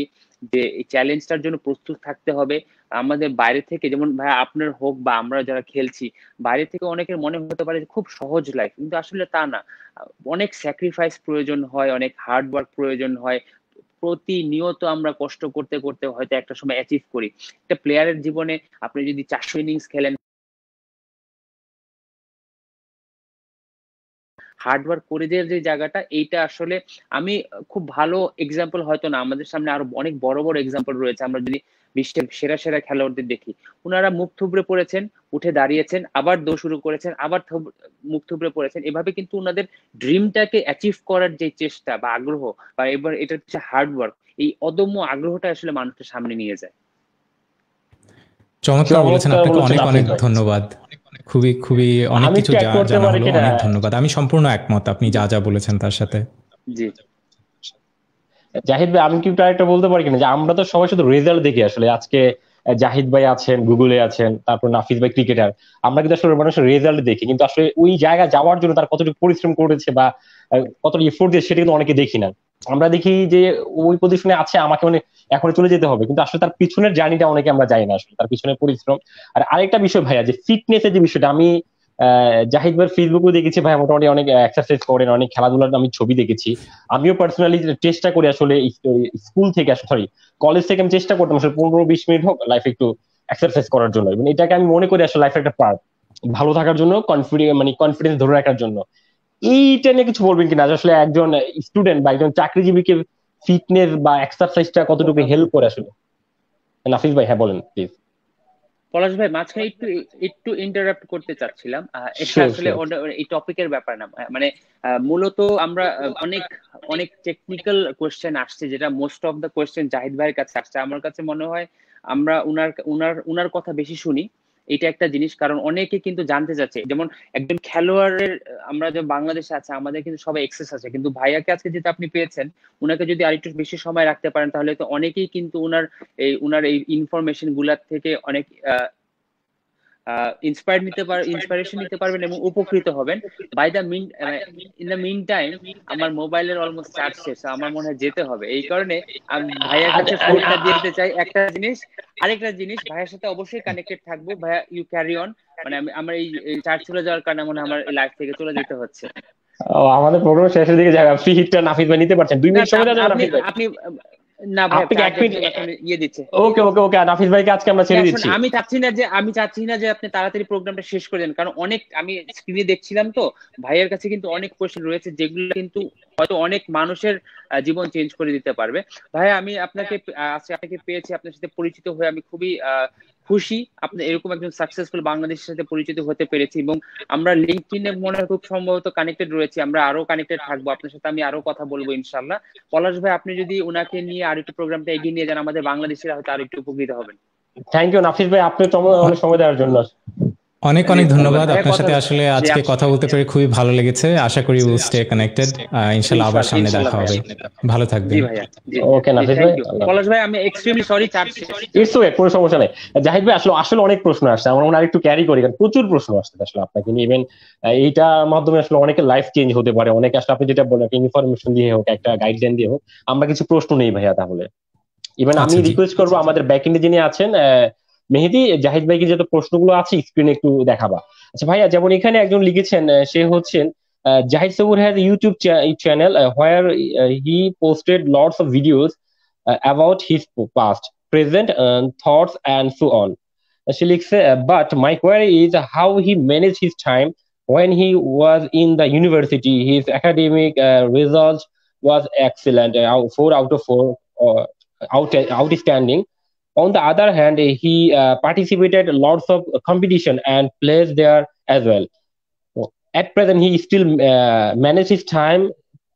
যে এই চ্যালেঞ্জটার জন্য প্রস্তুত থাকতে হবে আমাদের বাইরে থেকে যেমন ভাই আপনার হোক বা আমরা যারা খেলছি বাইরে থেকে অনেকের মনে হতে পারে খুব সহজ লাইফ কিন্তু আসলে তা না অনেক স্যাক্রিফাইস প্রয়োজন হয় অনেক হার্ডওয়ার্ক প্রয়োজন হয় প্রতিনিয়ত আমরা কষ্ট করতে করতে হয়তো একটা সময় অ্যাচিভ করি একটা প্লেয়ারের জীবনে আপনি যদি চারশো ইনিংস খেলেন হার্ডওয়ার্ক করে দেওয়ার যে জায়গাটা এইটা আসলে আমি খুব ভালো এক্সাম্পল হয়তো না আমাদের সামনে আরো অনেক বড় বড় এক্সাম্পল রয়েছে আমরা যদি বিশ্বের সেরা সেরা খেলোয়াড়দের দেখি ওনারা মুখ থুবড়ে পড়েছেন উঠে দাঁড়িয়েছেন আবার দৌড় শুরু করেছেন আবার মুখ থুবড়ে পড়েছেন এভাবে কিন্তু ওনাদের ড্রিমটাকে অ্যাচিভ করার যে চেষ্টা বা আগ্রহ বা এবার এটা হচ্ছে হার্ডওয়ার্ক এই অদম্য আগ্রহটা আসলে মানুষের সামনে নিয়ে যায় চমৎকার বলেছেন আপনাকে অনেক অনেক ধন্যবাদ খুবই খুবই অনেক কিছু জানা হলো অনেক ধন্যবাদ আমি সম্পূর্ণ একমত আপনি যা যা বলেছেন তার সাথে জি জাহিদ ভাই আমি কি একটা বলতে পারি কিনা যে আমরা তো সবাই শুধু রেজাল্ট দেখি আসলে আজকে জাহিদ ভাই আছেন গুগলে আছেন তারপর নাফিস ভাই ক্রিকেটার আমরা কিন্তু আসলে মানুষের রেজাল্ট দেখি কিন্তু আসলে ওই জায়গা যাওয়ার জন্য তার কতটুকু পরিশ্রম করেছে বা কতটুকু এফোর্ট দিয়েছে সেটা কিন্তু অনেকে দেখি না আমরা দেখি যে ওই পজিশনে আছে আমাকে মানে এখন চলে যেতে হবে কিন্তু আসলে তার পিছনের জার্নিটা অনেকে আমরা যাই না আসলে তার পিছনের পরিশ্রম আর আরেকটা বিষয় ভাইয়া যে ফিটনেসের যে বিষয়টা আমি জাহিদ ভাই ফেসবুকেও দেখেছি ভাই মোটামুটি অনেক এক্সারসাইজ করেন অনেক খেলাধুলার আমি ছবি দেখেছি আমিও পার্সোনালি চেষ্টা করি আসলে স্কুল থেকে সরি কলেজ থেকে আমি চেষ্টা করতাম আসলে পনেরো বিশ মিনিট হোক লাইফে একটু এক্সারসাইজ করার জন্য এবং মানে এটাকে আমি মনে করি আসলে লাইফের একটা পার্ট ভালো থাকার জন্য কনফিডেন্স মানে কনফিডেন্স ধরে রাখার জন্য এইটা নিয়ে কিছু বলবেন কিনা আসলে একজন স্টুডেন্ট বা একজন চাকরিজীবীকে ফিটনেস বা এক্সারসাইজটা কতটুকু হেল্প করে আসলে নাফিস ভাই হ্যাঁ বলেন প্লিজ পলাশ ভাই মাঝখানে একটু একটু ইন্টারাপ্ট করতে চাচ্ছিলাম এটা আসলে এই টপিকের ব্যাপার না মানে মূলত আমরা অনেক অনেক টেকনিক্যাল কোশ্চেন আসছে যেটা most of the question Zahid ভাইয়ের কাছে আসছে আমার কাছে মনে হয় আমরা উনার উনার উনার কথা বেশি শুনি এটা একটা জিনিস কারণ অনেকে কিন্তু জানতে চাচ্ছে যেমন একজন খেলোয়াড়ের আমরা যে বাংলাদেশে আছে আমাদের কিন্তু সবাই এক্সেস আছে কিন্তু ভাইয়াকে আজকে যেটা আপনি পেয়েছেন ওনাকে যদি আরেকটু বেশি সময় রাখতে পারেন তাহলে তো অনেকেই কিন্তু ওনার এই ওনার এই ইনফরমেশন গুলার থেকে অনেক ইন্সপায়ার নিতে পার ইন্সপিরেশন নিতে পারবেন এবং উপকৃত হবেন by the mean in the meantime আমার মোবাইলের অলমোস্ট চার্জ শেষ আমার মনে হয় যেতে হবে এই কারণে আমি ভাইয়ার আচ্ছা, কাছে ফোনটা আচ্ছা। দিয়ে দিতে চাই একটা জিনিস আরেকটা জিনিস ভাইয়ের সাথে অবশ্যই কানেক্টেড থাকবো ভাইয়া ইউ ক্যারি অন মানে আমি আমার এই চার্জ চলে যাওয়ার কারণে মনে আমার লাইফ থেকে চলে যেতে হচ্ছে আমাদের প্রোগ্রাম শেষের দিকে যাবে ফ্রি হিটটা নাফিক ভাই নিতে পারছেন দুই মিনিট সময় দেন নাফিক আপনি না ভাই আপনি এক মিনিট ইয়ে দিচ্ছে ওকে ওকে ওকে নাফিস ভাইকে আজকে আমরা ছেড়ে দিচ্ছি আমি চাচ্ছি না যে আমি চাচ্ছি না যে আপনি তাড়াতাড়ি প্রোগ্রামটা শেষ করে দেন কারণ অনেক আমি স্ক্রিনে দেখছিলাম তো ভাইয়ের কাছে কিন্তু অনেক কোশ্চেন রয়েছে যেগুলো কিন্তু হয়তো অনেক মানুষের জীবন চেঞ্জ করে দিতে পারবে ভাই আমি আপনাকে হ্যাঁ। আজকে আপনাকে পেয়েছি আপনার সাথে পরিচিত হয়ে আমি খুবই খুশি আপনি এরকম একজন সাকসেসফুল বাংলাদেশের সাথে পরিচিত হতে পেরেছি এবং আমরা লিঙ্ক মনে হয় খুব সম্ভবত কানেক্টেড রয়েছি আমরা আরো কানেক্টেড হ্যাঁ। থাকবো আপনার সাথে আমি আরো কথা বলবো ইনশাল্লাহ পলাশ ভাই আপনি যদি ওনাকে নিয়ে আর একটু প্রোগ্রামটা এগিয়ে নিয়ে যান আমাদের বাংলাদেশিরা হয়তো আরো একটু উপকৃত হবেন থ্যাংক ইউ নাফিস ভাই আপনি অনেক সময় দেওয়ার জন্য অনেক অনেক ধন্যবাদ আপনার সাথে আসলে আজকে কথা বলতে পেরে খুবই ভালো লেগেছে আশা করি উইল স্টে কানেক্টেড ইনশাআল্লাহ আবার সামনে দেখা হবে ভালো থাকবেন ওকে নাফিস ভাই পলাশ ভাই আমি এক্সট্রিমলি সরি চাচ্ছি ইটস ওকে কোনো সমস্যা নেই জাহিদ ভাই আসলে আসলে অনেক প্রশ্ন আসছে আমরা মনে একটু ক্যারি করি কারণ প্রচুর প্রশ্ন আসছে আসলে আপনাকে নিয়ে ইভেন এইটার মাধ্যমে আসলে অনেকে লাইফ চেঞ্জ হতে পারে অনেক আসলে আপনি যেটা বলেন ইনফরমেশন দিয়ে হোক একটা গাইডলাইন দিয়ে হোক আমরা কিছু প্রশ্ন নেই ভাইয়া তাহলে ইভেন আচ্ছা, আমি রিকোয়েস্ট করবো আমাদের ব্যাক যিনি আছেন মেহেদি জাহিদ ভাইকে যেটা প্রশ্নগুলো আছে স্ক্রিনে একটু দেখাবা আচ্ছা ভাইয়া যেমন এখানে একজন লিখেছেন সে হচ্ছেন Zahid Sabur has YouTube channel where he posted lots of videos about his past present thoughts and so on সে লিখছে but my query is how he manage his time he was in the university his academic uh, was excellent uh, 4 On the other hand, he uh, participated lots of competition and plays there as well. At present, he still uh, manages time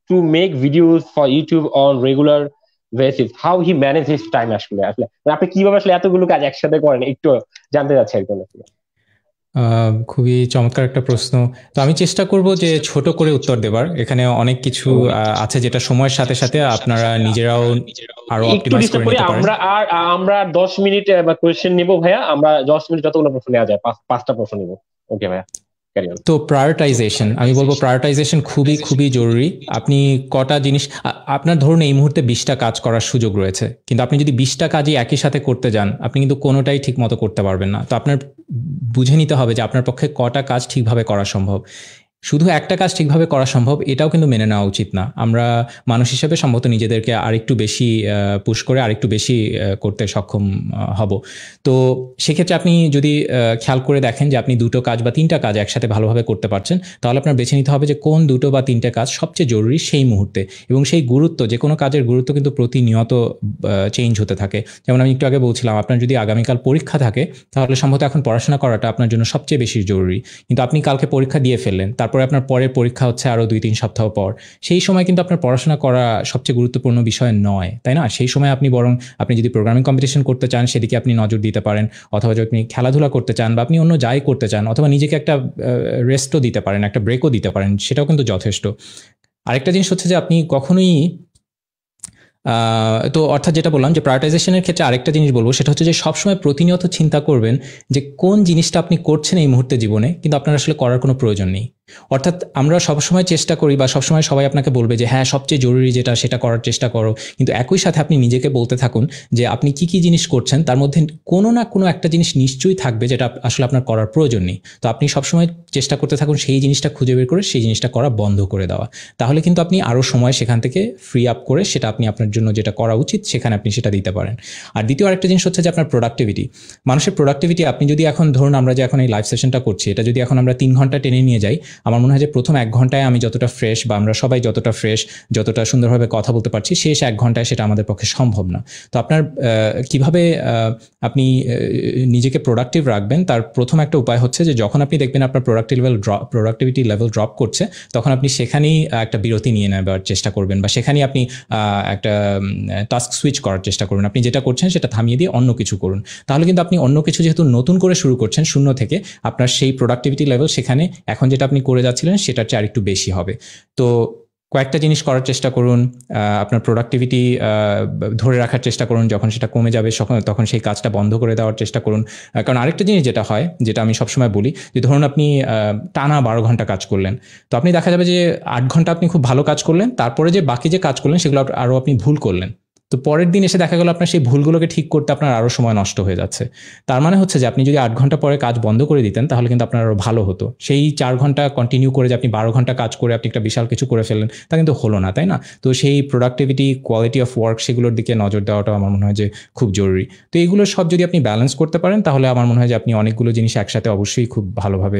to make videos for YouTube on regular basis. How he manages his time আসলে আসলে আপনি কিভাবে আসলে এতগুলো কাজ একসাথে করেন একটু জানতে চাচ্ছি একজন আসলে খুবই চমৎকার একটা প্রশ্ন তো আমি চেষ্টা করব যে ছোট করে উত্তর দেবার এখানে অনেক কিছু আছে যেটা সময়ের সাথে সাথে আপনারা নিজেরাও আরো অপটিমাইজ করে নিতে আমরা আর আমরা 10 মিনিট কোশ্চেন নিব ভাইয়া আমরা 10 মিনিট যতগুলো প্রশ্ন নেওয়া যায় পাঁচটা প্রশ্ন নিব ওকে ভাইয়া তো প্রায়োরিটাইজেশন আমি বলবো প্রায়োরিটাইজেশন খুবই খুবই জরুরি আপনি কটা জিনিস আপনার ধরুন এই মুহূর্তে বিশটা কাজ করার সুযোগ রয়েছে কিন্তু আপনি যদি বিশটা কাজই একই সাথে করতে যান আপনি কিন্তু কোনোটাই ঠিক মতো করতে পারবেন না তো আপনার বুঝে নিতে হবে যে আপনার পক্ষে কটা কাজ ঠিকভাবে করা সম্ভব শুধু একটা কাজ ঠিকভাবে করা সম্ভব এটাও কিন্তু মেনে নেওয়া উচিত না আমরা মানুষ হিসেবে সম্ভবত নিজেদেরকে আরেকটু বেশি পুশ করে আরেকটু বেশি করতে সক্ষম হব তো সেক্ষেত্রে আপনি যদি খেয়াল করে দেখেন যে আপনি দুটো কাজ বা তিনটা কাজ একসাথে ভালোভাবে করতে পারছেন তাহলে আপনার বেছে নিতে হবে যে কোন দুটো বা তিনটা কাজ সবচেয়ে জরুরি সেই মুহূর্তে এবং সেই গুরুত্ব যে কোনো কাজের গুরুত্ব কিন্তু প্রতিনিয়ত চেঞ্জ হতে থাকে যেমন আমি একটু আগে বলছিলাম আপনার যদি আগামীকাল পরীক্ষা থাকে তাহলে সম্ভবত এখন পড়াশোনা করাটা আপনার জন্য সবচেয়ে বেশি জরুরি কিন্তু আপনি কালকে পরীক্ষা দিয়ে ফেললেন তার তারপরে আপনার পরের পরীক্ষা হচ্ছে আরও দুই তিন সপ্তাহ পর সেই সময় কিন্তু আপনার পড়াশোনা করা সবচেয়ে গুরুত্বপূর্ণ বিষয় নয় তাই না সেই সময় আপনি বরং আপনি যদি প্রোগ্রামিং কম্পিটিশন করতে চান সেদিকে আপনি নজর দিতে পারেন অথবা যদি আপনি খেলাধুলা করতে চান বা আপনি অন্য যাই করতে চান অথবা নিজেকে একটা রেস্টও দিতে পারেন একটা ব্রেকও দিতে পারেন সেটাও কিন্তু যথেষ্ট আরেকটা জিনিস হচ্ছে যে আপনি কখনোই তো অর্থাৎ যেটা বললাম যে প্রায়োটাইজেশনের ক্ষেত্রে আরেকটা জিনিস বলবো সেটা হচ্ছে যে সবসময় প্রতিনিয়ত চিন্তা করবেন যে কোন জিনিসটা আপনি করছেন এই মুহূর্তে জীবনে কিন্তু আপনার আসলে করার কোনো প্রয়োজন নেই অর্থাৎ আমরা সবসময় চেষ্টা করি বা সবসময় সবাই আপনাকে বলবে যে হ্যাঁ সবচেয়ে জরুরি যেটা সেটা করার চেষ্টা করো কিন্তু একই সাথে আপনি নিজেকে বলতে থাকুন যে আপনি কি কি জিনিস করছেন তার মধ্যে কোনো না কোনো একটা জিনিস নিশ্চয়ই থাকবে যেটা আসলে আপনার করার প্রয়োজন নেই তো আপনি সবসময় চেষ্টা করতে থাকুন সেই জিনিসটা খুঁজে বের করে সেই জিনিসটা করা বন্ধ করে দেওয়া তাহলে কিন্তু আপনি আরও সময় সেখান থেকে ফ্রি আপ করে সেটা আপনি আপনার জন্য যেটা করা উচিত সেখানে আপনি সেটা দিতে পারেন আর দ্বিতীয় আরেকটা জিনিস হচ্ছে যে আপনার প্রোডাক্টিভিটি মানুষের প্রোডাক্টিভিটি আপনি যদি এখন ধরুন আমরা যে এখন এই লাইভ সেশনটা করছি এটা যদি এখন আমরা তিন ঘন্টা টেনে নিয়ে যাই আমার মনে হয় যে প্রথম এক ঘন্টায় আমি যতটা ফ্রেশ বা আমরা সবাই যতটা ফ্রেশ যতটা সুন্দরভাবে কথা বলতে পারছি শেষ এক ঘন্টায় সেটা আমাদের পক্ষে সম্ভব না তো আপনার কিভাবে আপনি নিজেকে প্রোডাক্টিভ রাখবেন তার প্রথম একটা উপায় হচ্ছে যে যখন আপনি দেখবেন আপনার প্রোডাক্টিভ লেভেল ড্র প্রোডাক্টিভিটি লেভেল ড্রপ করছে তখন আপনি সেখানেই একটা বিরতি নিয়ে নেবার চেষ্টা করবেন বা সেখানেই আপনি একটা টাস্ক সুইচ করার চেষ্টা করবেন আপনি যেটা করছেন সেটা থামিয়ে দিয়ে অন্য কিছু করুন তাহলে কিন্তু আপনি অন্য কিছু যেহেতু নতুন করে শুরু করছেন শূন্য থেকে আপনার সেই প্রোডাক্টিভিটি লেভেল সেখানে এখন যেটা আপনি করে যাচ্ছিলেন সেটার চেয়ে একটু বেশি হবে তো কয়েকটা জিনিস করার চেষ্টা করুন আপনার প্রোডাক্টিভিটি ধরে রাখার চেষ্টা করুন যখন সেটা কমে যাবে তখন সেই কাজটা বন্ধ করে দেওয়ার চেষ্টা করুন কারণ আরেকটা জিনিস যেটা হয় যেটা আমি সবসময় বলি যে ধরুন আপনি টানা বারো ঘন্টা কাজ করলেন তো আপনি দেখা যাবে যে আট ঘন্টা আপনি খুব ভালো কাজ করলেন তারপরে যে বাকি যে কাজ করলেন সেগুলো আরও আপনি ভুল করলেন তো পরের দিন এসে দেখা গেলো আপনার সেই ভুলগুলোকে ঠিক করতে আপনার আরও সময় নষ্ট হয়ে যাচ্ছে তার মানে হচ্ছে যে আপনি যদি আট ঘন্টা পরে কাজ বন্ধ করে দিতেন তাহলে কিন্তু আপনার আরও ভালো হতো সেই চার ঘন্টা কন্টিনিউ করে যে আপনি বারো ঘন্টা কাজ করে আপনি একটা বিশাল কিছু করে ফেললেন তা কিন্তু হলো না তাই না তো সেই প্রোডাক্টিভিটি কোয়ালিটি অফ ওয়ার্ক সেগুলোর দিকে নজর দেওয়াটা আমার মনে হয় যে খুব জরুরি তো এগুলো সব যদি আপনি ব্যালেন্স করতে পারেন তাহলে আমার মনে হয় যে আপনি অনেকগুলো জিনিস একসাথে অবশ্যই খুব ভালোভাবে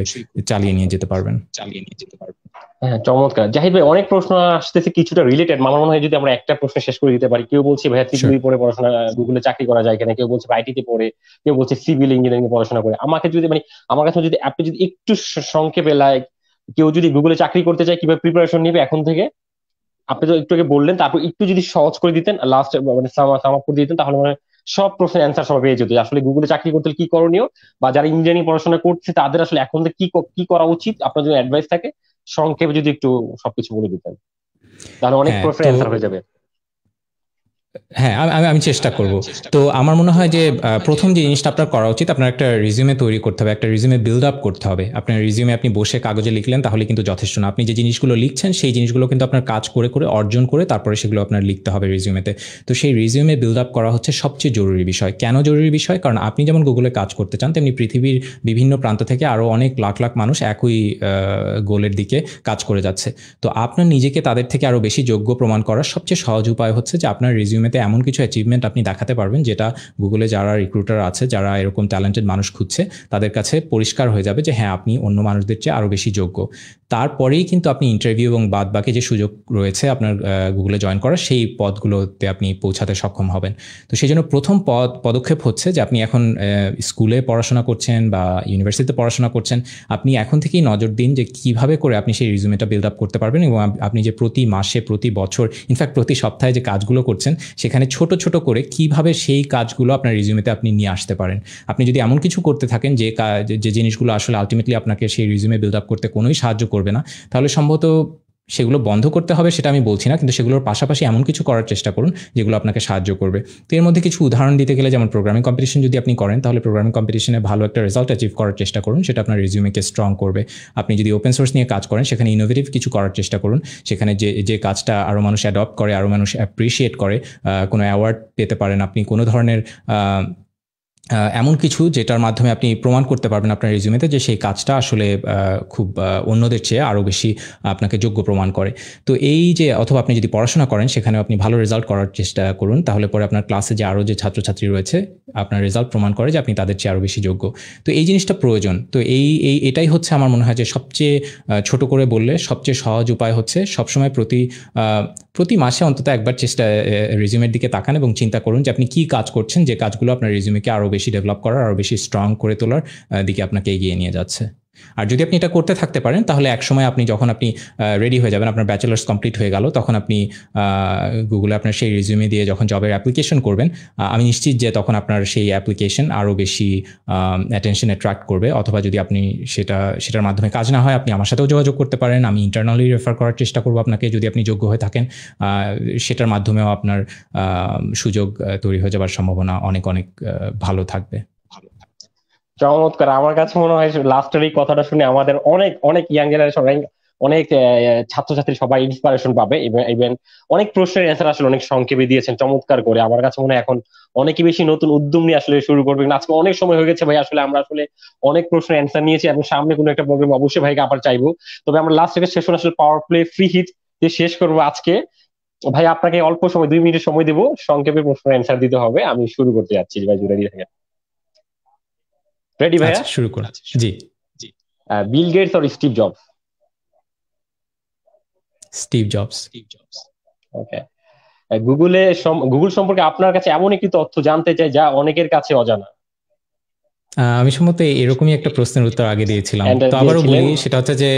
চালিয়ে নিয়ে যেতে পারবেন চালিয়ে নিয়ে যেতে পারবেন হ্যাঁ চমৎকার জাহিদ ভাই অনেক প্রশ্ন আসতেছে কিছুটা রিলেটেড আমার মনে হয় যদি আমরা একটা প্রশ্ন শেষ করে দিতে পারি কেউ বলছে ভাই সিভিল পড়ে পড়াশোনা গুগলে চাকরি করা যায় কিনা কেউ বলছে আইটি পড়ে কেউ বলছে সিভিল ইঞ্জিনিয়ারিং পড়াশোনা করে আমাকে যদি মানে আমার কাছে যদি আপনি যদি একটু সংক্ষেপে লাইক কেউ যদি গুগলে চাকরি করতে চায় কিভাবে প্রিপারেশন নেবে এখন থেকে আপনি তো একটু আগে বললেন তারপর একটু যদি সহজ করে দিতেন লাস্ট মানে সামাপ করে দিতেন তাহলে মানে সব প্রশ্নের অ্যান্সার সব পেয়ে যেত আসলে গুগলে চাকরি করতে কি করণীয় বা যারা ইঞ্জিনিয়ারিং পড়াশোনা করছে তাদের আসলে এখন থেকে কি কি করা উচিত আপনার যদি অ্যাডভাইস থাকে সংক্ষেপে যদি একটু সবকিছু বলে দিতেন তাহলে অনেক হ্যাঁ, প্রশ্নের অ্যান্সার হয়ে যাবে হ্যাঁ আমি আমি চেষ্টা করব তো আমার মনে হয় যে প্রথম যে জিনিসটা আপনার করা উচিত আপনার একটা রিজিউমে তৈরি করতে হবে একটা রিজিউমে বিল্ড আপ করতে হবে আপনার রিজিউমে আপনি বসে কাগজে লিখলেন তাহলে কিন্তু যথেষ্ট না আপনি যে জিনিসগুলো লিখছেন সেই জিনিসগুলো কিন্তু আপনার কাজ করে করে অর্জন করে তারপরে সেগুলো আপনার লিখতে হবে রিজিউমেতে তো সেই রিজিউমে বিল্ড আপ করা হচ্ছে সবচেয়ে জরুরি বিষয় কেন জরুরি বিষয় কারণ আপনি যেমন গুগলে কাজ করতে চান তেমনি পৃথিবীর বিভিন্ন প্রান্ত থেকে আরও অনেক লাখ লাখ মানুষ একই গোলের দিকে কাজ করে যাচ্ছে তো আপনার নিজেকে তাদের থেকে আরও বেশি যোগ্য প্রমাণ করার সবচেয়ে সহজ উপায় হচ্ছে যে আপনার রিজিউমে রেজুমেতে এমন কিছু অ্যাচিভমেন্ট আপনি দেখাতে পারবেন যেটা গুগলে যারা রিক্রুটার আছে যারা এরকম ট্যালেন্টেড মানুষ খুঁজছে তাদের কাছে পরিষ্কার হয়ে যাবে যে হ্যাঁ আপনি অন্য মানুষদের চেয়ে আরও বেশি যোগ্য তারপরেই কিন্তু আপনি ইন্টারভিউ এবং বাদ বাকি যে সুযোগ রয়েছে আপনার গুগলে জয়েন করার সেই পদগুলোতে আপনি পৌঁছাতে সক্ষম হবেন তো সেই জন্য প্রথম পদ পদক্ষেপ হচ্ছে যে আপনি এখন স্কুলে পড়াশোনা করছেন বা ইউনিভার্সিটিতে পড়াশোনা করছেন আপনি এখন থেকেই নজর দিন যে কিভাবে করে আপনি সেই রিজুমেটা বিল্ড আপ করতে পারবেন এবং আপনি যে প্রতি মাসে প্রতি বছর ইনফ্যাক্ট প্রতি সপ্তাহে যে কাজগুলো করছেন সেখানে ছোট ছোট করে কিভাবে সেই কাজগুলো আপনার রিজুমেতে আপনি নিয়ে আসতে পারেন আপনি যদি এমন কিছু করতে থাকেন যে যে জিনিসগুলো আসলে আলটিমেটলি আপনাকে সেই রিজুমে বিল্ড আপ করতে কোনোই সাহায্য করবে না তাহলে সম্ভবত সেগুলো বন্ধ করতে হবে সেটা আমি বলছি না কিন্তু সেগুলোর পাশাপাশি এমন কিছু করার চেষ্টা করুন যেগুলো আপনাকে সাহায্য করবে তো এর মধ্যে কিছু উদাহরণ দিতে গেলে যেমন প্রোগ্রামিং কম্পিটিশন যদি আপনি করেন তাহলে প্রোগ্রামিং কম্পিটিশনে ভালো একটা রেজাল্ট অ্যাচিভ করার চেষ্টা করুন সেটা আপনার রেজিউমেকে স্ট্রং করবে আপনি যদি ওপেন সোর্স নিয়ে কাজ করেন সেখানে ইনোভেটিভ কিছু করার চেষ্টা করুন সেখানে যে যে কাজটা আরও মানুষ অ্যাডপ্ট করে আরও মানুষ অ্যাপ্রিসিয়েট করে কোনো অ্যাওয়ার্ড পেতে পারেন আপনি কোনো ধরনের এমন কিছু যেটার মাধ্যমে আপনি প্রমাণ করতে পারবেন আপনার রেজিউমেতে যে সেই কাজটা আসলে খুব অন্যদের চেয়ে আরও বেশি আপনাকে যোগ্য প্রমাণ করে তো এই যে অথবা আপনি যদি পড়াশোনা করেন সেখানেও আপনি ভালো রেজাল্ট করার চেষ্টা করুন তাহলে পরে আপনার ক্লাসে যে আরও যে ছাত্রছাত্রী রয়েছে আপনার রেজাল্ট প্রমাণ করে যে আপনি তাদের চেয়ে আরও বেশি যোগ্য তো এই জিনিসটা প্রয়োজন তো এই এই এটাই হচ্ছে আমার মনে হয় যে সবচেয়ে ছোট করে বললে সবচেয়ে সহজ উপায় হচ্ছে সবসময় প্রতি প্রতি মাসে অন্তত একবার চেষ্টা রেজিউমের দিকে তাকান এবং চিন্তা করুন যে আপনি কী কাজ করছেন যে কাজগুলো আপনার রেজুমেকে আরও বেশি ডেভেলপ করার আরও বেশি স্ট্রং করে তোলার দিকে আপনাকে এগিয়ে নিয়ে যাচ্ছে আর যদি আপনি এটা করতে থাকতে পারেন তাহলে একসময় আপনি যখন আপনি রেডি হয়ে যাবেন আপনার ব্যাচেলার্স কমপ্লিট হয়ে গেল তখন আপনি গুগলে আপনার সেই রেজিউমে দিয়ে যখন জবের অ্যাপ্লিকেশন করবেন আমি নিশ্চিত যে তখন আপনার সেই অ্যাপ্লিকেশন আরও বেশি অ্যাটেনশন অ্যাট্রাক্ট করবে অথবা যদি আপনি সেটা সেটার মাধ্যমে কাজ না হয় আপনি আমার সাথেও যোগাযোগ করতে পারেন আমি ইন্টারনালি রেফার করার চেষ্টা করবো আপনাকে যদি আপনি যোগ্য হয়ে থাকেন সেটার মাধ্যমেও আপনার সুযোগ তৈরি হয়ে যাওয়ার সম্ভাবনা অনেক অনেক ভালো থাকবে চমৎকার আমার কাছে মনে হয় লাস্টের এই কথাটা শুনে আমাদের অনেক অনেক ইয়াং জেনারেশন অনেক ছাত্রছাত্রী সবাই ইন্সপায়ারেশন পাবে ইভেন অনেক প্রশ্নের অ্যান্সার আসলে অনেক সংক্ষেপে দিয়েছেন চমৎকার করে আমার কাছে মনে হয় এখন অনেকে বেশি নতুন উদ্যম নিয়ে আসলে শুরু করবে আজকে অনেক সময় হয়ে গেছে ভাই আসলে আমরা আসলে অনেক প্রশ্নের অ্যান্সার নিয়েছি এবং সামনে কোনো একটা প্রবলেম অবশ্যই ভাইকে আবার চাইবো তবে আমরা লাস্ট থেকে সেশন আসলে পাওয়ার প্লে ফ্রি হিট দিয়ে শেষ করবো আজকে ভাই আপনাকে অল্প সময় দুই মিনিট সময় দেবো সংক্ষেপে প্রশ্নের অ্যান্সার দিতে হবে আমি শুরু করতে যাচ্ছি ভাই জুড়ে দিয়ে থাকেন রেডি ভাই আচ্ছা, শুরু করুন আচ্ছা, জি Bill Gates or Steve Jobs Steve Jobs Steve Jobs okay গুগলে গুগল সম্পর্কে আপনার কাছে এমন একটি তথ্য জানতে চাই যা অনেকের কাছে অজানা আমি সম্ভবত এরকমই একটা প্রশ্নের উত্তর আগে দিয়েছিলাম তো আবারও বলি সেটা হচ্ছে যে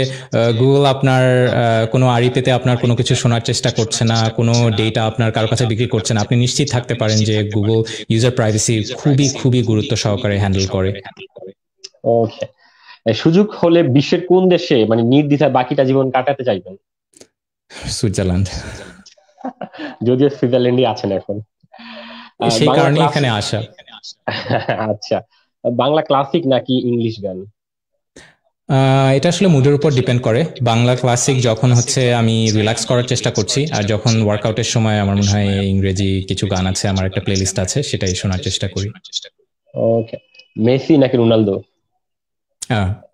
গুগল আপনার কোনো আরিপেতে আপনার কোনো কিছু শোনার চেষ্টা করছে না কোনো ডেটা আপনার কারো কাছে বিক্রি করছে না আপনি নিশ্চিত থাকতে পারেন যে গুগল ইউজার প্রাইভেসি খুবই খুবই গুরুত্ব সহকারে হ্যান্ডেল করে সুযোগ হলে বিশ্বের কোন দেশে মানে নির্দিষ্ট বাকিটা জীবন কাটাতে চাইবেন সুইজারল্যান্ড যদিও সুইজারল্যান্ডই আছেন এখন সেই কারণে এখানে আসা আচ্ছা বাংলা ক্লাসিক নাকি ইংলিশ গান এটা আসলে মুডের উপর ডিপেন্ড করে বাংলা ক্লাসিক যখন হচ্ছে আমি রিল্যাক্স করার চেষ্টা করছি আর যখন ওয়ার্কআউটের সময় আমার মনে হয় ইংরেজি কিছু গান আছে আমার একটা প্লেলিস্ট আছে সেটাই শোনার চেষ্টা করি ওকে মেসি নাকি রোনালদো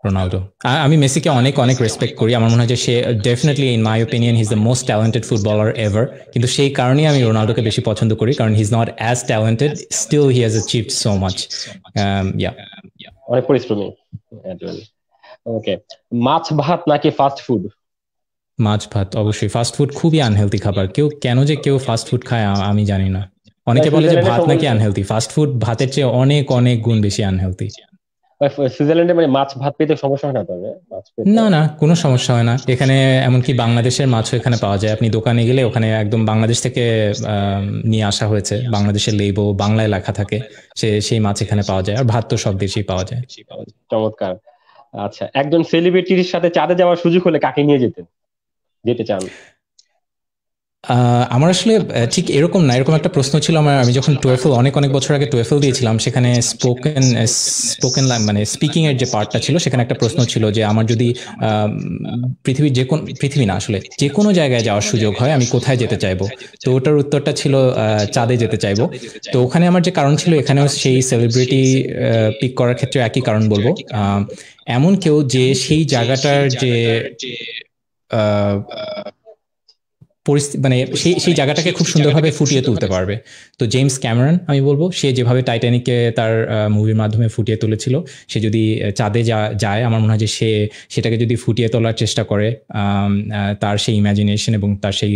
রোনালদো আমি মেসিকে অনেক অনেক রেসপেক্ট করি আমার মনে হয় যে সে definitely in my opinion his the most talented footballer ever কিন্তু সেই কারণেই আমি রোনালদোকে বেশি পছন্দ করি কারণ his not as talented still he has achieved so much yeah অনেক পরিশ্রমী ওকে মাছ ভাত নাকি ফাস্ট ফুড মাছ ভাত অবশ্যই ফাস্ট ফুড খুবই আনহেলদি খাবার কেউ কেন যে কেউ ফাস্ট ফুড খায় আমি জানি না অনেকে হ্যাঁ, বলে যে ভাত নাকি আনহেলদি ফাস্ট ফুড ভাতের চেয়ে অনেক অনেক গুণ বেশি আনহেলদি সুইজারল্যান্ডে মানে মাছ ভাত পেতে সমস্যা হয় না তবে না না কোনো সমস্যা হয় না এখানে এমনকি বাংলাদেশের মাছও এখানে পাওয়া যায় আপনি দোকানে গেলে ওখানে একদম বাংলাদেশ থেকে নিয়ে আসা হয়েছে বাংলাদেশের লেবো বাংলায় লেখা থাকে সে সেই মাছ এখানে পাওয়া যায় আর ভাত তো সব দেশেই পাওয়া যায় চমৎকার আচ্ছা একজন সেলিব্রিটির সাথে চাঁদে যাওয়ার সুযোগ হলে কাকে নিয়ে যেতেন যেতে চান আমার আসলে ঠিক এরকম না এরকম একটা প্রশ্ন ছিল আমার আমি যখন টুয়েলভ অনেক অনেক বছর আগে টুয়েলভ দিয়েছিলাম সেখানে স্পোকেন স্পোকেন মানে স্পিকিংয়ের যে পার্টটা ছিল সেখানে একটা প্রশ্ন ছিল যে আমার যদি পৃথিবীর যে কোন পৃথিবী না আসলে যে কোনো জায়গায় যাওয়ার সুযোগ হয় আমি কোথায় যেতে চাইবো তো ওটার উত্তরটা ছিল চাঁদে যেতে চাইবো তো ওখানে আমার যে কারণ ছিল এখানেও সেই সেলিব্রিটি পিক করার ক্ষেত্রে একই কারণ বলবো এমন কেউ যে সেই জায়গাটার যে মানে পরিস্থিতি মানে সেই সেই মানে জায়গাটাকে খুব সুন্দরভাবে ফুটিয়ে তুলতে পারবে তো জেমস ক্যামেরন আমি বলবো সে যেভাবে টাইটানিককে তার মুভির মাধ্যমে ফুটিয়ে তুলেছিল সে যদি চাঁদে যা যায় আমার মনে হয় যে সে সেটাকে যদি ফুটিয়ে তোলার চেষ্টা করে তার সেই ইমাজিনেশন এবং তার সেই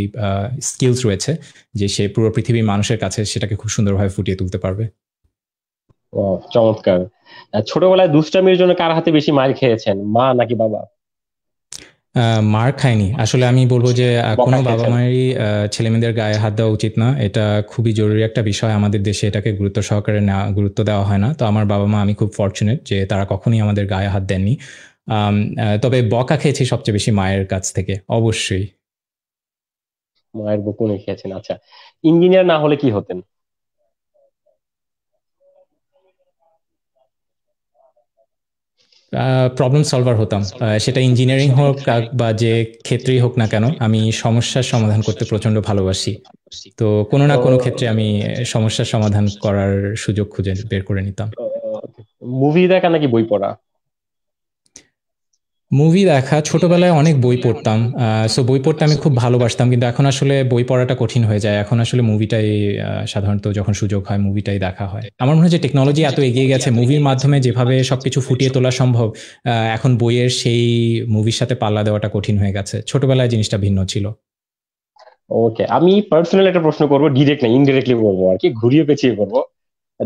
স্কিলস রয়েছে যে সে পুরো পৃথিবীর মানুষের কাছে সেটাকে খুব সুন্দরভাবে ফুটিয়ে তুলতে পারবে চমৎকার ছোটবেলায় দুষ্টামির জন্য কার হাতে বেশি মার খেয়েছেন মা নাকি বাবা মার খায়নি আসলে আমি বলবো যে কোনো বাবা মায়েরই ছেলেমেয়েদের গায়ে হাত দেওয়া উচিত না এটা খুবই জরুরি একটা বিষয় আমাদের দেশে এটাকে গুরুত্ব সহকারে না গুরুত্ব দেওয়া হয় না তো আমার বাবা মা আমি খুব ফর্চুনেট যে তারা কখনোই আমাদের গায়ে হাত দেননি তবে বকা খেয়েছি সবচেয়ে বেশি মায়ের কাছ থেকে অবশ্যই মায়ের বকুনি খেয়েছেন আচ্ছা ইঞ্জিনিয়ার না হলে কি হতেন প্রবলেম সলভার হতাম সেটা ইঞ্জিনিয়ারিং হোক বা যে ক্ষেত্রেই হোক না কেন আমি সমস্যার সমাধান করতে প্রচন্ড ভালোবাসি তো কোনো না কোনো ক্ষেত্রে আমি সমস্যার সমাধান করার সুযোগ খুঁজে বের করে নিতাম মুভি দেখা নাকি বই পড়া মুভি দেখা ছোটবেলায় অনেক বই পড়তাম সো বই পড়তে আমি খুব ভালোবাসতাম কিন্তু এখন আসলে বই পড়াটা কঠিন হয়ে যায় এখন আসলে মুভিটাই সাধারণত যখন সুযোগ হয় মুভিটাই দেখা হয় আমার মনে হয় যে টেকনোলজি এত এগিয়ে গেছে মুভির মাধ্যমে যেভাবে সবকিছু ফুটিয়ে তোলা সম্ভব এখন বইয়ের সেই মুভির সাথে পাল্লা দেওয়াটা কঠিন হয়ে গেছে ছোটবেলায় জিনিসটা ভিন্ন ছিল ওকে আমি পার্সোনাল একটা প্রশ্ন করবো ডিরেক্ট না ইনডিরেক্টলি বলবো আর কি ঘুরিয়ে পেঁচিয়ে করবো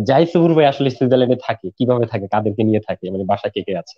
জাইসুর ভাই আসলে সুইজারল্যান্ডে থাকে কিভাবে থাকে কাদেরকে নিয়ে থাকে মানে বাসা কে কে আছে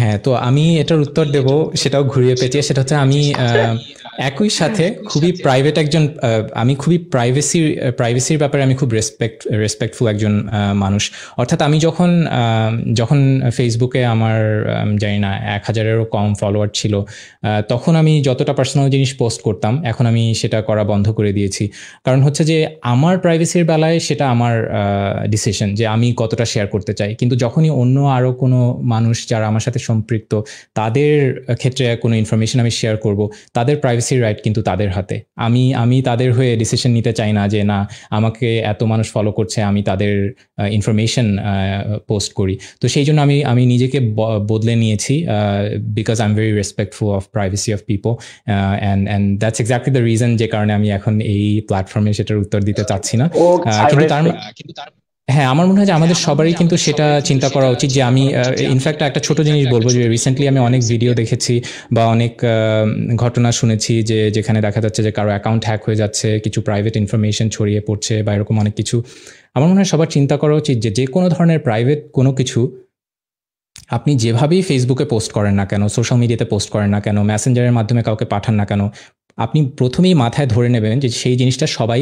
হ্যাঁ তো আমি এটার উত্তর দেব সেটাও ঘুরিয়ে পেঁচিয়ে সেটা হচ্ছে আমি একই সাথে খুবই প্রাইভেট একজন আমি খুবই প্রাইভেসির প্রাইভেসির ব্যাপারে আমি খুব রেসপেক্ট রেসপেক্টফুল একজন মানুষ অর্থাৎ আমি যখন যখন ফেসবুকে আমার জানি না এক হাজারেরও কম ফলোয়ার ছিল তখন আমি যতটা পার্সোনাল জিনিস পোস্ট করতাম এখন আমি সেটা করা বন্ধ করে দিয়েছি কারণ হচ্ছে যে আমার প্রাইভেসির বেলায় সেটা আমার ডিসিশন যে আমি কতটা শেয়ার করতে চাই কিন্তু যখনই অন্য আরও কোনো মানুষ যারা আমার সাথে সম্পৃক্ত তাদের ক্ষেত্রে কোনো ইনফরমেশন আমি শেয়ার করব তাদের প্রাইভেসির রাইট কিন্তু তাদের হাতে আমি আমি তাদের হয়ে ডিসিশন নিতে চাই না যে না আমাকে এত মানুষ ফলো করছে আমি তাদের ইনফরমেশন পোস্ট করি তো সেই জন্য আমি আমি নিজেকে বদলে নিয়েছি because I am very respectful of privacy of people and and that's exactly the reason যে কারণে আমি এখন এই প্ল্যাটফর্মে সেটার উত্তর দিতে চাচ্ছি না কিন্তু তার কিন্তু তার হ্যাঁ আমার মনে হয় যে হ্যাঁ, আমাদের সবারই কিন্তু সেটা চিন্তা করা উচিত যে আমি ইনফ্যাক্ট একটা ছোট জিনিস বলবো যে রিসেন্টলি আমি অনেক ভিডিও দেখেছি বা অনেক ঘটনা শুনেছি যে যেখানে দেখা যাচ্ছে যে কারো অ্যাকাউন্ট হ্যাক হয়ে যাচ্ছে কিছু প্রাইভেট ইনফরমেশন ছড়িয়ে পড়ছে বা এরকম অনেক কিছু আমার মনে হয় সবার চিন্তা করা উচিত যে যে কোনো ধরনের প্রাইভেট কোনো কিছু আপনি যেভাবেই ফেসবুকে পোস্ট করেন না কেন সোশ্যাল মিডিয়াতে পোস্ট করেন না কেন মেসেঞ্জারের মাধ্যমে কাউকে পাঠান না কেন আপনি প্রথমেই মাথায় ধরে নেবেন যে সেই জিনিসটা সবাই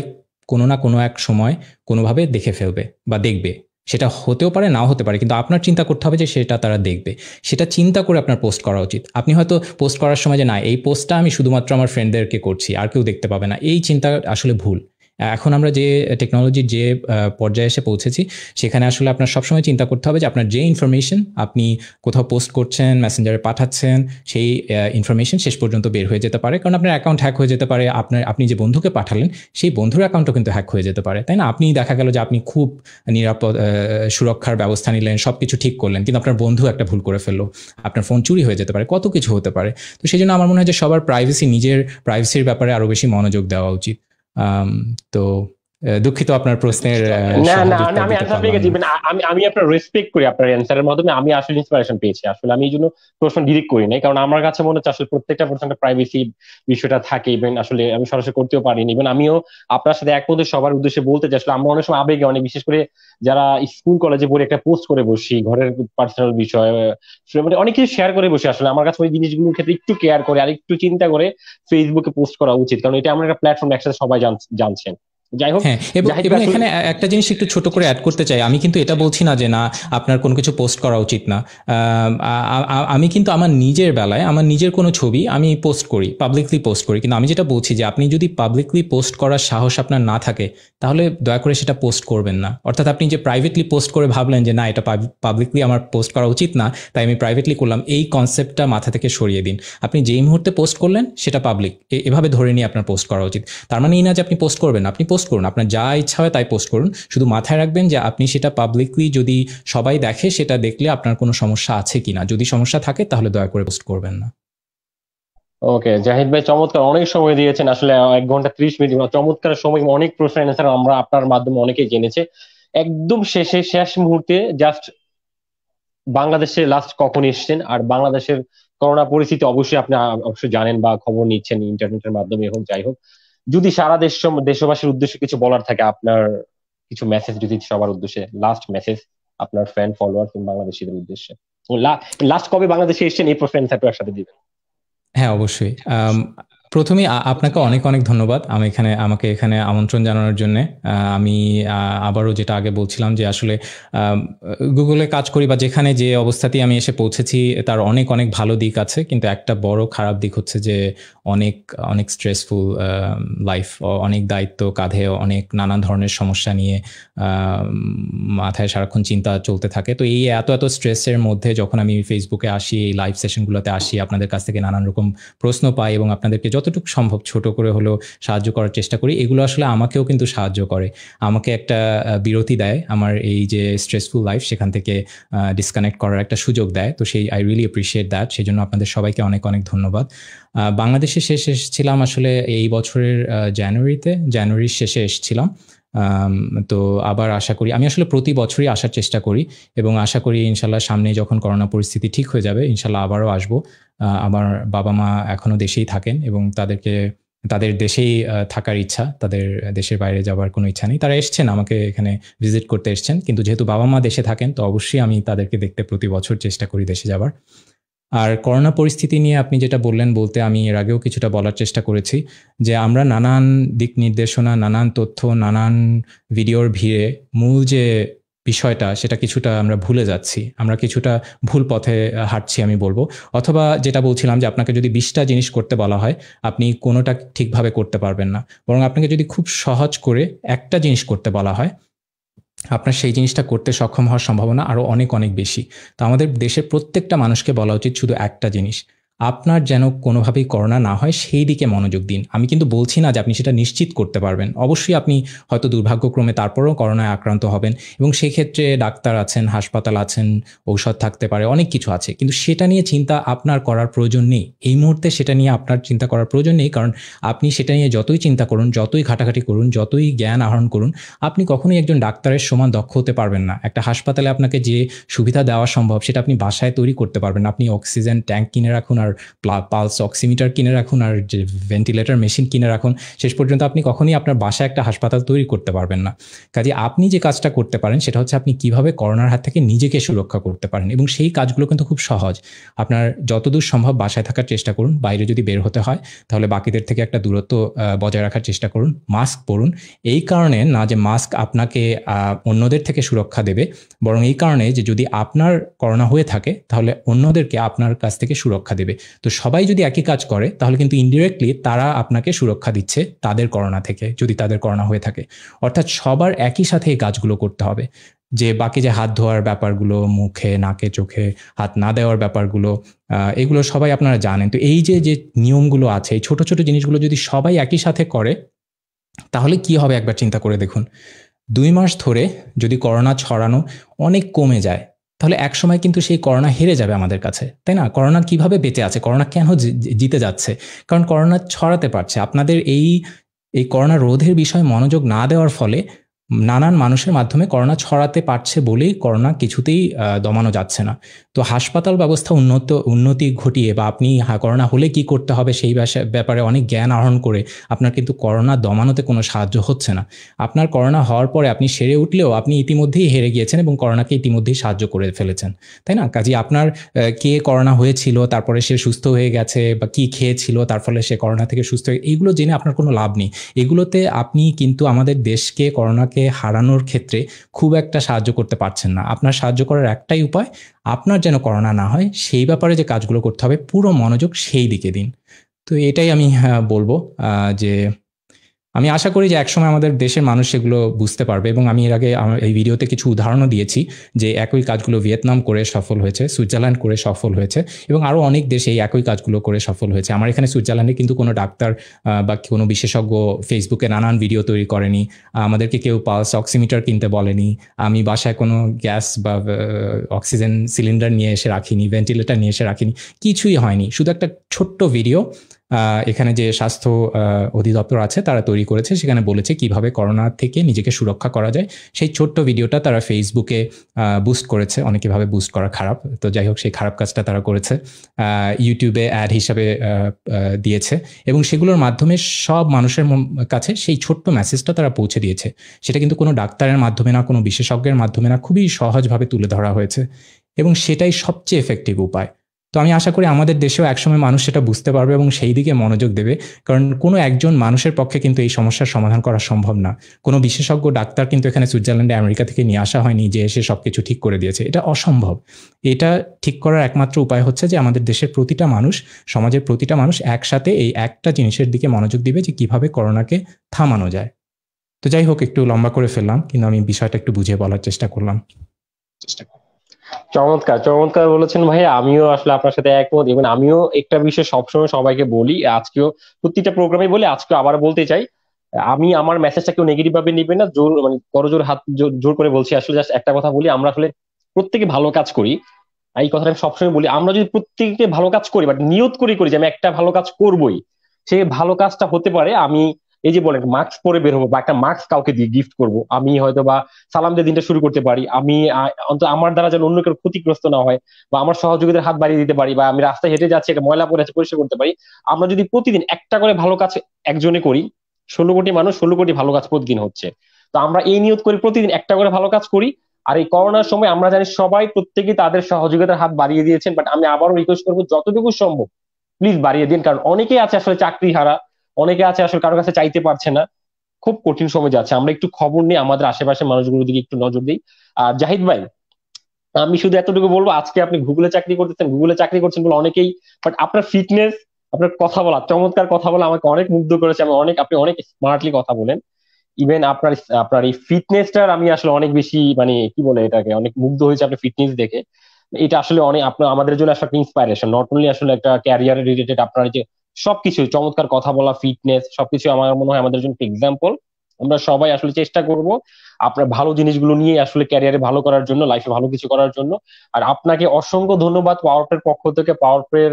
কোনো না কোনো এক সময় কোনোভাবে দেখে ফেলবে বা দেখবে সেটা হতেও পারে নাও হতে পারে কিন্তু আপনার চিন্তা করতে হবে যে সেটা তারা দেখবে সেটা চিন্তা করে আপনার পোস্ট করা উচিত আপনি হয়তো পোস্ট করার সময় যে না এই পোস্টটা আমি শুধুমাত্র আমার ফ্রেন্ডদেরকে করছি আর কেউ দেখতে পাবে না এই চিন্তা আসলে ভুল এখন আমরা যে টেকনোলজির যে পর্যায়ে এসে পৌঁছেছি সেখানে আসলে আপনার সবসময় চিন্তা করতে হবে যে আপনার যে ইনফরমেশন আপনি কোথাও পোস্ট করছেন মেসেঞ্জারে পাঠাচ্ছেন সেই ইনফরমেশন শেষ পর্যন্ত বের হয়ে যেতে পারে কারণ আপনার অ্যাকাউন্ট হ্যাক হয়ে যেতে পারে আপনার আপনি যে বন্ধুকে পাঠালেন সেই বন্ধুর অ্যাকাউন্টও কিন্তু হ্যাক হয়ে যেতে পারে তাই না আপনি দেখা গেল যে আপনি খুব নিরাপদ সুরক্ষার ব্যবস্থা নিলেন সব কিছু ঠিক করলেন কিন্তু আপনার বন্ধু একটা ভুল করে ফেললো আপনার ফোন চুরি হয়ে যেতে পারে কত কিছু হতে পারে তো সেই জন্য আমার মনে হয় যে সবার প্রাইভেসি নিজের প্রাইভেসির ব্যাপারে আরও বেশি মনোযোগ দেওয়া উচিত um, So. দুঃখিত আপনার প্রশ্নের না না আমি অ্যানসার পেয়ে গেছি আমি আমি আপনার রেসপেক্ট করি আপনার অ্যানসারের মাধ্যমে আমি আসলে ইন্সপিরেশন পেয়েছি আসলে আমি এই জন্য প্রশ্ন ডিরেক্ট করি নাই কারণ আমার কাছে মনে হচ্ছে আসলে প্রত্যেকটা প্রশ্নটা প্রাইভেসি বিষয়টা থাকে ইভেন আসলে আমি সরাসরি করতেও পারিনি ইভেন আমিও আপনার সাথে একমত সবার উদ্দেশ্যে বলতে চাই আসলে আমরা অনেক সময় আবেগে অনেক বিশেষ করে যারা স্কুল কলেজে পড়ে একটা পোস্ট করে বসি ঘরের পার্সোনাল বিষয় মানে অনেক কিছু শেয়ার করে বসি আসলে আমার কাছে ওই জিনিসগুলোর ক্ষেত্রে একটু কেয়ার করে আর একটু চিন্তা করে ফেসবুকে পোস্ট করা উচিত কারণ এটা আমার একটা প্ল্যাটফর্ম একসাথে সবাই জানছেন হ্যাঁ, এবং এখানে একটা জিনিস একটু ছোট করে অ্যাড করতে চাই আমি কিন্তু এটা বলছি না যে না আপনার কোনো কিছু পোস্ট করা উচিত না আমি কিন্তু আমার নিজের বেলায় আমার নিজের কোনো ছবি আমি পোস্ট করি পাবলিকলি পোস্ট করি কিন্তু আমি যেটা বলছি যে আপনি যদি পাবলিকলি পোস্ট করার সাহস আপনার না থাকে তাহলে দয়া করে সেটা পোস্ট করবেন না অর্থাৎ আপনি যে প্রাইভেটলি পোস্ট করে ভাবলেন যে না এটা পাবলিকলি আমার পোস্ট করা উচিত না তাই আমি প্রাইভেটলি করলাম এই কনসেপ্টটা মাথা থেকে সরিয়ে দিন আপনি যেই মুহূর্তে পোস্ট করলেন সেটা পাবলিক এভাবে ধরে নিয়ে আপনার পোস্ট করা উচিত তার মানে এই না যে আপনি পোস্ট করবেন আপনি পোস্ট পোস্ট করুন আপনার যা ইচ্ছা হয় তাই পোস্ট করুন শুধু মাথায় রাখবেন যে আপনি সেটা পাবলিকলি যদি সবাই দেখে সেটা দেখলে আপনার কোনো সমস্যা আছে কিনা যদি সমস্যা থাকে তাহলে দয়া করে পোস্ট করবেন না ওকে জাহিদ ভাই চমৎকার অনেক সময় দিয়েছেন আসলে এক ঘন্টা ত্রিশ মিনিট চমৎকার সময় অনেক প্রশ্ন এনেছেন আমরা আপনার মাধ্যমে অনেকেই জেনেছে একদম শেষে শেষ মুহূর্তে জাস্ট বাংলাদেশে লাস্ট কখন এসছেন আর বাংলাদেশের করোনা পরিস্থিতি অবশ্যই আপনি অবশ্যই জানেন বা খবর নিচ্ছেন ইন্টারনেটের মাধ্যমে হোক যাই হোক যদি সারা দেশ দেশবাসীর উদ্দেশ্যে কিছু বলার থাকে আপনার কিছু মেসেজ যদি সবার উদ্দেশ্যে লাস্ট মেসেজ আপনার ফ্যান ফলোয়ার কিংবা বাংলাদেশিদের উদ্দেশ্যে লাস্ট কবে বাংলাদেশে এসেছেন এই ফ্যান সাপোর্টার সাথে দিবেন হ্যাঁ অবশ্যই প্রথমে আপনাকে অনেক অনেক ধন্যবাদ আমি এখানে আমাকে এখানে আমন্ত্রণ জানানোর জন্য আমি আবারও যেটা আগে বলছিলাম যে আসলে গুগলে কাজ করি বা যেখানে যে অবস্থাতেই আমি এসে পৌঁছেছি তার অনেক অনেক ভালো দিক আছে কিন্তু একটা বড় খারাপ দিক হচ্ছে যে অনেক অনেক স্ট্রেসফুল লাইফ অনেক দায়িত্ব কাঁধে অনেক নানা ধরনের সমস্যা নিয়ে মাথায় সারাক্ষণ চিন্তা চলতে থাকে তো এই এত এত স্ট্রেসের মধ্যে যখন আমি ফেসবুকে আসি এই লাইভ সেশনগুলোতে আসি আপনাদের কাছ থেকে নানান রকম প্রশ্ন পাই এবং আপনাদেরকে যতটুকু সম্ভব ছোট করে হলেও সাহায্য করার চেষ্টা করি এগুলো আসলে আমাকেও কিন্তু সাহায্য করে আমাকে একটা বিরতি দেয় আমার এই যে স্ট্রেসফুল লাইফ সেখান থেকে ডিসকানেক্ট করার একটা সুযোগ দেয় তো সেই আই রিয়েলি অ্যাপ্রিসিয়েট দ্যাট সেই জন্য আপনাদের সবাইকে অনেক অনেক ধন্যবাদ বাংলাদেশে শেষ এসেছিলাম আসলে এই বছরের জানুয়ারিতে জানুয়ারির শেষে এসেছিলাম তো আবার আশা করি আমি আসলে প্রতি বছরই আসার চেষ্টা করি এবং আশা করি ইনশাল্লাহ সামনে যখন করোনা পরিস্থিতি ঠিক হয়ে যাবে ইনশাল্লাহ আবারও আসবো আমার বাবা মা এখনও দেশেই থাকেন এবং তাদেরকে তাদের দেশেই থাকার ইচ্ছা তাদের দেশের বাইরে যাওয়ার কোনো ইচ্ছা নেই তারা এসছেন আমাকে এখানে ভিজিট করতে এসছেন কিন্তু যেহেতু বাবা মা দেশে থাকেন তো অবশ্যই আমি তাদেরকে দেখতে প্রতি বছর চেষ্টা করি দেশে যাওয়ার আর করোনা পরিস্থিতি নিয়ে আপনি যেটা বললেন বলতে আমি এর আগেও কিছুটা বলার চেষ্টা করেছি যে আমরা নানান দিক নির্দেশনা নানান তথ্য নানান ভিডিওর ভিড়ে মূল যে বিষয়টা সেটা কিছুটা আমরা ভুলে যাচ্ছি আমরা কিছুটা ভুল পথে হাঁটছি আমি বলবো অথবা যেটা বলছিলাম যে আপনাকে যদি বিশটা জিনিস করতে বলা হয় আপনি কোনোটা ঠিকভাবে করতে পারবেন না বরং আপনাকে যদি খুব সহজ করে একটা জিনিস করতে বলা হয় আপনার সেই জিনিসটা করতে সক্ষম হওয়ার সম্ভাবনা আরও অনেক অনেক বেশি তো আমাদের দেশের প্রত্যেকটা মানুষকে বলা উচিত শুধু একটা জিনিস আপনার যেন কোনোভাবেই করোনা না হয় সেই দিকে মনোযোগ দিন আমি কিন্তু বলছি না যে আপনি সেটা নিশ্চিত করতে পারবেন অবশ্যই আপনি হয়তো দুর্ভাগ্যক্রমে তারপরেও করোনায় আক্রান্ত হবেন এবং সেক্ষেত্রে ডাক্তার আছেন হাসপাতাল আছেন ঔষধ থাকতে পারে অনেক কিছু আছে কিন্তু সেটা নিয়ে চিন্তা আপনার করার প্রয়োজন নেই এই মুহূর্তে সেটা নিয়ে আপনার চিন্তা করার প্রয়োজন নেই কারণ আপনি সেটা নিয়ে যতই চিন্তা করুন যতই ঘাটাঘাটি করুন যতই জ্ঞান আহরণ করুন আপনি কখনোই একজন ডাক্তারের সমান দক্ষ হতে পারবেন না একটা হাসপাতালে আপনাকে যে সুবিধা দেওয়া সম্ভব সেটা আপনি বাসায় তৈরি করতে পারবেন আপনি অক্সিজেন ট্যাঙ্ক কিনে রাখুন আর আপনার পালস অক্সিমিটার কিনে রাখুন আর যে ভেন্টিলেটর মেশিন কিনে রাখুন শেষ পর্যন্ত আপনি কখনই আপনার বাসায় একটা হাসপাতাল তৈরি করতে পারবেন না কাজে আপনি যে কাজটা করতে পারেন সেটা হচ্ছে আপনি কিভাবে করোনার হাত থেকে নিজেকে সুরক্ষা করতে পারেন এবং সেই কাজগুলো কিন্তু খুব সহজ আপনার যতদূর সম্ভব বাসায় থাকার চেষ্টা করুন বাইরে যদি বের হতে হয় তাহলে বাকিদের থেকে একটা দূরত্ব বজায় রাখার চেষ্টা করুন মাস্ক পরুন এই কারণে না যে মাস্ক আপনাকে অন্যদের থেকে সুরক্ষা দেবে বরং এই কারণে যে যদি আপনার করোনা হয়ে থাকে তাহলে অন্যদেরকে আপনার কাছ থেকে সুরক্ষা দেবে তো সবাই যদি একই কাজ করে তাহলে কিন্তু ইনডিরেক্টলি তারা আপনাকে সুরক্ষা দিচ্ছে তাদের করোনা থেকে যদি তাদের করোনা হয়ে থাকে অর্থাৎ সবার একই সাথে এই কাজগুলো করতে হবে যে বাকি যে হাত ধোয়ার ব্যাপারগুলো মুখে নাকে চোখে হাত না দেওয়ার ব্যাপারগুলো এগুলো সবাই আপনারা জানেন তো এই যে যে নিয়মগুলো আছে এই ছোটো ছোটো জিনিসগুলো যদি সবাই একই সাথে করে তাহলে কি হবে একবার চিন্তা করে দেখুন দুই মাস ধরে যদি করোনা ছড়ানো অনেক কমে যায় তাহলে এক সময় কিন্তু সেই করোনা হেরে যাবে আমাদের কাছে তাই না করোনা কিভাবে বেঁচে আছে করোনা কেন জিতে যাচ্ছে কারণ করোনা ছড়াতে পারছে আপনাদের এই এই করোনা রোধের বিষয়ে মনোযোগ না দেওয়ার ফলে নানান মানুষের মাধ্যমে করোনা ছড়াতে পারছে বলেই করোনা কিছুতেই দমানো যাচ্ছে না তো হাসপাতাল ব্যবস্থা উন্নত উন্নতি ঘটিয়ে বা আপনি করোনা হলে কি করতে হবে সেই ব্যাপারে অনেক জ্ঞান আহরণ করে আপনার কিন্তু করোনা দমানোতে কোনো সাহায্য হচ্ছে না আপনার করোনা হওয়ার পরে আপনি সেরে উঠলেও আপনি ইতিমধ্যেই হেরে গিয়েছেন এবং করোনাকে ইতিমধ্যেই সাহায্য করে ফেলেছেন তাই না কাজে আপনার কে করোনা হয়েছিল তারপরে সে সুস্থ হয়ে গেছে বা কি খেয়েছিল তার ফলে সে করোনা থেকে সুস্থ হয়ে এইগুলো জেনে আপনার কোনো লাভ নেই এগুলোতে আপনি কিন্তু আমাদের দেশকে করোনাকে হারানোর ক্ষেত্রে খুব একটা সাহায্য করতে পারছেন না আপনার সাহায্য করার একটাই উপায় আপনার যেন করোনা না হয় সেই ব্যাপারে যে কাজগুলো করতে হবে পুরো মনোযোগ সেই দিকে দিন তো এটাই আমি বলবো যে আমি আশা করি যে একসময় আমাদের দেশের মানুষ সেগুলো বুঝতে পারবে এবং আমি এর আগে আমার এই ভিডিওতে কিছু উদাহরণও দিয়েছি যে একই কাজগুলো ভিয়েতনাম করে সফল হয়েছে সুইজারল্যান্ড করে সফল হয়েছে এবং আরও অনেক দেশে এই একই কাজগুলো করে সফল হয়েছে আমার এখানে সুইজারল্যান্ডে কিন্তু কোনো ডাক্তার বা কোনো বিশেষজ্ঞ ফেসবুকে নানান ভিডিও তৈরি করেনি আমাদেরকে কেউ পালস অক্সিমিটার কিনতে বলেনি আমি বাসায় কোনো গ্যাস বা অক্সিজেন সিলিন্ডার নিয়ে এসে রাখিনি ভেন্টিলেটার নিয়ে এসে রাখিনি কিছুই হয়নি শুধু একটা ছোট্ট ভিডিও এখানে যে স্বাস্থ্য অধিদপ্তর আছে তারা তৈরি করেছে সেখানে বলেছে কিভাবে করোনা থেকে নিজেকে সুরক্ষা করা যায় সেই ছোট্ট ভিডিওটা তারা ফেসবুকে বুস্ট করেছে অনেকেভাবে বুস্ট করা খারাপ তো যাই হোক সেই খারাপ কাজটা তারা করেছে ইউটিউবে অ্যাড হিসাবে দিয়েছে এবং সেগুলোর মাধ্যমে সব মানুষের কাছে সেই ছোট্ট মেসেজটা তারা পৌঁছে দিয়েছে সেটা কিন্তু কোনো ডাক্তারের মাধ্যমে না কোনো বিশেষজ্ঞের মাধ্যমে না খুবই সহজভাবে তুলে ধরা হয়েছে এবং সেটাই সবচেয়ে এফেক্টিভ উপায় তো আমি আশা করি আমাদের দেশেও একসময় মানুষ সেটা বুঝতে পারবে এবং সেই দিকে মনোযোগ দেবে কারণ কোনো একজন মানুষের পক্ষে কিন্তু এই সমস্যার সমাধান করা সম্ভব না কোনো বিশেষজ্ঞ ডাক্তার কিন্তু এখানে সুইজারল্যান্ডে আমেরিকা থেকে নিয়ে আসা হয়নি যে এসে সব কিছু ঠিক করে দিয়েছে এটা অসম্ভব এটা ঠিক করার একমাত্র উপায় হচ্ছে যে আমাদের দেশের প্রতিটা মানুষ সমাজের প্রতিটা মানুষ একসাথে এই একটা জিনিসের দিকে মনোযোগ দিবে যে কিভাবে করোনাকে থামানো যায় তো যাই হোক একটু লম্বা করে ফেললাম কিন্তু আমি বিষয়টা একটু বুঝিয়ে বলার চেষ্টা করলাম চেষ্টা চমৎকার চমৎকার বলেছেন ভাই আমিও আসলে আপনার সাথে একমত এবং আমিও একটা বিষয় সবসময় সবাইকে বলি আজকেও প্রতিটা প্রোগ্রামে বলে আজকে আবার বলতে চাই আমি আমার মেসেজটা কেউ নেগেটিভ ভাবে নিবে না জোর মানে করজোর হাত জোর করে বলছি আসলে জাস্ট একটা কথা বলি আমরা আসলে প্রত্যেকে ভালো কাজ করি এই কথাটা আমি সবসময় বলি আমরা যদি প্রত্যেকে ভালো কাজ করি বাট নিয়ত করে করি যে আমি একটা ভালো কাজ করবই সে ভালো কাজটা হতে পারে আমি এই যে বলেন মাস্ক পরে বের হবো বা একটা মাস্ক কাউকে দিয়ে গিফট করব আমি হয়তো বা সালাম দিয়ে দিনটা শুরু করতে পারি আমি অন্তত আমার দ্বারা যেন অন্য কেউ ক্ষতিগ্রস্ত না হয় বা আমার সহযোগীদের হাত বাড়িয়ে দিতে পারি বা আমি রাস্তায় হেঁটে যাচ্ছি একটা ময়লা পরে আছে পরিষ্কার করতে পারি আমরা যদি প্রতিদিন একটা করে ভালো কাজ একজনে করি ষোলো কোটি মানুষ ষোলো কোটি ভালো কাজ প্রতিদিন হচ্ছে তো আমরা এই নিয়োগ করি প্রতিদিন একটা করে ভালো কাজ করি আর এই করোনার সময় আমরা জানি সবাই প্রত্যেকে তাদের সহযোগিতার হাত বাড়িয়ে দিয়েছেন বাট আমি আবারও রিকোয়েস্ট করবো যতটুকু সম্ভব প্লিজ বাড়িয়ে দিন কারণ অনেকেই আছে আসলে চাকরি হারা অনেকে আছে আসলে কারো কাছে চাইতে পারছে না খুব কঠিন সময় যাচ্ছে আমরা একটু খবর নিয়ে আমাদের আশেপাশে মানুষগুলোর দিকে একটু নজর দিই আর জাহিদ ভাই আমি শুধু এতটুকু বলবো আজকে আপনি গুগলে চাকরি করতেছেন গুগলে চাকরি করছেন বলে অনেকেই বাট আপনার ফিটনেস আপনার কথা বলা চমৎকার কথা বলা আমাকে অনেক মুগ্ধ করেছে আমি অনেক আপনি অনেক স্মার্টলি কথা বলেন ইভেন আপনার আপনার এই ফিটনেসটার আমি আসলে অনেক বেশি মানে কি বলে এটাকে অনেক মুগ্ধ হয়েছে আপনার ফিটনেস দেখে এটা আসলে অনেক আপনার আমাদের জন্য আসলে ইন্সপায়ারেশন নট অনলি আসলে একটা ক্যারিয়ার রিলেটেড আপনার যে সবকিছু চমৎকার কথা বলা ফিটনেস সবকিছু আমার মনে হয় আমাদের জন্য এক্সাম্পল আমরা সবাই আসলে চেষ্টা করব আপনার ভালো জিনিসগুলো নিয়ে আসলে ক্যারিয়ারে ভালো করার জন্য লাইফে ভালো কিছু করার জন্য আর আপনাকে অসংখ্য ধন্যবাদ পাওয়ারপের পক্ষ থেকে পাওয়ারপের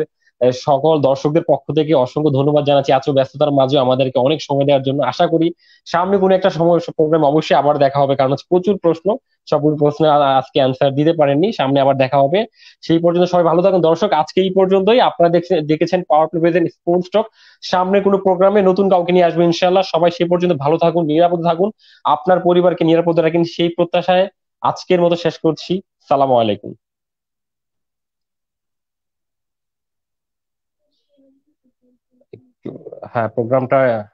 সকল দর্শকদের পক্ষ থেকে অসংখ্য ধন্যবাদ জানাচ্ছি এত ব্যস্ততার মাঝে আমাদেরকে অনেক সময় দেওয়ার জন্য আশা করি সামনে কোনো একটা সময় প্রোগ্রাম অবশ্যই আবার দেখা হবে কারণ হচ্ছে প্রচুর প্রশ্ন সবগুলো প্রশ্নের আজকে অ্যান্সার দিতে পারেননি সামনে আবার দেখা হবে সেই পর্যন্ত সবাই ভালো থাকুন দর্শক আজকে এই পর্যন্তই আপনারা দেখেছেন power play present sports talk সামনে কোনো প্রোগ্রামে নতুন কাউকে নিয়ে আসবো ইনশাল্লাহ সবাই সেই পর্যন্ত ভালো থাকুন নিরাপদে থাকুন আপনার পরিবারকে নিরাপদে রাখেন সেই প্রত্যাশায় আজকের মতো শেষ করছি সালাম আলাইকুম হ্যাঁ প্রোগ্রামটা